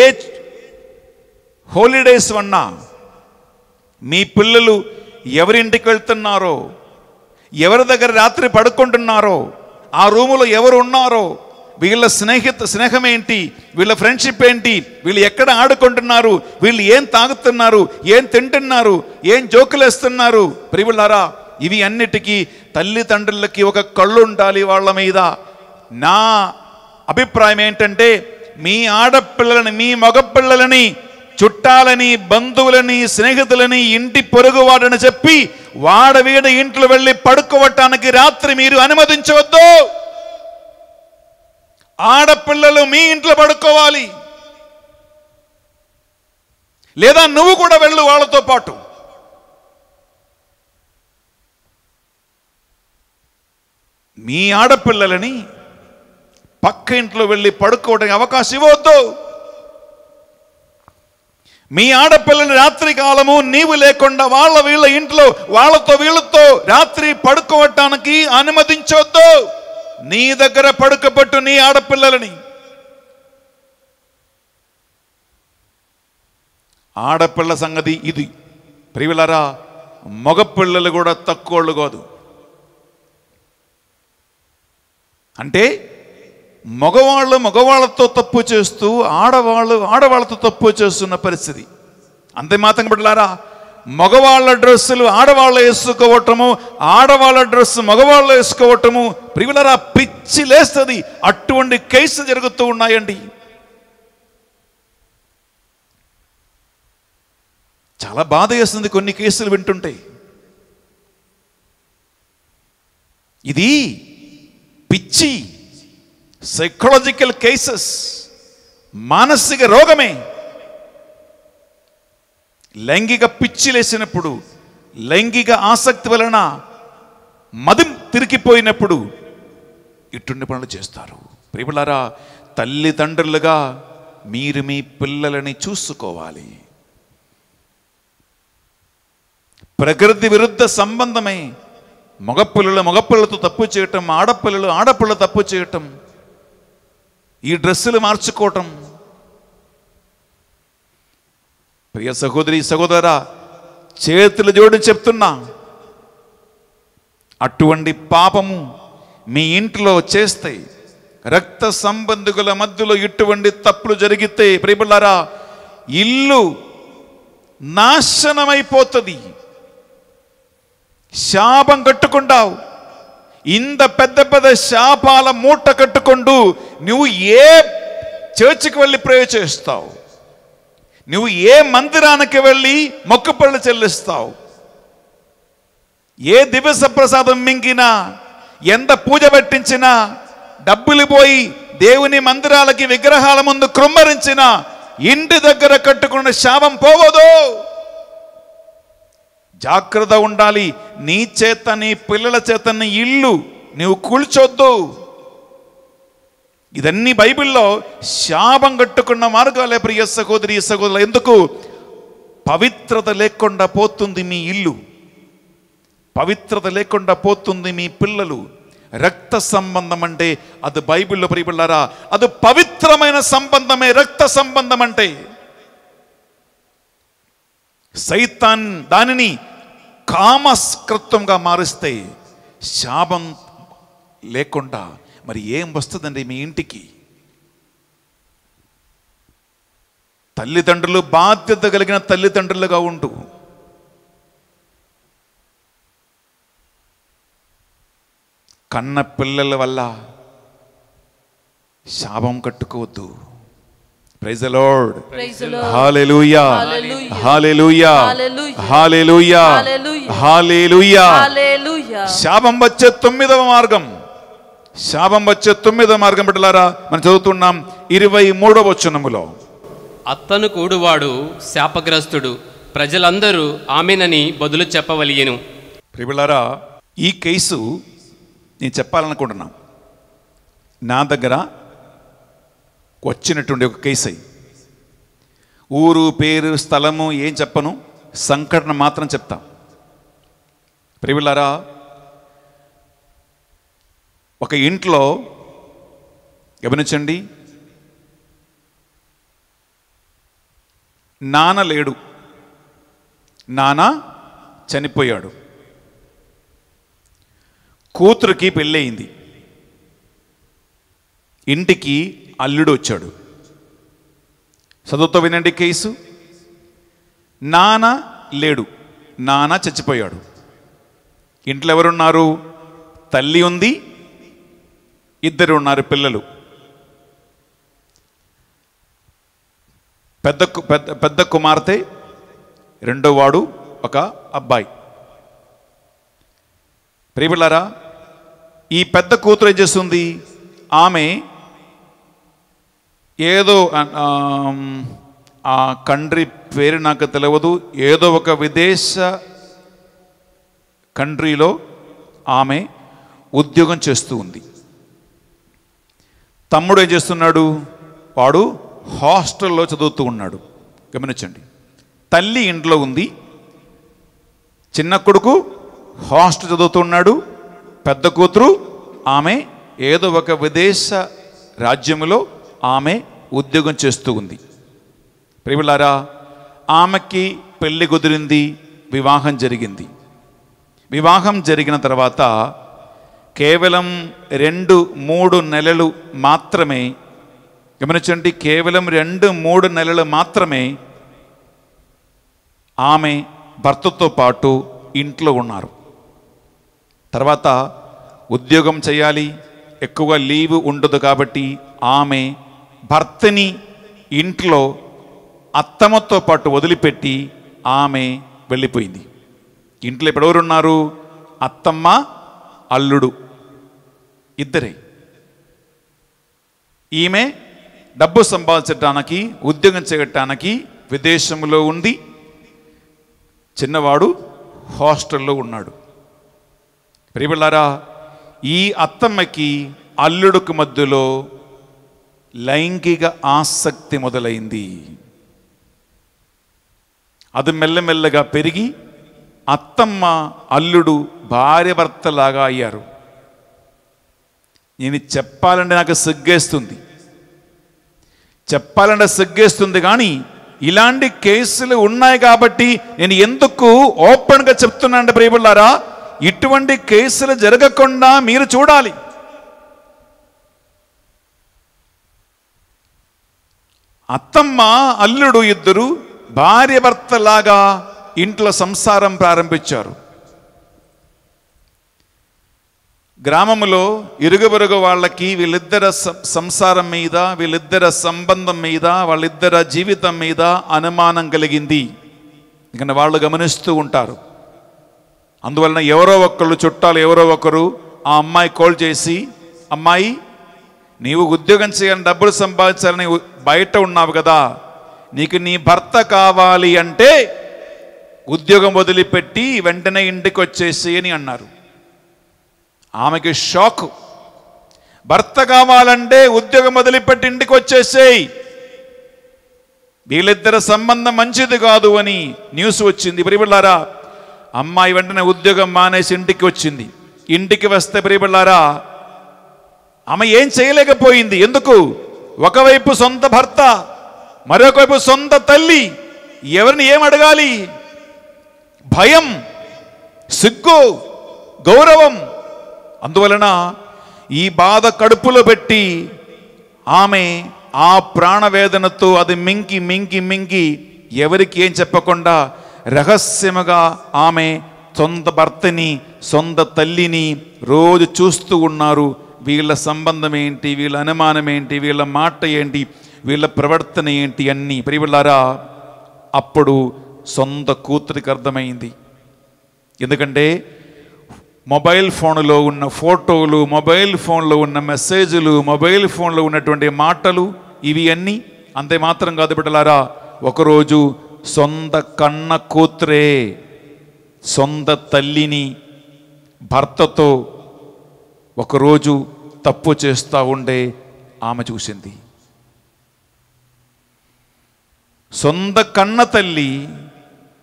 ఏ హోలిడేస్ వన్నా మీ పిల్లలు ఎవరింటికి వెళ్తున్నారో ఎవరి దగ్గర రాత్రి పడుకుంటున్నారో ఆ రూములో ఎవరు ఉన్నారో వీళ్ళ స్నేహిత స్నేహం ఏంటి వీళ్ళ ఫ్రెండ్షిప్ ఏంటి వీళ్ళు ఎక్కడ ఆడుకుంటున్నారు వీళ్ళు ఏం తాగుతున్నారు ఏం తింటున్నారు ఏం జోకులేస్తున్నారు ప్రియులారా ఇవి అన్నిటికీ తల్లిదండ్రులకి ఒక కళ్ళు ఉండాలి వాళ్ళ మీద నా అభిప్రాయం ఏంటంటే మీ ఆడపిల్లలని మీ మగపిల్లలని చుట్టాలని బంధువులని స్నేహితులని ఇంటి పొరుగు చెప్పి వాడ వీడ ఇంట్లో వెళ్ళి పడుకోవటానికి రాత్రి మీరు అనుమతించవద్దు ఆడపిల్లలు మీ ఇంట్లో పడుకోవాలి లేదా నువ్వు కూడా వెళ్ళు వాళ్ళతో పాటు మీ ఆడపిల్లలని పక్క ఇంట్లో వెళ్ళి పడుకోవడానికి అవకాశం ఇవ్వద్దు మీ ఆడపిల్లని రాత్రి కాలము నీవు లేకుండా వాళ్ళ వీళ్ళ ఇంట్లో వాళ్ళతో వీళ్ళతో రాత్రి పడుకోవటానికి అనుమతించొద్దు నీ దగ్గర పడుకబట్టు నీ ఆడపిల్లలని ఆడపిల్ల సంగతి ఇది ప్రియులరా మగపిల్లలు కూడా తక్కువళ్ళు కాదు అంటే మగవాళ్ళు మగవాళ్ళతో తప్పు చేస్తూ ఆడవాళ్ళు ఆడవాళ్ళతో తప్పు చేస్తున్న పరిస్థితి అంతే మాత్రం బిడ్డలారా మగవాళ్ళ డ్రెస్సులు ఆడవాళ్ళు వేసుకోవటము ఆడవాళ్ళ డ్రెస్ మగవాళ్ళు వేసుకోవటము ప్రియులరా పిచ్చి లేస్తుంది అటువంటి కేసులు జరుగుతూ ఉన్నాయండి చాలా బాధ వేస్తుంది కొన్ని కేసులు వింటుంటే ఇది పిచ్చి సైకలాజికల్ కేసెస్ మానసిక రోగమే లైంగిక పిచ్చి లేసినప్పుడు లైంగిక ఆసక్తి వలన మదం తిరిగిపోయినప్పుడు ఇటుండి పనులు చేస్తారు ప్రియులారా తల్లిదండ్రులుగా మీరు మీ పిల్లలని చూసుకోవాలి ప్రకృతి విరుద్ధ సంబంధమై మగపిల్లలు మగపిల్లలతో తప్పు చేయటం ఆడపిల్లలు ఆడపిల్లలు తప్పు చేయటం ఈ డ్రెస్సులు మార్చుకోవటం ప్రియ సహోదరి సహోదరా చేతులు జోడు చెప్తున్నా అటువంటి పాపము మీ ఇంట్లో చేస్తే రక్త సంబంధికుల మధ్యలో ఇటువంటి తప్పులు జరిగితే ప్రేమలారా ఇల్లు నాశనమైపోతుంది శాపం కట్టుకుంటావు ఇంత పెద్ద పెద్ద శాపాల మూట కట్టుకుంటూ నువ్వు ఏ చర్చికి వెళ్ళి ప్రేయ చేస్తావు నువ్వు ఏ మందిరానికి వెళ్ళి మొక్కుపళ్ళు చెల్లిస్తావు ఏ దివ్య ప్రసాదం మింగినా ఎంత పూజ పెట్టించినా డబ్బులు పోయి దేవుని మందిరాలకి విగ్రహాల ముందు కృమ్మరించిన ఇంటి దగ్గర కట్టుకున్న శాపం పోవదు జాగ్రత్త ఉండాలి నీ చేత నీ పిల్లల చేత నీ ఇల్లు నువ్వు కూల్చొద్దు ఇదన్నీ బైబిల్లో శాపం కట్టుకున్న మార్గాలే ప్రియ సహోదరి సహోదరులు ఎందుకు పవిత్రత లేకుండా పోతుంది మీ ఇల్లు పవిత్రత లేకుండా పోతుంది మీ పిల్లలు రక్త సంబంధం అంటే అది బైబిల్లో ప్రియబిళ్ళారా అది పవిత్రమైన సంబంధమే రక్త సంబంధం అంటే సైతాన్ దానిని కామస్కృత్వంగా మారుస్తే శాపం లేకుండా మరి ఏం వస్తుందండి మీ ఇంటికి తల్లిదండ్రులు బాధ్యత కలిగిన తల్లిదండ్రులుగా ఉంటూ కన్న పిల్లల వల్ల శాపం కట్టుకోవద్దు praise Lord hallelujah hallelujah hallelujah శాపం వచ్చే తొమ్మిదవ మార్గం శాపం వచ్చే తొమ్మిదో మార్గం పెట్టలారా మనం చదువుతున్నాం ఇరవై మూడవ వచనములో అత్తను కూడువాడు శాపగ్రస్తుడు ప్రజలందరూ ఆమెనని బదులు చెప్పవలియను ప్రిబిళ్ళారా ఈ కేసు నేను చెప్పాలనుకుంటున్నాను నా దగ్గర వచ్చినటువంటి ఒక కేసు ఊరు పేరు స్థలము ఏం చెప్పను సంఘటన మాత్రం చెప్తా ప్రివిలారా ఒక ఇంట్లో గమనించండి నాన్న లేడు నాన్న చనిపోయాడు కూతురికి పెళ్ళయింది ఇంటికి అల్లుడు వచ్చాడు చదువుతో వినండి కేసు నాన్న లేడు నాన్న చచ్చిపోయాడు ఇంట్లో ఎవరున్నారు తల్లి ఉంది ఇద్దరు ఉన్నారు పిల్లలు పెద్ద పెద్ద పెద్ద కుమార్తె రెండో వాడు ఒక అబ్బాయి ప్రియపిల్లారా ఈ పెద్ద కూతురు ఏం చేస్తుంది ఆమె ఏదో ఆ కంట్రీ పేరు నాకు తెలియదు ఏదో ఒక విదేశ కంట్రీలో ఆమె ఉద్యోగం చేస్తూ ఉంది తమ్ముడు ఏం చేస్తున్నాడు వాడు హాస్టల్లో చదువుతూ ఉన్నాడు గమనించండి తల్లి ఇంట్లో ఉంది చిన్న కొడుకు హాస్టల్ చదువుతున్నాడు పెద్ద కూతురు ఆమె ఏదో ఒక విదేశ రాజ్యములో ఆమె ఉద్యోగం చేస్తూ ఉంది ప్రేమలారా ఆమెకి పెళ్లి కుదిరింది వివాహం జరిగింది వివాహం జరిగిన తర్వాత కేవలం రెండు మూడు నెలలు మాత్రమే గమనించండి కేవలం రెండు మూడు నెలలు మాత్రమే ఆమె భర్తతో పాటు ఇంట్లో ఉన్నారు తర్వాత ఉద్యోగం చేయాలి ఎక్కువగా లీవ్ ఉండదు కాబట్టి ఆమె భర్తని ఇంట్లో అత్తమ్మతో పాటు వదిలిపెట్టి ఆమె వెళ్ళిపోయింది ఇంట్లో ఎప్పుడెవరున్నారు ఎవరున్నారు అత్తమ్మ అల్లుడు ఇద్దరే ఈమె డబ్బు సంపాదించడానికి ఉద్యోగం చేయటానికి విదేశంలో ఉంది చిన్నవాడు హాస్టల్లో ఉన్నాడు ప్రియబిళ్ళారా ఈ అత్తమ్మకి అల్లుడుకు మధ్యలో లైంగిక ఆసక్తి మొదలైంది అది మెల్లమెల్లగా పెరిగి అత్తమ్మ అల్లుడు భార్యభర్తలాగా అయ్యారు నేను చెప్పాలంటే నాకు సిగ్గేస్తుంది చెప్పాలంటే సిగ్గేస్తుంది కానీ ఇలాంటి కేసులు ఉన్నాయి కాబట్టి నేను ఎందుకు ఓపెన్గా చెప్తున్నాను ప్రియబుల్లారా ఇటువంటి కేసులు జరగకుండా మీరు చూడాలి అత్తమ్మ అల్లుడు ఇద్దరు భార్య లాగా ఇంట్లో సంసారం ప్రారంభించారు గ్రామంలో ఇరుగుబొరుగు వాళ్ళకి వీళ్ళిద్దరి సంసారం మీద వీళ్ళిద్దరి సంబంధం మీద వాళ్ళిద్దరి జీవితం మీద అనుమానం కలిగింది ఇక్కడ వాళ్ళు గమనిస్తూ ఉంటారు అందువలన ఎవరో ఒకళ్ళు చుట్టాలు ఎవరో ఒకరు ఆ అమ్మాయి కాల్ చేసి అమ్మాయి నీవు ఉద్యోగం చేయాలని డబ్బులు సంపాదించాలని బయట ఉన్నావు కదా నీకు నీ భర్త కావాలి అంటే ఉద్యోగం వదిలిపెట్టి వెంటనే ఇంటికి వచ్చేసి అని అన్నారు ఆమెకి షాక్ భర్త కావాలంటే ఉద్యోగం వదిలిపెట్టి ఇంటికి వచ్చేసేయి వీళ్ళిద్దరి సంబంధం మంచిది కాదు అని న్యూస్ వచ్చింది ప్రియబిళ్ళారా అమ్మాయి వెంటనే ఉద్యోగం మానేసి ఇంటికి వచ్చింది ఇంటికి వస్తే ప్రియబిళ్ళారా ఆమె ఏం చేయలేకపోయింది ఎందుకు ఒకవైపు సొంత భర్త మరొకవైపు సొంత తల్లి ఎవరిని ఏం అడగాలి భయం సిగ్గు గౌరవం అందువలన ఈ బాధ కడుపులో పెట్టి ఆమె ఆ ప్రాణవేదనతో అది మింగి మింగి మింగి ఎవరికి ఏం చెప్పకుండా రహస్యముగా ఆమె సొంత భర్తని సొంత తల్లిని రోజు చూస్తూ ఉన్నారు వీళ్ళ సంబంధం ఏంటి వీళ్ళ అనుమానం ఏంటి వీళ్ళ మాట ఏంటి వీళ్ళ ప్రవర్తన ఏంటి అన్నీ ప్రియులారా అప్పుడు సొంత కూతురికి అర్థమైంది ఎందుకంటే మొబైల్ ఫోన్లో ఉన్న ఫోటోలు మొబైల్ ఫోన్లో ఉన్న మెసేజ్లు మొబైల్ ఫోన్లో ఉన్నటువంటి మాటలు ఇవి అన్నీ అంతే మాత్రం కాదు బిడ్డలారా ఒకరోజు సొంత కన్న కూతురే సొంత తల్లిని భర్తతో ఒకరోజు తప్పు చేస్తూ ఉండే ఆమె చూసింది సొంత కన్న తల్లి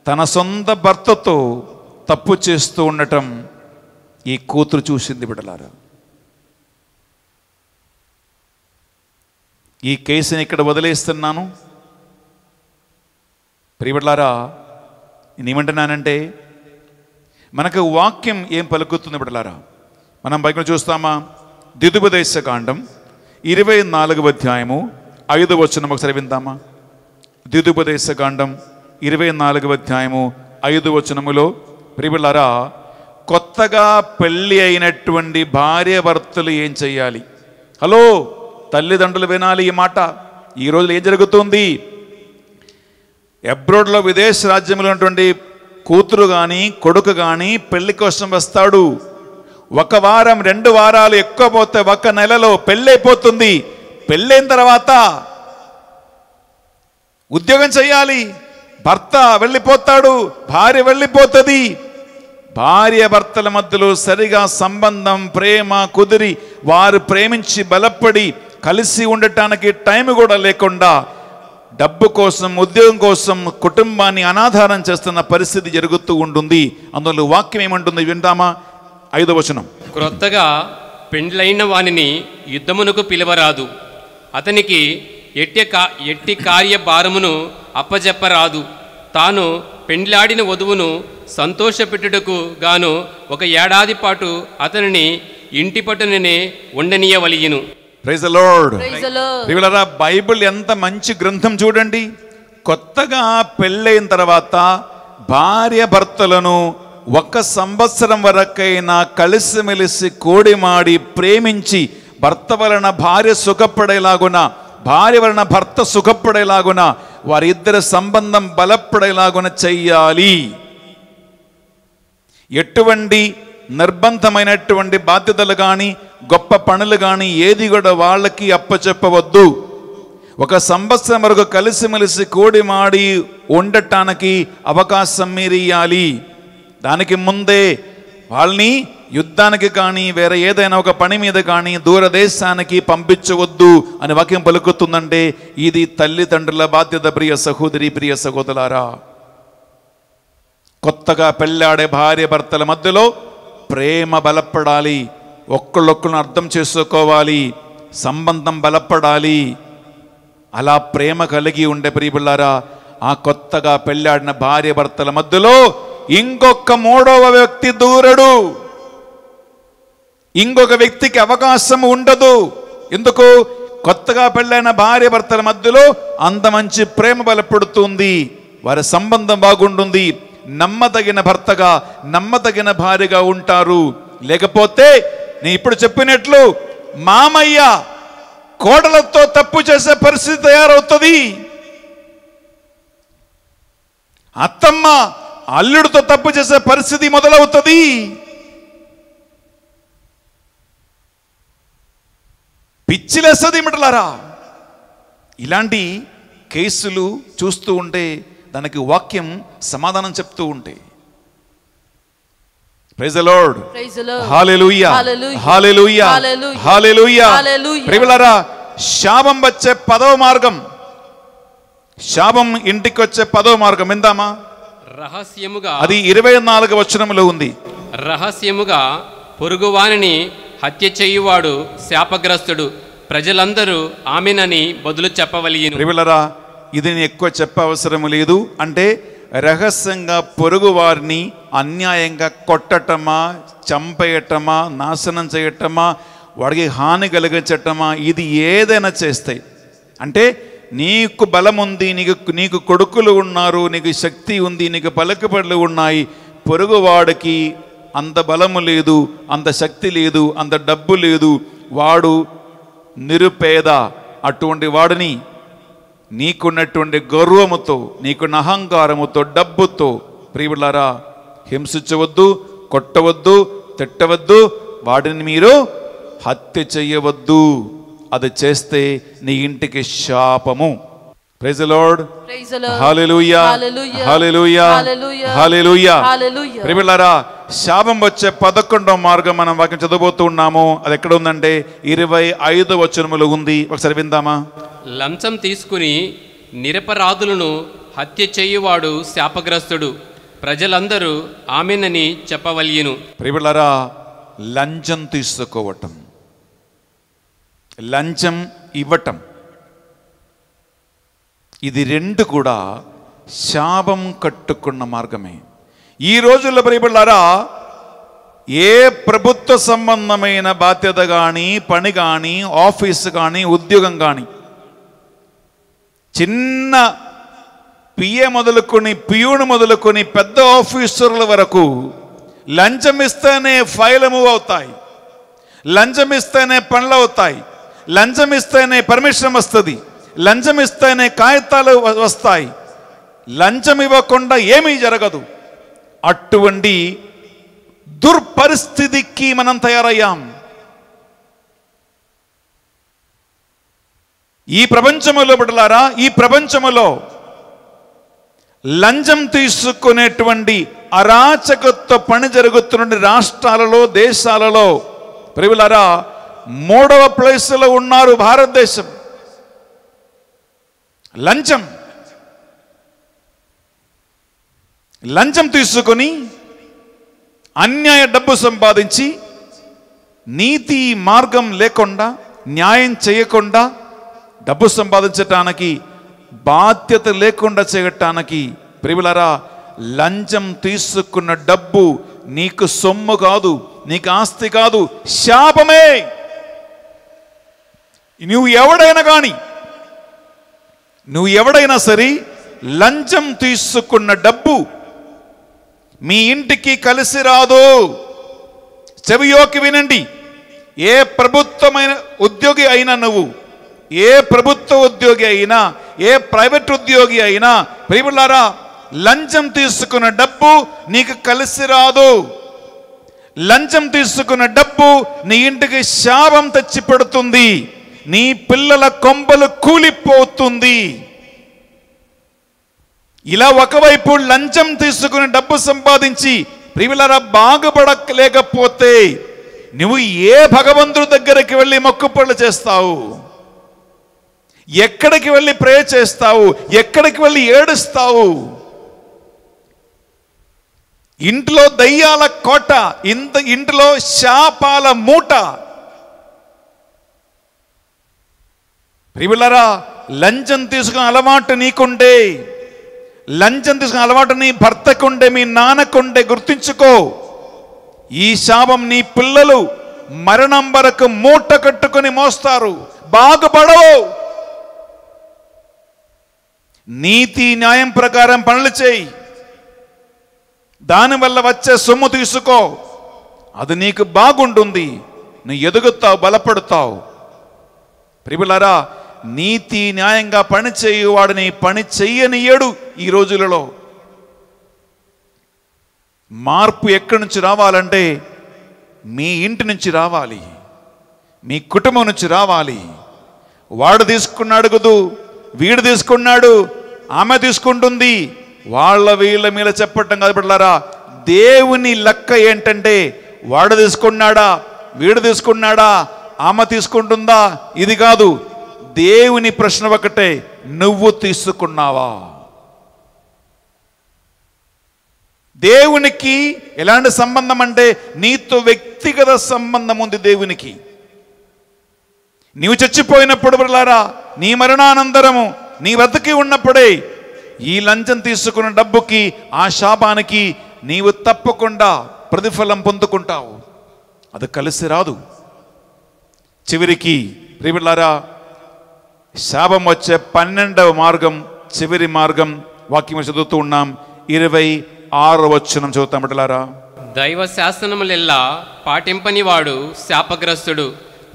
తన సొంత భర్తతో తప్పు చేస్తూ ఉండటం ఈ కూతురు చూసింది బిడలారా ఈ కేసుని ఇక్కడ వదిలేస్తున్నాను నేను ఏమంటున్నానంటే మనకు వాక్యం ఏం పలుకుతుంది బిడ్డలారా మనం బయట చూస్తామా దిదుపదేశ కాండం ఇరవై నాలుగవ అధ్యాయము ఐదు వచనం ఒకసారి విందామా దిదుపదేశ కాండం ఇరవై నాలుగవ అధ్యాయము ఐదు వచనములో ప్రియబడలారా కొత్తగా పెళ్ళి అయినటువంటి భార్యభర్తలు ఏం చేయాలి హలో తల్లిదండ్రులు వినాలి ఈ మాట ఈ రోజులు ఏం జరుగుతుంది అబ్రోడ్లో విదేశ రాజ్యంలో ఉన్నటువంటి కూతురు కానీ కొడుకు కానీ పెళ్లి కోసం వస్తాడు ఒక వారం రెండు వారాలు ఎక్కువ పోతే ఒక నెలలో పెళ్ళైపోతుంది పెళ్ళైన తర్వాత ఉద్యోగం చేయాలి భర్త వెళ్ళిపోతాడు భార్య వెళ్ళిపోతుంది భార్యభర్తల మధ్యలో సరిగా సంబంధం ప్రేమ కుదిరి వారు ప్రేమించి బలపడి కలిసి ఉండటానికి టైం కూడా లేకుండా డబ్బు కోసం ఉద్యోగం కోసం కుటుంబాన్ని అనాధారం చేస్తున్న పరిస్థితి జరుగుతూ ఉంటుంది అందులో వాక్యం ఏమంటుంది విందామా ఐదో వచనం క్రొత్తగా పెండ్లైన వాణిని యుద్ధమునకు పిలవరాదు అతనికి ఎట్టి కా ఎట్టి కార్యభారమును అప్పజెప్పరాదు తాను పెండ్లాడిన వధువును సంతోషపెట్టుటకు గాను ఒక ఏడాది పాటు అతనిని ఇంటి పట్టుననే ఉండనీయవలిగిను ప్రైజ్ బైబిల్ ఎంత మంచి గ్రంథం చూడండి కొత్తగా పెళ్ళైన తర్వాత భార్య భర్తలను ఒక సంవత్సరం వరకైనా కలిసిమెలిసి కోడిమాడి ప్రేమించి భర్త వలన భార్య సుఖపడేలాగున భార్య వలన భర్త సుఖపడేలాగున వారిద్దరి సంబంధం బలపడేలాగున చెయ్యాలి ఎటువంటి నిర్బంధమైనటువంటి బాధ్యతలు కానీ గొప్ప పనులు కానీ ఏది కూడా వాళ్ళకి అప్పచెప్పవద్దు ఒక సంవత్సరం వరకు కలిసిమెలిసి కోడిమాడి ఉండటానికి అవకాశం ఇయ్యాలి దానికి ముందే వాళ్ళని యుద్ధానికి కానీ వేరే ఏదైనా ఒక పని మీద కానీ దూరదేశానికి పంపించవద్దు అని వాక్యం పలుకుతుందంటే ఇది తల్లిదండ్రుల బాధ్యత ప్రియ సహోదరి ప్రియ సహోదరారా కొత్తగా పెళ్ళాడే భార్య భర్తల మధ్యలో ప్రేమ బలపడాలి ఒక్కళ్ళొక్కళ్ళని అర్థం చేసుకోవాలి సంబంధం బలపడాలి అలా ప్రేమ కలిగి ఉండే ప్రియబిళ్ళారా ఆ కొత్తగా పెళ్ళాడిన భార్య భర్తల మధ్యలో ఇంకొక మూడవ వ్యక్తి దూరడు ఇంకొక వ్యక్తికి అవకాశం ఉండదు ఎందుకు కొత్తగా పెళ్ళైన భార్య భర్తల మధ్యలో అంత మంచి ప్రేమ బలపడుతుంది వారి సంబంధం బాగుంటుంది నమ్మదగిన భర్తగా నమ్మదగిన భార్యగా ఉంటారు లేకపోతే నీ ఇప్పుడు చెప్పినట్లు మామయ్య కోడలతో తప్పు చేసే పరిస్థితి తయారవుతుంది అత్తమ్మ అల్లుడితో తప్పు చేసే పరిస్థితి మొదలవుతుంది పిచ్చిలేస్తుంది ఏమిటలారా ఇలాంటి కేసులు చూస్తూ ఉంటే దానికి వాక్యం సమాధానం చెప్తూ ఉంటే శాపం వచ్చే పదవ మార్గం శాపం ఇంటికి వచ్చే పదవ మార్గం ఎందామా రహస్యముగా అది ఇరవై నాలుగు వచనంలో ఉంది రహస్యముగా పొరుగువాని హత్య చేయువాడు శాపగ్రస్తుడు ప్రజలందరూ ఆమెనని బదులు చెప్పవలిగిరా ఇది ఎక్కువ చెప్ప అవసరం లేదు అంటే రహస్యంగా పొరుగు వారిని అన్యాయంగా కొట్టటమా చంపేయటమా నాశనం చేయటమా వాడికి హాని కలిగించటమా ఇది ఏదైనా చేస్తాయి అంటే నీకు బలం ఉంది నీకు నీకు కొడుకులు ఉన్నారు నీకు శక్తి ఉంది నీకు పలుకుబడులు ఉన్నాయి పొరుగువాడికి అంత బలము లేదు అంత శక్తి లేదు అంత డబ్బు లేదు వాడు నిరుపేద అటువంటి వాడిని నీకున్నటువంటి గౌరవముతో నీకున్న అహంకారముతో డబ్బుతో ప్రియులారా హింసించవద్దు కొట్టవద్దు తిట్టవద్దు వాడిని మీరు హత్య చేయవద్దు అది చేస్తే నీ ఇంటికి శాపము ప్రైజ్ లార్డ్ శాపం వచ్చే పదకొండవ మార్గం మనం వాక్యం చదవబోతూ ఉన్నాము అది ఎక్కడ ఉందంటే ఇరవై ఐదు వచనములు ఉంది ఒకసారి విందామా లంచం తీసుకుని నిరపరాధులను హత్య చేయువాడు శాపగ్రస్తుడు ప్రజలందరూ ఆమెనని చెప్పవలియను ప్రిబిళ్ళరా లంచం తీసుకోవటం లంచం ఇవ్వటం ఇది రెండు కూడా శాపం కట్టుకున్న మార్గమే ఈ రోజుల్లో ప్రియపడారా ఏ ప్రభుత్వ సంబంధమైన బాధ్యత కానీ పని కానీ ఆఫీస్ కానీ ఉద్యోగం కానీ చిన్న పిఏ మొదలుకొని పియూను మొదలుకొని పెద్ద ఆఫీసర్ల వరకు లంచం ఇస్తేనే ఫైల్ మూవ్ అవుతాయి లంచం ఇస్తేనే పనులు అవుతాయి లంచం ఇస్తేనే పర్మిషన్ వస్తుంది లంచం ఇస్తేనే కాగితాలు వస్తాయి లంచం ఇవ్వకుండా ఏమీ జరగదు అటువంటి దుర్పరిస్థితికి మనం తయారయ్యాం ఈ ప్రపంచంలో పడలారా ఈ ప్రపంచంలో లంచం తీసుకునేటువంటి అరాచకత్వ పని జరుగుతున్న రాష్ట్రాలలో దేశాలలో ప్రభులారా మూడవ ప్లేస్లో ఉన్నారు భారతదేశం లంచం లంచం తీసుకొని అన్యాయ డబ్బు సంపాదించి నీతి మార్గం లేకుండా న్యాయం చేయకుండా డబ్బు సంపాదించటానికి బాధ్యత లేకుండా చేయటానికి ప్రిబులరా లంచం తీసుకున్న డబ్బు నీకు సొమ్ము కాదు నీకు ఆస్తి కాదు శాపమే నువ్వు ఎవడైనా కానీ నువ్వు ఎవడైనా సరే లంచం తీసుకున్న డబ్బు మీ ఇంటికి కలిసి రాదు చెవియోకి వినండి ఏ ప్రభుత్వమైన ఉద్యోగి అయినా నువ్వు ఏ ప్రభుత్వ ఉద్యోగి అయినా ఏ ప్రైవేట్ ఉద్యోగి అయినా ప్రియులారా లంచం తీసుకున్న డబ్బు నీకు కలిసి రాదు లంచం తీసుకున్న డబ్బు నీ ఇంటికి శాపం తెచ్చి పెడుతుంది నీ పిల్లల కొంపలు కూలిపోతుంది ఇలా ఒకవైపు లంచం తీసుకుని డబ్బు సంపాదించి ప్రివిలరా బాగుపడలేకపోతే నువ్వు ఏ భగవంతుడి దగ్గరికి వెళ్ళి మొక్కుపళ్ళు చేస్తావు ఎక్కడికి వెళ్ళి ప్రే చేస్తావు ఎక్కడికి వెళ్ళి ఏడుస్తావు ఇంట్లో దయ్యాల కోట ఇంత ఇంట్లో శాపాల మూట ప్రియులరా లంచం తీసుకున్న అలవాటు నీకుండే లంచం తీసుకుని అలవాటు నీ భర్తకుండే మీ నాన్నకుండే గుర్తుంచుకో ఈ శాపం నీ పిల్లలు మరణం వరకు మూట కట్టుకుని మోస్తారు బాగుపడవు నీతి న్యాయం ప్రకారం పనులు చేయి దానివల్ల వచ్చే సొమ్ము తీసుకో అది నీకు బాగుంటుంది నువ్వు ఎదుగుతావు బలపడతావు ప్రిబులరా నీతి న్యాయంగా పని చేయువాడిని పని చెయ్యనియడు ఈ రోజులలో మార్పు ఎక్కడి నుంచి రావాలంటే మీ ఇంటి నుంచి రావాలి మీ కుటుంబం నుంచి రావాలి వాడు తీసుకున్నాడు కదూ వీడు తీసుకున్నాడు ఆమె తీసుకుంటుంది వాళ్ళ వీళ్ళ మీద చెప్పటం కాదు దేవుని లెక్క ఏంటంటే వాడు తీసుకున్నాడా వీడు తీసుకున్నాడా ఆమె తీసుకుంటుందా ఇది కాదు దేవుని ప్రశ్న ఒకటే నువ్వు తీసుకున్నావా దేవునికి ఎలాంటి సంబంధం అంటే నీతో వ్యక్తిగత సంబంధం ఉంది దేవునికి నీవు చచ్చిపోయినప్పుడు బిడ్డలారా నీ మరణానంతరము నీ వద్దకి ఉన్నప్పుడే ఈ లంచం తీసుకున్న డబ్బుకి ఆ శాపానికి నీవు తప్పకుండా ప్రతిఫలం పొందుకుంటావు అది కలిసి రాదు చివరికి రేపిళ్ళారా శాపం వచ్చే పన్నెండవ మార్గం చివరి మార్గం వాక్యం చదువుతూ ఉన్నాం ఇరవై ఆరు వచ్చనం చదువుతాం బిడ్డలారా దైవ శాసనములెల్లా పాటింపనివాడు శాపగ్రస్తుడు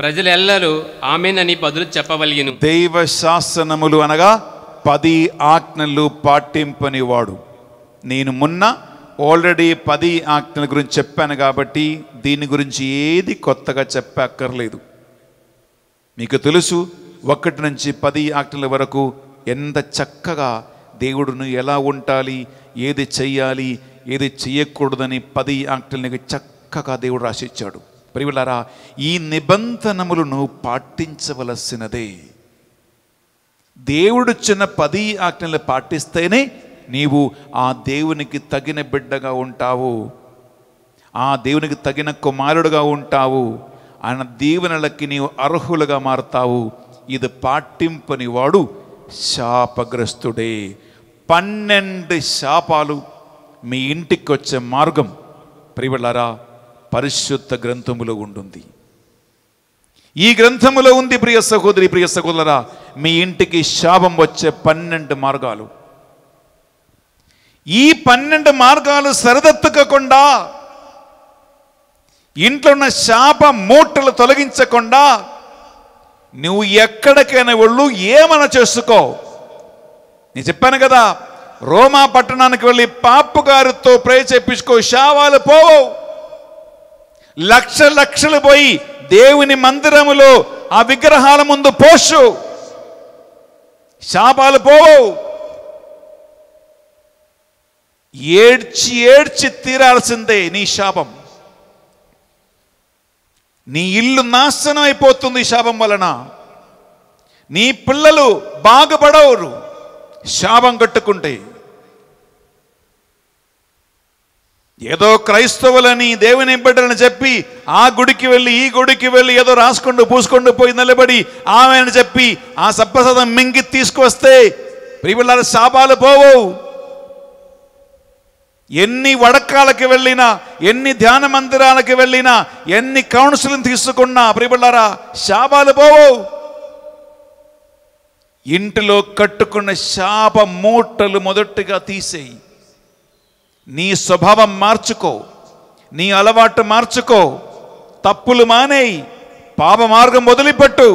ప్రజలెల్లరూ ఆమెనని బదులు చెప్పవలిగిను దైవ శాసనములు అనగా పది ఆజ్ఞలు పాటింపనివాడు నేను మొన్న ఆల్రెడీ పది ఆజ్ఞల గురించి చెప్పాను కాబట్టి దీని గురించి ఏది కొత్తగా చెప్పక్కర్లేదు మీకు తెలుసు ఒకటి నుంచి పది ఆక్టల వరకు ఎంత చక్కగా దేవుడును ఎలా ఉండాలి ఏది చెయ్యాలి ఏది చేయకూడదని పది ఆక్టల్ని చక్కగా దేవుడు రాసిచ్చాడు ప్రియులారా ఈ నిబంధనములను పాటించవలసినదే దేవుడు చిన్న పది ఆజ్ఞలు పాటిస్తేనే నీవు ఆ దేవునికి తగిన బిడ్డగా ఉంటావు ఆ దేవునికి తగిన కుమారుడుగా ఉంటావు ఆయన దీవెనలకి నీవు అర్హులుగా మారుతావు ఇది పాటింపని వాడు శాపగ్రస్తుడే పన్నెండు శాపాలు మీ ఇంటికి వచ్చే మార్గం ప్రియులారా పరిశుద్ధ గ్రంథములో ఉంటుంది ఈ గ్రంథములో ఉంది ప్రియ సహోదరి ప్రియ సహోదరా మీ ఇంటికి శాపం వచ్చే పన్నెండు మార్గాలు ఈ పన్నెండు మార్గాలు సరిదత్తుకోకుండా ఇంట్లో ఉన్న శాప మూటలు తొలగించకుండా నువ్వు ఎక్కడికైనా వెళ్ళు ఏమైనా చేసుకో నేను చెప్పాను కదా రోమా పట్టణానికి వెళ్ళి పాపు గారితో ప్రే చేపించుకో శావాలు పోవు లక్ష లక్షలు పోయి దేవుని మందిరములో ఆ విగ్రహాల ముందు పోషు శాపాలు పోవు ఏడ్చి ఏడ్చి తీరాల్సిందే నీ శాపం నీ ఇల్లు నాశనం అయిపోతుంది శాపం వలన నీ పిల్లలు బాగుపడవరు శాపం కట్టుకుంటే ఏదో క్రైస్తవులని దేవుని బిడ్డలని చెప్పి ఆ గుడికి వెళ్ళి ఈ గుడికి వెళ్ళి ఏదో రాసుకుంటూ పూసుకుంటూ పోయి నిలబడి ఆమెను చెప్పి ఆ సప్పసదం మింగి తీసుకువస్తే ప్రియుల శాపాలు పోవు ఎన్ని వడకాలకి వెళ్ళినా ఎన్ని ధ్యాన మందిరాలకి వెళ్ళినా ఎన్ని కౌన్సిలింగ్ తీసుకున్నా ప్రియబిళ్ళారా శాపాలు పోవు ఇంటిలో కట్టుకున్న శాప మూటలు మొదటిగా తీసేయి నీ స్వభావం మార్చుకో నీ అలవాటు మార్చుకో తప్పులు మానేయి పాప మార్గం వదిలిపెట్టు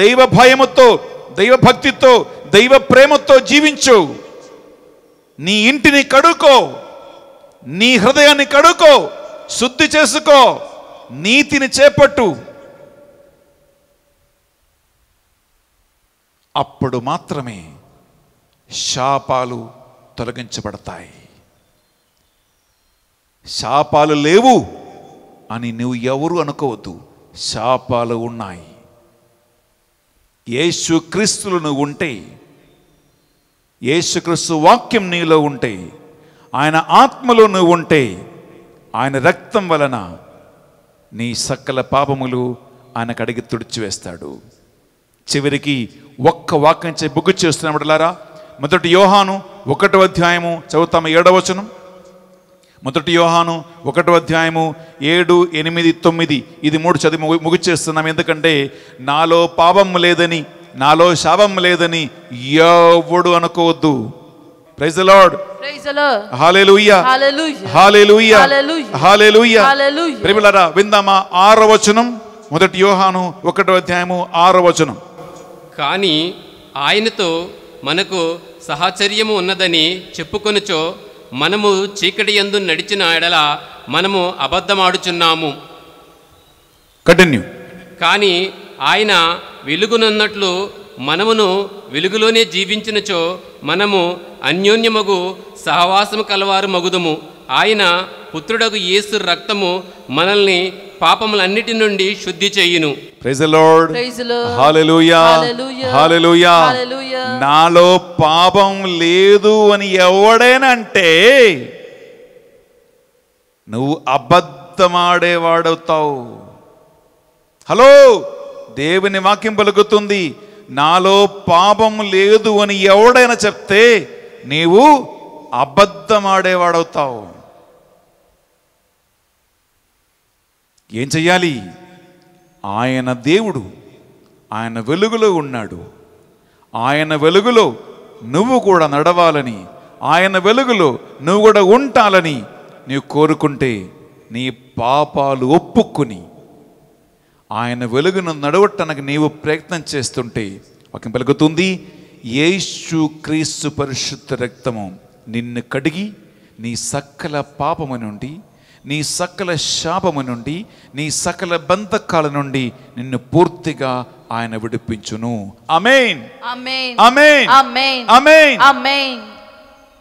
దైవ భయముతో దైవ భక్తితో దైవ ప్రేమతో జీవించు నీ ఇంటిని కడుకో నీ హృదయాన్ని కడుకో శుద్ధి చేసుకో నీతిని చేపట్టు అప్పుడు మాత్రమే శాపాలు తొలగించబడతాయి శాపాలు లేవు అని నువ్వు ఎవరు అనుకోవద్దు శాపాలు ఉన్నాయి యేసుక్రీస్తులు నువ్వు ఉంటే యేసుక్రీస్తు వాక్యం నీలో ఉంటే ఆయన ఆత్మలో నువ్వు ఉంటే ఆయన రక్తం వలన నీ సకల పాపములు ఆయన కడిగి తుడిచివేస్తాడు చివరికి ఒక్క వాక్యం చే బుగ్గు చేస్తున్నప్పుడులారా మొదటి యోహాను ఒకటో అధ్యాయము చదువుతాము ఏడవచనం మొదటి యోహాను ఒకటో అధ్యాయము ఏడు ఎనిమిది తొమ్మిది ఇది మూడు చదివి చేస్తున్నాం ఎందుకంటే నాలో పాపం లేదని నాలో శాపం లేదని ఎవడు అనుకోవద్దు praise the Lord praise the Lord hallelujah hallelujah hallelujah hallelujah ప్రియులారా విందామా ఆరవ వచనం మొదటి యోహాను ఒకటో అధ్యాయము ఆరో వచనం కానీ ఆయనతో మనకు సహచర్యము ఉన్నదని చెప్పుకొనుచో మనము చీకటి ఎందు నడిచిన ఎడల మనము అబద్ధమాడుచున్నాము కంటిన్యూ కానీ ఆయన వెలుగునున్నట్లు మనమును వెలుగులోనే జీవించినచో మనము అన్యోన్యమగు సహవాసము కలవారు మగుదము ఆయన పుత్రుడకు యేసు రక్తము మనల్ని పాపములన్నిటి నుండి శుద్ధి చేయును నాలో పాపం లేదు అని ఎవడేనంటే నువ్వు అబద్ధమాడేవాడవుతావు హలో దేవుని వాక్యం పలుకుతుంది నాలో పాపం లేదు అని ఎవడైనా చెప్తే నీవు అబద్ధమాడేవాడవుతావు ఏం చెయ్యాలి ఆయన దేవుడు ఆయన వెలుగులో ఉన్నాడు ఆయన వెలుగులో నువ్వు కూడా నడవాలని ఆయన వెలుగులో నువ్వు కూడా ఉంటాలని నీవు కోరుకుంటే నీ పాపాలు ఒప్పుకుని ఆయన వెలుగును నడవటానికి నీవు ప్రయత్నం చేస్తుంటే ఒక పలుకుతుంది యేసు క్రీస్తు పరిశుద్ధ రక్తము నిన్ను కడిగి నీ సకల పాపము నుండి నీ సకల శాపము నుండి నీ సకల బంధకాల నుండి నిన్ను పూర్తిగా ఆయన విడిపించును అమేన్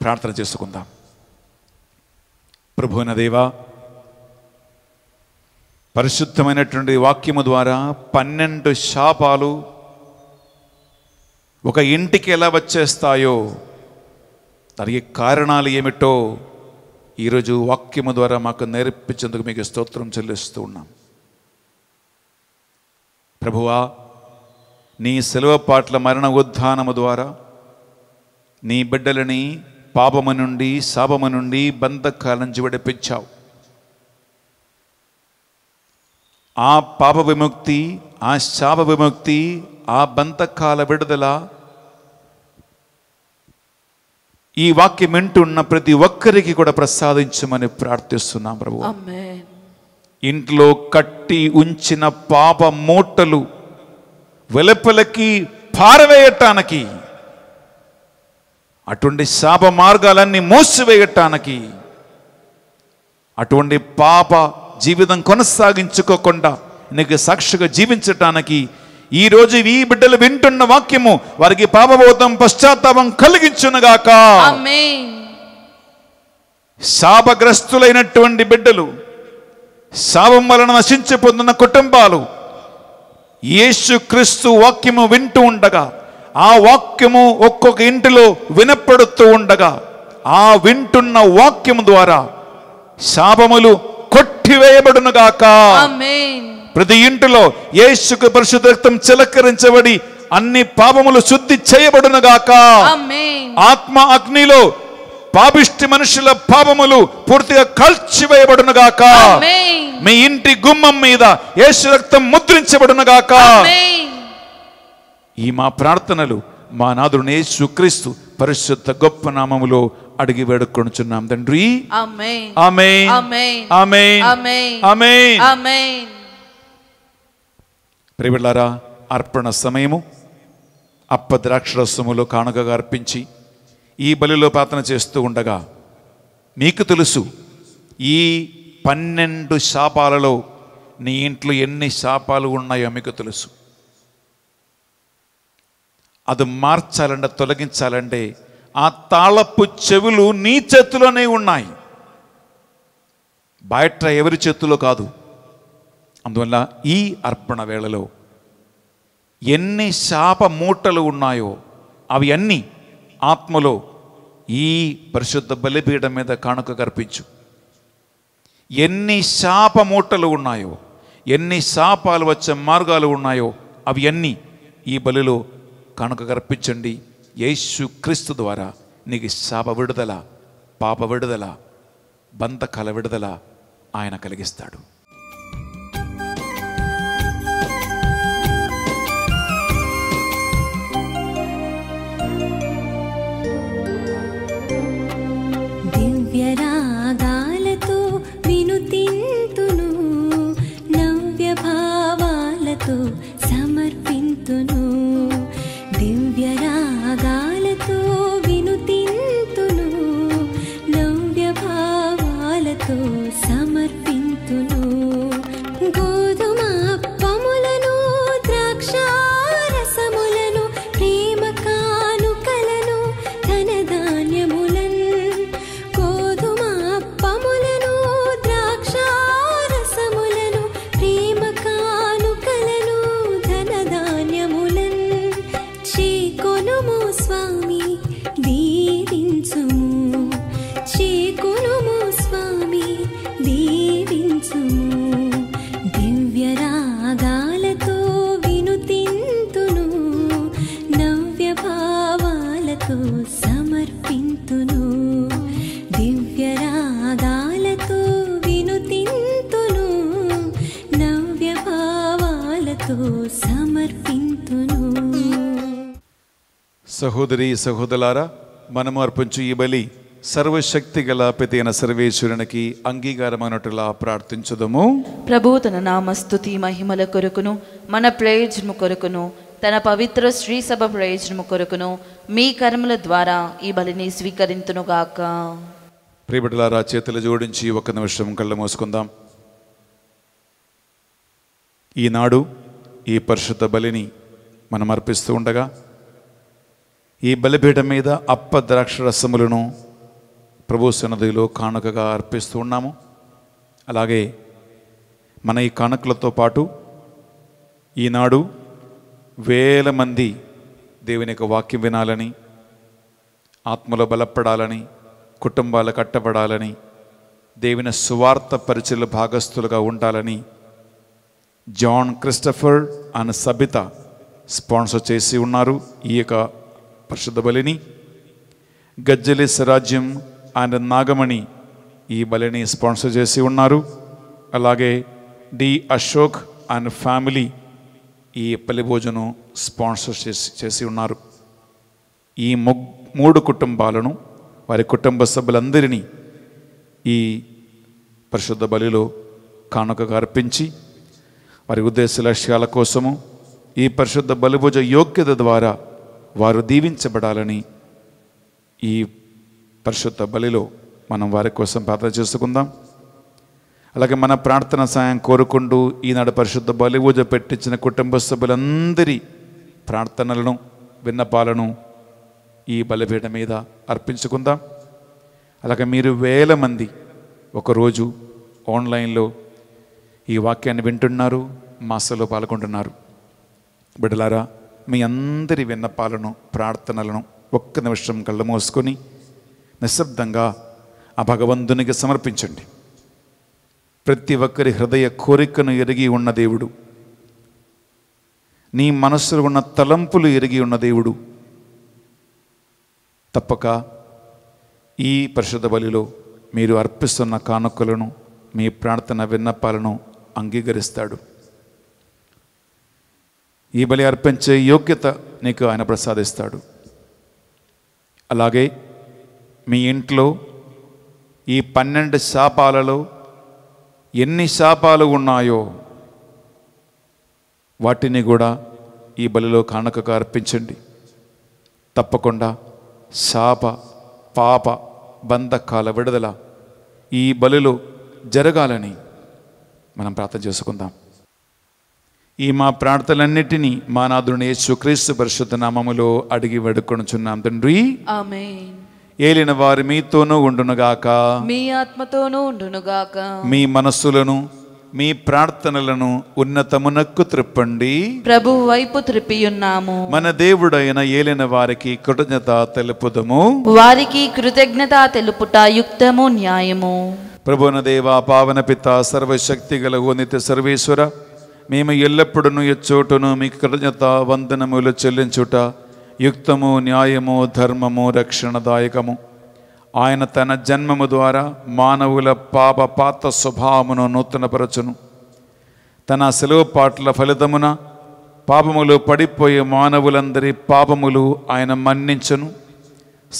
ప్రార్థన చేసుకుందాం ప్రభువన దేవా పరిశుద్ధమైనటువంటి వాక్యము ద్వారా పన్నెండు శాపాలు ఒక ఇంటికి ఎలా వచ్చేస్తాయో దానికి కారణాలు ఏమిటో ఈరోజు వాక్యము ద్వారా మాకు నేర్పించేందుకు మీకు స్తోత్రం చెల్లిస్తూ ఉన్నాం ప్రభువా నీ సెలవు పాట్ల మరణ ఉద్ధానము ద్వారా నీ బిడ్డలని పాపము నుండి శాపము నుండి బంధకాల నుంచి విడిపించావు ఆ పాప విముక్తి ఆ శాప విముక్తి ఆ బంతకాల విడుదల ఈ వాక్యం వింటున్న ప్రతి ఒక్కరికి కూడా ప్రసాదించమని ప్రార్థిస్తున్నాం ప్రభు ఇంట్లో కట్టి ఉంచిన పాప మూటలు వెలపలకి పారవేయటానికి అటువంటి శాప మార్గాలన్నీ మూసివేయటానికి అటువంటి పాప జీవితం కొనసాగించుకోకుండా నీకు సాక్షిగా జీవించటానికి ఈరోజు ఈ బిడ్డలు వింటున్న వాక్యము వారికి పాపబోధం పశ్చాత్తాపం కలిగించునుగాక శాపగ్రస్తులైనటువంటి బిడ్డలు శాపం వలన నశించి పొందిన కుటుంబాలు క్రీస్తు వాక్యము వింటూ ఉండగా ఆ వాక్యము ఒక్కొక్క ఇంటిలో వినపడుతూ ఉండగా ఆ వింటున్న వాక్యము ద్వారా శాపములు కొట్టివేయబడునుగాక ప్రతి ఇంటిలో యేసుకు పరిశుద్ధ రక్తం చిలకరించబడి అన్ని పాపములు శుద్ధి చేయబడునుగాక ఆత్మ అగ్నిలో పాపిష్టి మనుషుల పాపములు పూర్తిగా గాక మీ ఇంటి గుమ్మం మీద యేసు రక్తం ముద్రించబడునుగాక ఈ మా ప్రార్థనలు మా నాదుడు క్రీస్తు పరిశుద్ధ గొప్ప నామములో అడిగి వేడుకొనుచున్నాం తండ్రి ప్రివిళ్ళారా అర్పణ సమయము అప్పద్రాక్షరసములు కానుకగా అర్పించి ఈ బలిలో ప్రార్థన చేస్తూ ఉండగా మీకు తెలుసు ఈ పన్నెండు శాపాలలో నీ ఇంట్లో ఎన్ని శాపాలు ఉన్నాయో మీకు తెలుసు అది మార్చాలంటే తొలగించాలంటే ఆ తాళపు చెవులు నీ చేతిలోనే ఉన్నాయి బయట ఎవరి చేతిలో కాదు అందువల్ల ఈ అర్పణ వేళలో ఎన్ని శాప మూటలు ఉన్నాయో అవి అన్నీ ఆత్మలో ఈ పరిశుద్ధ బలిపీఠం మీద కానుక కర్పించు ఎన్ని శాప మూటలు ఉన్నాయో ఎన్ని శాపాలు వచ్చే మార్గాలు ఉన్నాయో అవి అన్నీ ఈ బలిలో కానుక కర్పించండి యేసు క్రీస్తు ద్వారా నీకు శాప విడుదల పాప విడుదల బంధకాల విడుదల ఆయన కలిగిస్తాడు సహోదరి సహోదరులారా మనము అర్పించు ఈ బలి సర్వశక్తి గల పెదైన సర్వేశ్వరునికి అంగీకారమైనట్లా ప్రార్థించదము ప్రభు తన నామస్తుతి మహిమల కొరకును మన ప్రయోజనము కొరకును తన పవిత్ర శ్రీ సభ ప్రయోజనము కొరకును మీ కర్మల ద్వారా ఈ బలిని స్వీకరింతునుగాక ప్రియబడలారా చేతులు జోడించి ఒక నిమిషం కళ్ళ మోసుకుందాం ఈనాడు ఈ పరిశుద్ధ బలిని మనం అర్పిస్తూ ఉండగా ఈ బలిపీఠం మీద అప్ప ద్రాక్ష రసములను ప్రభు సన్నదిలో కానుకగా అర్పిస్తూ ఉన్నాము అలాగే మన ఈ కానుకలతో పాటు ఈనాడు వేల మంది దేవుని యొక్క వాక్యం వినాలని ఆత్మలో బలపడాలని కుటుంబాలు కట్టబడాలని దేవుని సువార్త పరిచయలు భాగస్థులుగా ఉండాలని John Christopher and Sabitha sponsor చేసి ఉన్నారు ఈ యొక్క പരിശുദ്ധ ബലനി గజ్జలి స్వరాజ్యం అండ్ నాగమణి ఈ బలిని స్పాన్సర్ చేసి ఉన్నారు అలాగే డి అశోక్ అండ్ ఫ్యామిలీ ఈ పల్లి భోజనం స్పాన్సర్ చేసి చేసి ఉన్నారు ఈ మూడు కుటుంబాలను వారి కుటుంబ సభ్యులందరినీ ఈ పరిశుద్ధ బలిలో కానుకగా అర్పించి వారి ఉద్దేశ లక్ష్యాల కోసము ఈ పరిశుద్ధ బలిభుజ యోగ్యత ద్వారా వారు దీవించబడాలని ఈ పరిశుద్ధ బలిలో మనం వారి కోసం ప్రార్థన చేసుకుందాం అలాగే మన ప్రార్థన సాయం కోరుకుంటూ ఈనాడు పరిశుద్ధ బలి పూజ పెట్టించిన కుటుంబ సభ్యులందరి ప్రార్థనలను విన్నపాలను ఈ బలిపీఠ మీద అర్పించుకుందాం అలాగే మీరు వేల మంది ఒకరోజు ఆన్లైన్లో ఈ వాక్యాన్ని వింటున్నారు మాసలో పాల్గొంటున్నారు బిడ్డలారా మీ అందరి విన్నపాలను ప్రార్థనలను ఒక్క నిమిషం కళ్ళు మోసుకొని నిశ్శబ్దంగా ఆ భగవంతునికి సమర్పించండి ప్రతి ఒక్కరి హృదయ కోరికను ఎరిగి ఉన్న దేవుడు నీ మనస్సులో ఉన్న తలంపులు ఎరిగి ఉన్న దేవుడు తప్పక ఈ పరిషత్ బలిలో మీరు అర్పిస్తున్న కానుకలను మీ ప్రార్థన విన్నపాలను అంగీకరిస్తాడు ఈ బలి అర్పించే యోగ్యత నీకు ఆయన ప్రసాదిస్తాడు అలాగే మీ ఇంట్లో ఈ పన్నెండు శాపాలలో ఎన్ని శాపాలు ఉన్నాయో వాటిని కూడా ఈ బలిలో కానుకగా అర్పించండి తప్పకుండా శాప పాప బంధకాల విడుదల ఈ బలిలో జరగాలని మనం ప్రార్థన చేసుకుందాం ఈ మా ప్రార్థనలన్నిటినీ మా నాథుని యేసుక్రీస్తు పరిశుద్ధ నామములో అడిగి వేడుకొనుచున్నాం తండ్రి ఆమేన్ ఏలిన వారు మీతోనూ ఉండునుగాక మీ ఆత్మతోనూ ఉండునుగాక మీ మనస్సులను మీ ప్రార్థనలను ఉన్నతమునకు త్రిప్పండి ప్రభు వైపు ఉన్నాము మన దేవుడైన ఏలిన వారికి కృతజ్ఞత తెలుపుదము వారికి కృతజ్ఞత తెలుపుట యుక్తము న్యాయము ప్రభున దేవ పావన పిత సర్వశక్తి గల నిత్య సర్వేశ్వర మేము ఎల్లప్పుడూ ఎచ్చోటను మీ కృతజ్ఞత వందనములు చెల్లించుట యుక్తము న్యాయము ధర్మము రక్షణదాయకము ఆయన తన జన్మము ద్వారా మానవుల పాప పాత స్వభావమును నూతనపరచును తన సెలవు పాటల ఫలితమున పాపములు పడిపోయే మానవులందరి పాపములు ఆయన మన్నించను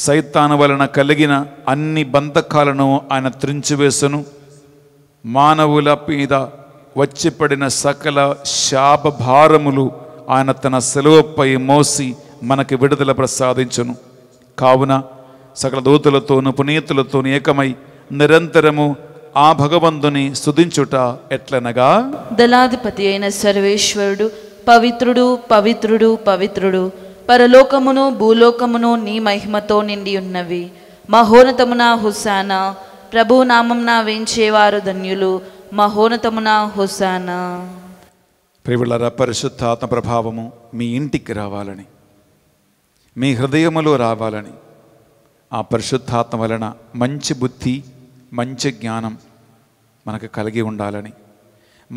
సైతాను వలన కలిగిన అన్ని బంధకాలను ఆయన త్రించివేసును మానవుల మీద వచ్చిపడిన సకల శాపభారములు ఆయన తన సెలవుపై మోసి మనకి విడుదల ప్రసాదించును కావున సకల దూతలతోను పునీతులతోను ఏకమై నిరంతరము ఆ భగవంతుని స్థుతించుట ఎట్లనగా దళాధిపతి అయిన సర్వేశ్వరుడు పవిత్రుడు పవిత్రుడు పవిత్రుడు పరలోకమును భూలోకమును నీ మహిమతో నిండి ఉన్నవి మహోన్నతమున హుసానా ప్రభునామం నా వేయించేవారు ధన్యులు మహోన్నతమున హుసాన పరిశుద్ధ పరిశుద్ధాత్మ ప్రభావము మీ ఇంటికి రావాలని మీ హృదయములో రావాలని ఆ పరిశుద్ధాత్మ వలన మంచి బుద్ధి మంచి జ్ఞానం మనకు కలిగి ఉండాలని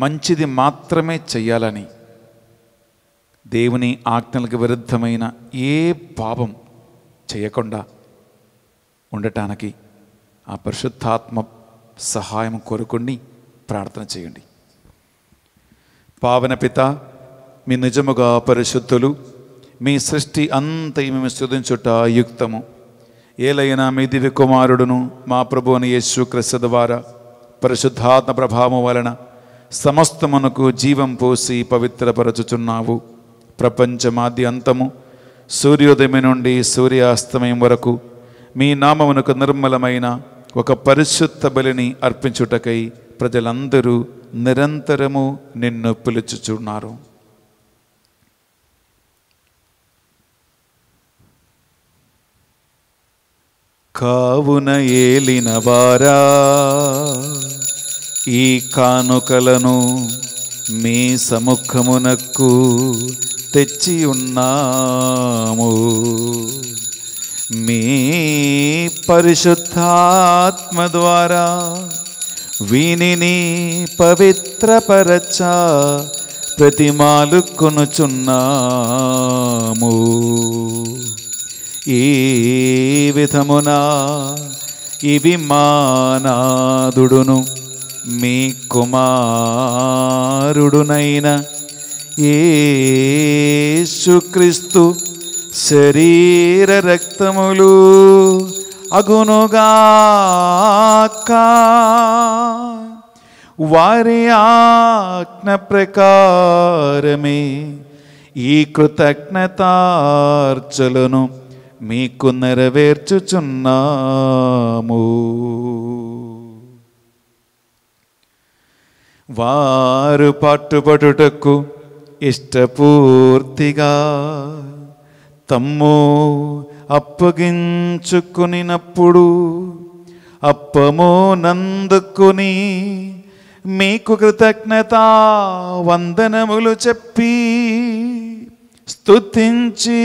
మంచిది మాత్రమే చెయ్యాలని దేవుని ఆజ్ఞలకు విరుద్ధమైన ఏ పాపం చేయకుండా ఉండటానికి ఆ పరిశుద్ధాత్మ సహాయం కోరుకుని ప్రార్థన చేయండి పావన పిత మీ నిజముగా పరిశుద్ధులు మీ సృష్టి అంత మేము స్థుతించుట యుక్తము ఏలైనా మీ దివ్య కుమారుడును మా ప్రభు అని క్రిస్త ద్వారా పరిశుద్ధాత్మ ప్రభావం వలన సమస్తమునకు జీవం పోసి పవిత్రపరచుచున్నావు ప్రపంచమాది అంతము సూర్యోదయం నుండి సూర్యాస్తమయం వరకు మీ నామమునకు నిర్మలమైన ఒక పరిశుద్ధ బలిని అర్పించుటకై ప్రజలందరూ నిరంతరము నిన్ను పిలుచుచున్నారు కావున ఏలిన వారా ఈ కానుకలను మీ సముఖమునకు తెచ్చి ఉన్నాము మీ పరిశుద్ధాత్మ ద్వారా వీనిని పవిత్రపరచ ప్రతిమాలు కొనుచున్నాము ఈ విధమున ఇవి మానాదుడును మీ కుమారుడునైన ఏసుక్రీస్తు శరీర రక్తములు అగునుగాక వారి ఆజ్ఞ ప్రకారమే ఈ కృతజ్ఞతార్చులను మీకు నెరవేర్చుచున్నాము వారు పట్టుబడుటకు ఇష్టపూర్తిగా తమ్ము అప్పగించుకునినప్పుడు అప్పమో నందుకుని మీకు కృతజ్ఞత వందనములు చెప్పి స్తుతించి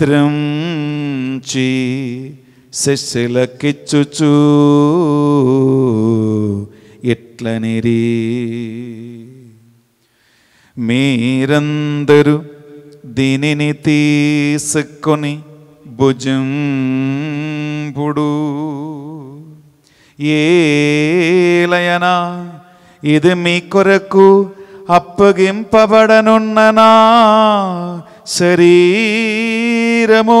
త్రంచి శశిలకిచ్చుచు ఎట్లనిరీ మీరందరూ దీనిని తీసుకొని భుజంబుడు ఏలయనా ఇది మీ కొరకు అప్పగింపబడనున్ననా శరీరము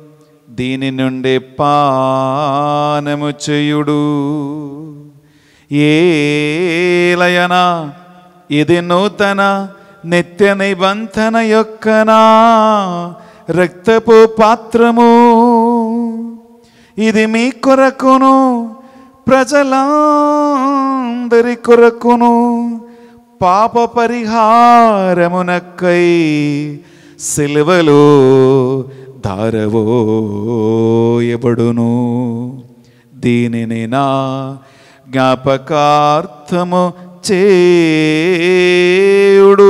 దీని నుండి పానము చేయుడు ఏలయనా ఇది నూతన నిత్య నిబంధన యొక్కనా రక్తపు పాత్రము ఇది మీ కొరకును ప్రజలందరి కొరకును పాప పరిహారమునక్కై సిలువలో ఎవడును దీనిని నా జ్ఞాపకార్థము చేయుడు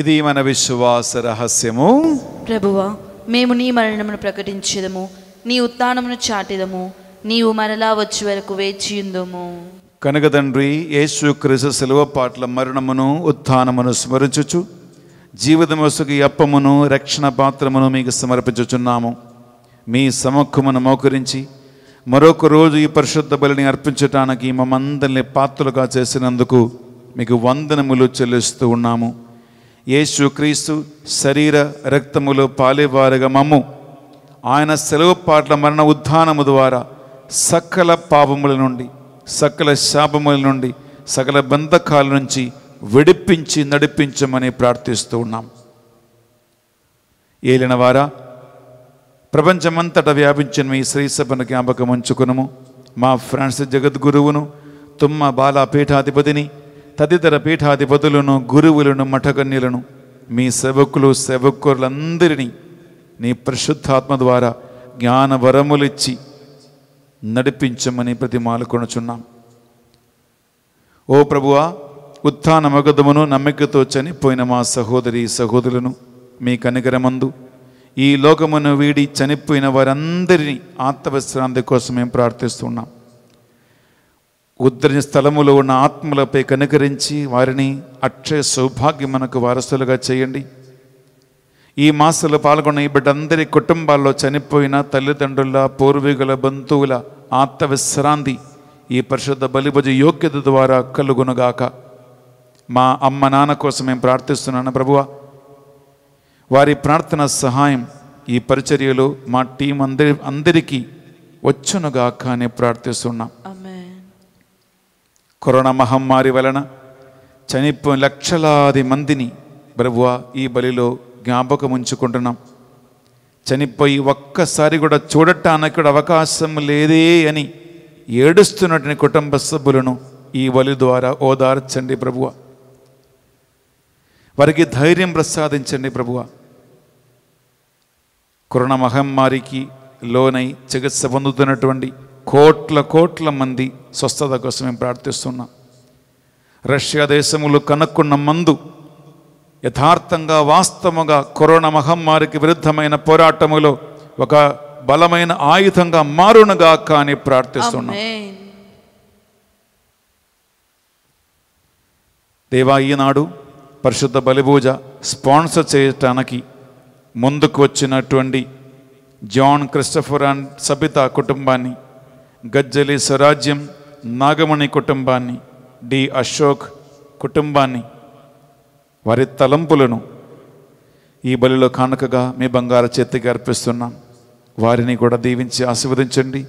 ఇది మన విశ్వాస రహస్యము ప్రభువా మేము నీ మరణమును ప్రకటించదము నీ ఉత్థానమును చాటిదము నీవు మరలా వచ్చే వరకు వేచియుందము కనుక తండ్రి యేసు క్రిసు సెలవ పాటల మరణమును ఉత్థానమును స్మరించుచు జీవితమసుకి అప్పమును రక్షణ పాత్రమును మీకు సమర్పించుచున్నాము మీ సమక్కుమను మోకరించి మరొక రోజు ఈ పరిశుద్ధ బలిని అర్పించటానికి మమ్మందరిని పాత్రలుగా చేసినందుకు మీకు వందనములు చెల్లిస్తూ ఉన్నాము యేసుక్రీస్తు శరీర రక్తములు పాలేవారుగా మమ్ము ఆయన సెలవు పాటల మరణ ఉద్ధానము ద్వారా సకల పాపముల నుండి సకల శాపముల నుండి సకల బంధకాల నుంచి విడిపించి నడిపించమని ప్రార్థిస్తూ ఉన్నాం ఏలిన వారా ప్రపంచమంతట వ్యాపించిన మీ శ్రీసభను జ్ఞాపకం ఉంచుకునము మా ఫ్రాన్సిస్ జగద్గురువును తుమ్మ బాల పీఠాధిపతిని తదితర పీఠాధిపతులను గురువులను మఠకన్యలను మీ సేవకులు సేవకులందరినీ నీ పరిశుద్ధాత్మ ద్వారా జ్ఞానవరములిచ్చి నడిపించమని ప్రతి మాలుకొనుచున్నాం ఓ ప్రభువా ఉత్థాన మగధమును నమ్మికతో చనిపోయిన మా సహోదరి సహోదరులను మీ కనికరమందు ఈ లోకమును వీడి చనిపోయిన వారందరినీ ఆత్మవిశ్రాంతి కోసం మేము ప్రార్థిస్తున్నాం ఉద్రని స్థలములో ఉన్న ఆత్మలపై కనుకరించి వారిని అక్షయ సౌభాగ్యం మనకు వారసులుగా చేయండి ఈ మాసంలో పాల్గొన్న ఈ బిడ్డందరి కుటుంబాల్లో చనిపోయిన తల్లిదండ్రుల పూర్వీకుల బంధువుల ఆత్మ విశ్రాంతి ఈ పరిశుద్ధ బలిభజ యోగ్యత ద్వారా కలుగునుగాక మా అమ్మ నాన్న కోసం మేము ప్రార్థిస్తున్నాను ప్రభువ వారి ప్రార్థన సహాయం ఈ పరిచర్యలు మా టీం అందరి అందరికీ వచ్చునుగాక అని ప్రార్థిస్తున్నాం కరోనా మహమ్మారి వలన చనిపోయిన లక్షలాది మందిని ప్రభువ ఈ బలిలో జ్ఞాపకం ఉంచుకుంటున్నాం చనిపోయి ఒక్కసారి కూడా చూడటానికి కూడా అవకాశం లేదే అని ఏడుస్తున్నటువంటి కుటుంబ సభ్యులను ఈ బలి ద్వారా ఓదార్చండి ప్రభువ వారికి ధైర్యం ప్రసాదించండి ప్రభువ కరోనా మహమ్మారికి లోనై చికిత్స పొందుతున్నటువంటి కోట్ల కోట్ల మంది స్వస్థత కోసం మేము ప్రార్థిస్తున్నాం రష్యా దేశములు కనుక్కున్న మందు యథార్థంగా వాస్తవంగా కరోనా మహమ్మారికి విరుద్ధమైన పోరాటములో ఒక బలమైన ఆయుధంగా మారునుగా అని ప్రార్థిస్తున్నాం దేవా ఈనాడు పరిశుద్ధ బలిపూజ స్పాన్సర్ చేయటానికి ముందుకు వచ్చినటువంటి జాన్ క్రిస్టఫర్ అండ్ సబిత కుటుంబాన్ని గజ్జలి స్వరాజ్యం నాగమణి కుటుంబాన్ని డి అశోక్ కుటుంబాన్ని వారి తలంపులను ఈ బలిలో కానుకగా మీ బంగారు చేతికి అర్పిస్తున్నాం వారిని కూడా దీవించి ఆశీర్వదించండి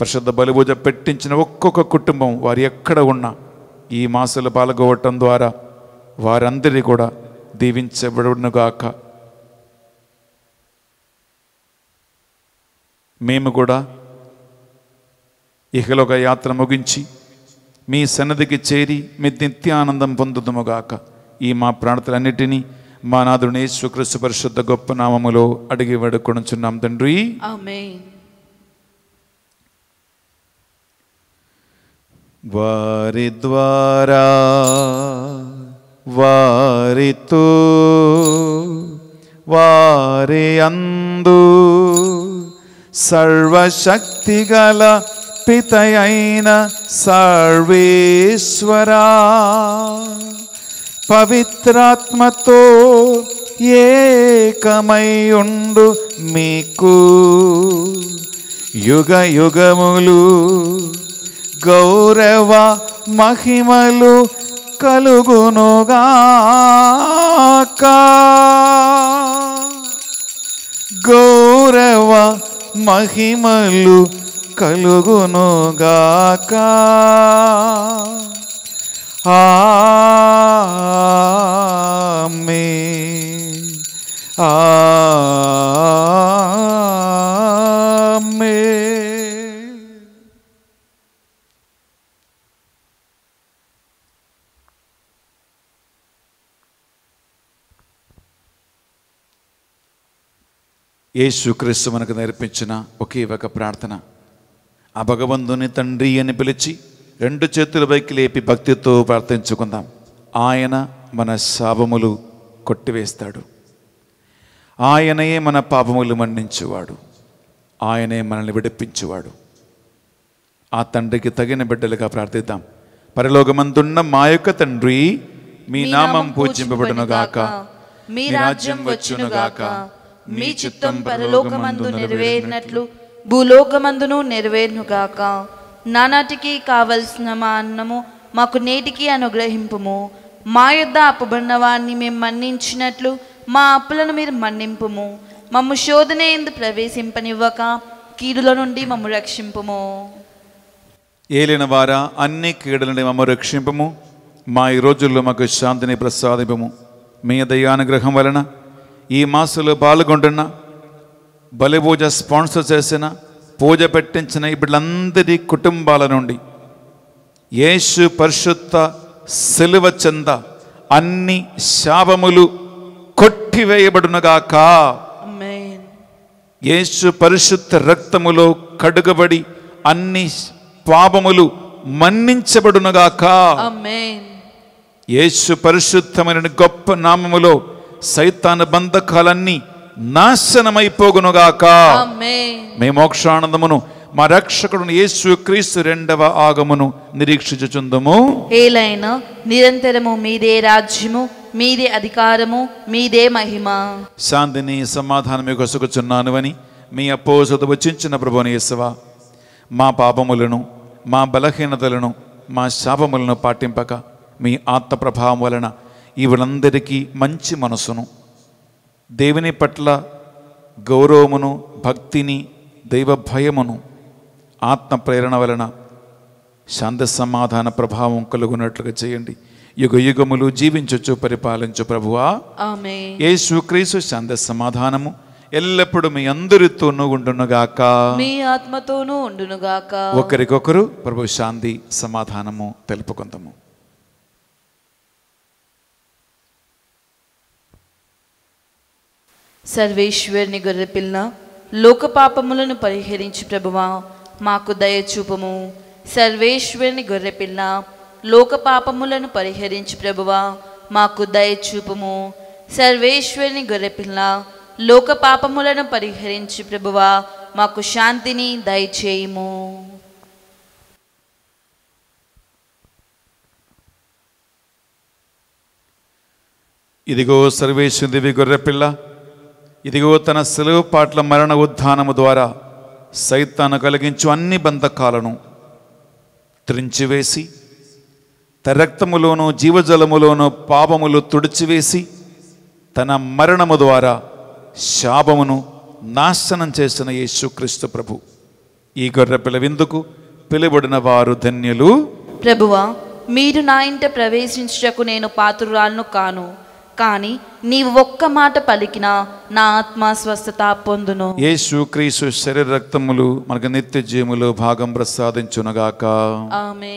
ప్రసిద్ధ బలిభూజ పెట్టించిన ఒక్కొక్క కుటుంబం వారు ఎక్కడ ఉన్నా ఈ మాసలు పాల్గొవటం ద్వారా వారందరినీ కూడా దీవించబడునుగాక మేము కూడా ఇహలోక యాత్ర ముగించి మీ సన్నదికి చేరి మీ నిత్యానందం పొందుదుముగాక ఈ మా ప్రాణతలన్నిటినీ మా నాదుని యేసుక్రీస్తు పరిశుద్ధ గొప్ప నామములో అడిగి వడుకొనుచున్నాం తండ్రి వారి ద్వారా వారితో వారి అందు సర్వశక్తిగల పితయైన సర్వేశ్వరా పవిత్రాత్మతో ఏకమయుండు మీకు యుగ యుగములు గౌరవ మహిమలు కలుగునుగా గౌరవ మహిమలు కలుగును కలుగునుగాక ఆమె ఆమె యేసుక్రీస్తు మనకు నేర్పించిన ఒకే ఒక ప్రార్థన ఆ భగవంతుని తండ్రి అని పిలిచి రెండు చేతుల పైకి లేపి భక్తితో ప్రార్థించుకుందాం ఆయన మన శాపములు కొట్టివేస్తాడు ఆయనయే మన పాపములు మన్నించువాడు ఆయనే మనల్ని విడిపించువాడు ఆ తండ్రికి తగిన బిడ్డలుగా ప్రార్థిద్దాం పరలోకమందున్న మా యొక్క తండ్రి మీ నామం పూజింపబడునుగాక మీ రాజ్యం వచ్చునుగాక మీ చిత్తం పరలోకమందు నెరవేరినట్లు భూలోకమందును నెరవేర్నుగాక నానాటికి కావలసిన మా అన్నము మాకు నేటికి అనుగ్రహింపుము మా యొద్ద అప్పబడిన వారిని మేము మన్నించినట్లు మా అప్పులను మీరు మన్నింపుము మమ్ము శోధన ఎందు ప్రవేశింపనివ్వక కీడుల నుండి మమ్ము రక్షింపుము ఏలిన వారా అన్ని కీడుల నుండి మమ్మ రక్షింపము మా ఈ రోజుల్లో మాకు శాంతిని ప్రసాదింపము మీ దయానుగ్రహం వలన ఈ మాసంలో పాల్గొంటున్న బలిపూజ స్పాన్సర్ చేసిన పూజ పెట్టించిన వీళ్ళందరి కుటుంబాల నుండి యేసు పరిశుద్ధ సెలవ చెంద అన్ని శాపములు కొట్టివేయబడునగాక యేసు పరిశుద్ధ రక్తములో కడుగబడి అన్ని పాపములు మన్నించబడునగాక యేసు పరిశుద్ధమైన గొప్ప నామములో సైతాన బంధకాలన్నీ నాశనమైపోగునుగాక మీ మోక్షానందమును మా రక్షకుడు యేసు క్రీస్తు రెండవ ఆగమును నిరీక్షించుచుందుము ఏలైనా నిరంతరము మీదే రాజ్యము మీదే అధికారము మీదే మహిమ శాంతిని సమాధానం కొసుకుచున్నాను అని మీ అపోజత వచ్చించిన ప్రభుని యేసవ మా పాపములను మా బలహీనతలను మా శాపములను పాటింపక మీ ఆత్మ ప్రభావం వలన ఈవిడందరికీ మంచి మనసును దేవుని పట్ల గౌరవమును భక్తిని దైవ భయమును ఆత్మ ప్రేరణ వలన శాంత సమాధాన ప్రభావం కలుగునట్లుగా చేయండి యుగ యుగములు జీవించొచ్చు పరిపాలించు ప్రభువా యేసుక్రీస్తు శాంత సమాధానము ఎల్లప్పుడూ మీ అందరితోనూ ఉండునుగాక మీ ఆత్మతోనూ ఉండునుగాక ఒకరికొకరు ప్రభు శాంతి సమాధానము తెలుపుకుందాము సర్వేశ్వరుని గొర్రెపిల్ల లోక పాపములను పరిహరించి ప్రభువా మాకు దయచూపము సర్వేశ్వరుని గొర్రెపిల్ల లోక పాపములను పరిహరించి ప్రభువా మాకు దయచూపము సర్వేశ్వరుని గొర్రెపిల్ల లోక పాపములను పరిహరించి ప్రభువా మాకు శాంతిని దయచేయము ఇదిగో సర్వేశ్వరుని గొర్రెపిల్ల ఇదిగో తన సెలవు పాటల మరణ ఉద్ధానము ద్వారా సైతాను కలిగించు అన్ని బంధకాలను త్రించివేసి తరక్తములోను జీవజలములోను పాపములు తుడిచివేసి తన మరణము ద్వారా శాపమును నాశనం చేసిన యేసుక్రీస్తు ప్రభు ఈ గొర్రె పిలవిందుకు పిలువడిన వారు ధన్యులు ప్రభువా మీరు నా ఇంట ప్రవేశించటకు నేను పాత్రురాలను కాను కానీ నీవు ఒక్క మాట పలికినా నా ఆత్మ స్వస్థత పొందును యేసు శుక్రీసు శరీర రక్తములు మనకు నిత్య జీములు భాగం ప్రసాదించునగాక ఆమె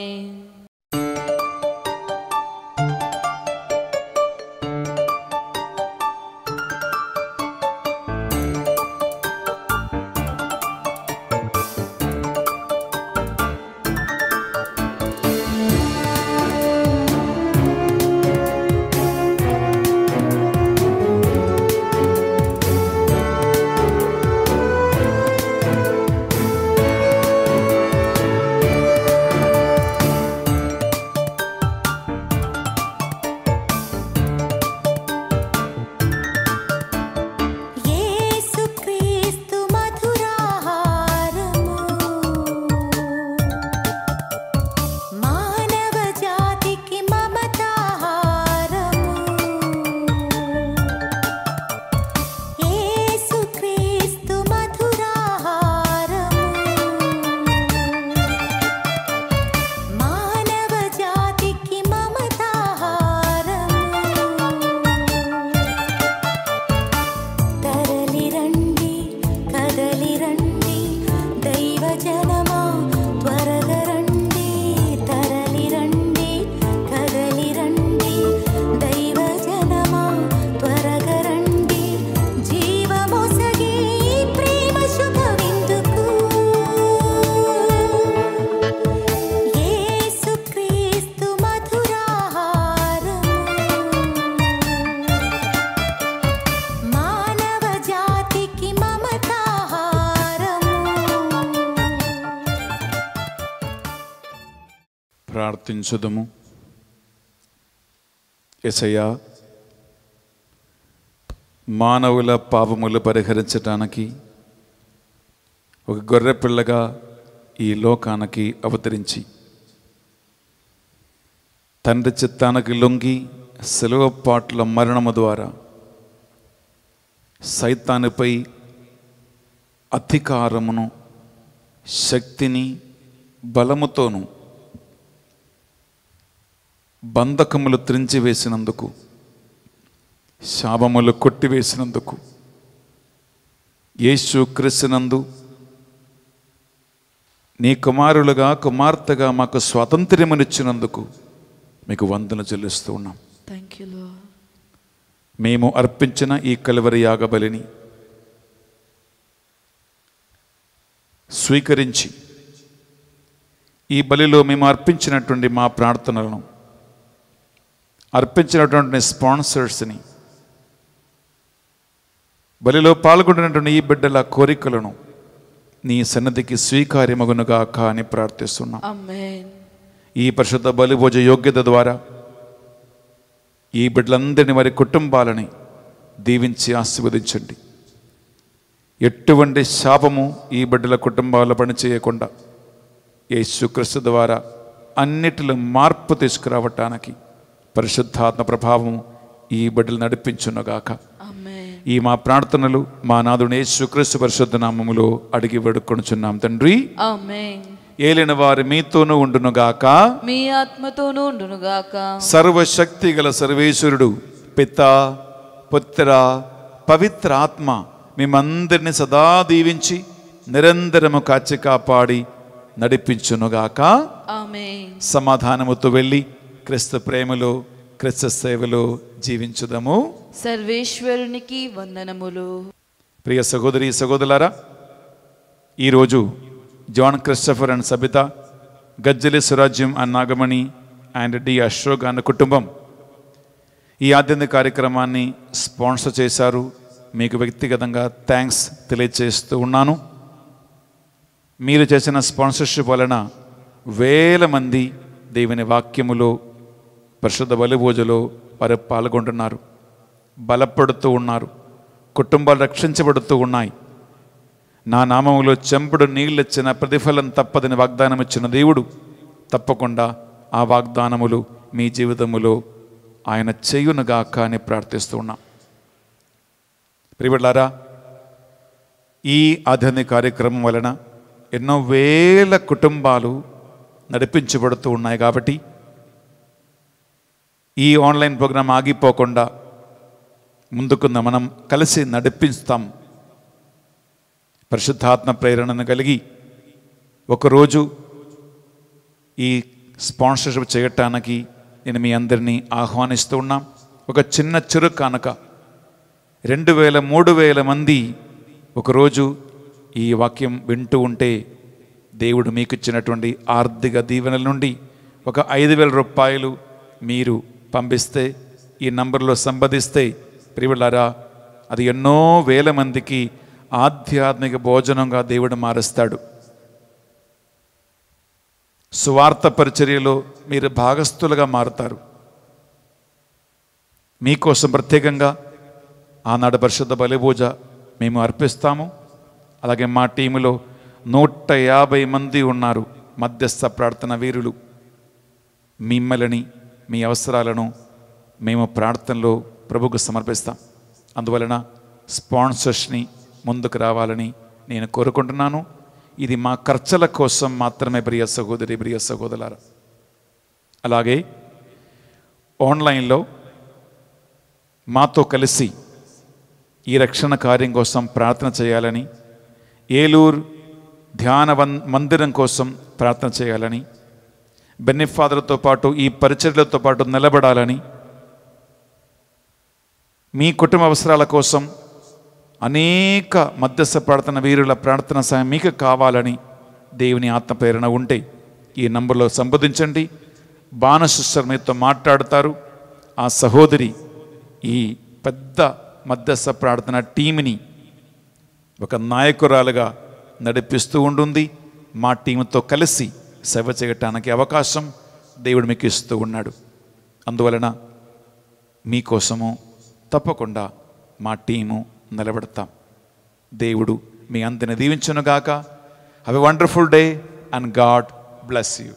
స్తుతించుదము ఎసయా మానవుల పాపములు పరిహరించటానికి ఒక గొర్రెపిల్లగా ఈ లోకానికి అవతరించి తండ్రి చిత్తానికి లొంగి సెలవు పాట్ల మరణము ద్వారా సైతానిపై అధికారమును శక్తిని బలముతోనూ బంధకములు త్రించి వేసినందుకు శాపములు కొట్టివేసినందుకు యేసు క్రిసినందు నీ కుమారులుగా కుమార్తెగా మాకు స్వాతంత్ర్యమునిచ్చినందుకు మీకు వందన చెల్లిస్తూ ఉన్నాం థ్యాంక్ యూ మేము అర్పించిన ఈ కలివరి యాగబలిని స్వీకరించి ఈ బలిలో మేము అర్పించినటువంటి మా ప్రార్థనలను అర్పించినటువంటి స్పాన్సర్స్ని బలిలో పాల్గొంటున్నటువంటి ఈ బిడ్డల కోరికలను నీ సన్నతికి స్వీకార్యమగునుగాక అని ప్రార్థిస్తున్నాం ఈ పరిశుద్ధ బలిభోజ యోగ్యత ద్వారా ఈ బిడ్డలందరినీ వారి కుటుంబాలని దీవించి ఆశీర్వదించండి ఎటువంటి శాపము ఈ బిడ్డల కుటుంబాల్లో పనిచేయకుండా యేసుక్రీస్తు ద్వారా అన్నిటిలో మార్పు తీసుకురావటానికి పరిశుద్ధాత్మ ప్రభావం ఈ బిడ్డలు నడిపించునుగాక ఈ మా ప్రార్థనలు మా నాదుని యేసుక్రీస్తు పరిశుద్ధ నామములో అడిగి వేడుకొనుచున్నాం తండ్రి ఏలిన వారి మీతోనూ ఉండునుగాక మీ ఆత్మతోనూ ఉండునుగాక సర్వశక్తి గల సర్వేశ్వరుడు పిత పుత్ర పవిత్ర ఆత్మ మేమందరిని సదా దీవించి నిరంతరము కాచి కాపాడి నడిపించునుగాక సమాధానముతో వెళ్ళి క్రిస్తు ప్రేమలో క్రిస్తు సేవలో జీవించుదము సర్వేశ్వరునికి వందనములు ప్రియ సహోదరి సహోదరులారా ఈరోజు John Christopher and Sabitha Gajjali Surajyam and Nagamani and D Ashok అన్న కుటుంబం ఈ ఆధ్యాత్మిక కార్యక్రమాన్ని స్పాన్సర్ చేశారు మీకు వ్యక్తిగతంగా థ్యాంక్స్ తెలియజేస్తూ ఉన్నాను మీరు చేసిన స్పాన్సర్షిప్ వలన వేల మంది దేవుని వాక్యములో పరిశుద్ధ బలి పూజలో వారు పాల్గొంటున్నారు బలపడుతూ ఉన్నారు కుటుంబాలు రక్షించబడుతూ ఉన్నాయి నా నామంలో చెంపుడు నీళ్ళిచ్చిన ప్రతిఫలం తప్పదని వాగ్దానం ఇచ్చిన దేవుడు తప్పకుండా ఆ వాగ్దానములు మీ జీవితములో ఆయన చేయునుగాక అని ప్రార్థిస్తూ ఉన్నాం ప్రియబిళ్ళారా ఈ ఆధ్యాత్మిక కార్యక్రమం వలన ఎన్నో వేల కుటుంబాలు నడిపించబడుతూ ఉన్నాయి కాబట్టి ఈ ఆన్లైన్ ప్రోగ్రాం ఆగిపోకుండా ముందుకున్న మనం కలిసి నడిపిస్తాం పరిశుద్ధాత్మ ప్రేరణను కలిగి ఒకరోజు ఈ స్పాన్సర్షిప్ చేయటానికి నేను మీ అందరినీ ఆహ్వానిస్తూ ఉన్నాం ఒక చిన్న చిరు కానుక రెండు వేల మూడు వేల మంది ఒకరోజు ఈ వాక్యం వింటూ ఉంటే దేవుడు మీకు ఇచ్చినటువంటి ఆర్థిక దీవెనల నుండి ఒక ఐదు వేల రూపాయలు మీరు పంపిస్తే ఈ నంబర్లో సంబంధిస్తే ప్రియులారా అది ఎన్నో వేల మందికి ఆధ్యాత్మిక భోజనంగా దేవుడు మారుస్తాడు సువార్త పరిచర్యలో మీరు భాగస్థులుగా మారుతారు మీకోసం ప్రత్యేకంగా ఆనాడు పరిశుద్ధ బలిపూజ మేము అర్పిస్తాము అలాగే మా టీములో నూట యాభై మంది ఉన్నారు మధ్యస్థ ప్రార్థన వీరులు మిమ్మల్ని మీ అవసరాలను మేము ప్రార్థనలో ప్రభుకు సమర్పిస్తాం అందువలన స్పాన్సర్స్ని ముందుకు రావాలని నేను కోరుకుంటున్నాను ఇది మా ఖర్చుల కోసం మాత్రమే ప్రియ సహోదరి ప్రియ సహోదరులారా అలాగే ఆన్లైన్లో మాతో కలిసి ఈ రక్షణ కార్యం కోసం ప్రార్థన చేయాలని ఏలూరు ధ్యాన మందిరం కోసం ప్రార్థన చేయాలని ఫాదర్తో పాటు ఈ పరిచర్లతో పాటు నిలబడాలని మీ కుటుంబ అవసరాల కోసం అనేక మధ్యస్థ ప్రార్థన వీరుల ప్రార్థన సాయం మీకు కావాలని దేవుని ఆత్మ ప్రేరణ ఉంటే ఈ నంబర్లో సంబోధించండి బాణశిస్టర్ మీతో మాట్లాడతారు ఆ సహోదరి ఈ పెద్ద మధ్యస్థ ప్రార్థన టీంని ఒక నాయకురాలుగా నడిపిస్తూ ఉంటుంది మా టీంతో కలిసి సేవ చేయటానికి అవకాశం దేవుడు మీకు ఇస్తూ ఉన్నాడు అందువలన మీకోసము తప్పకుండా మా టీము నిలబెడతాం దేవుడు మీ అందరిని దీవించునుగాక have a wonderful day and God bless you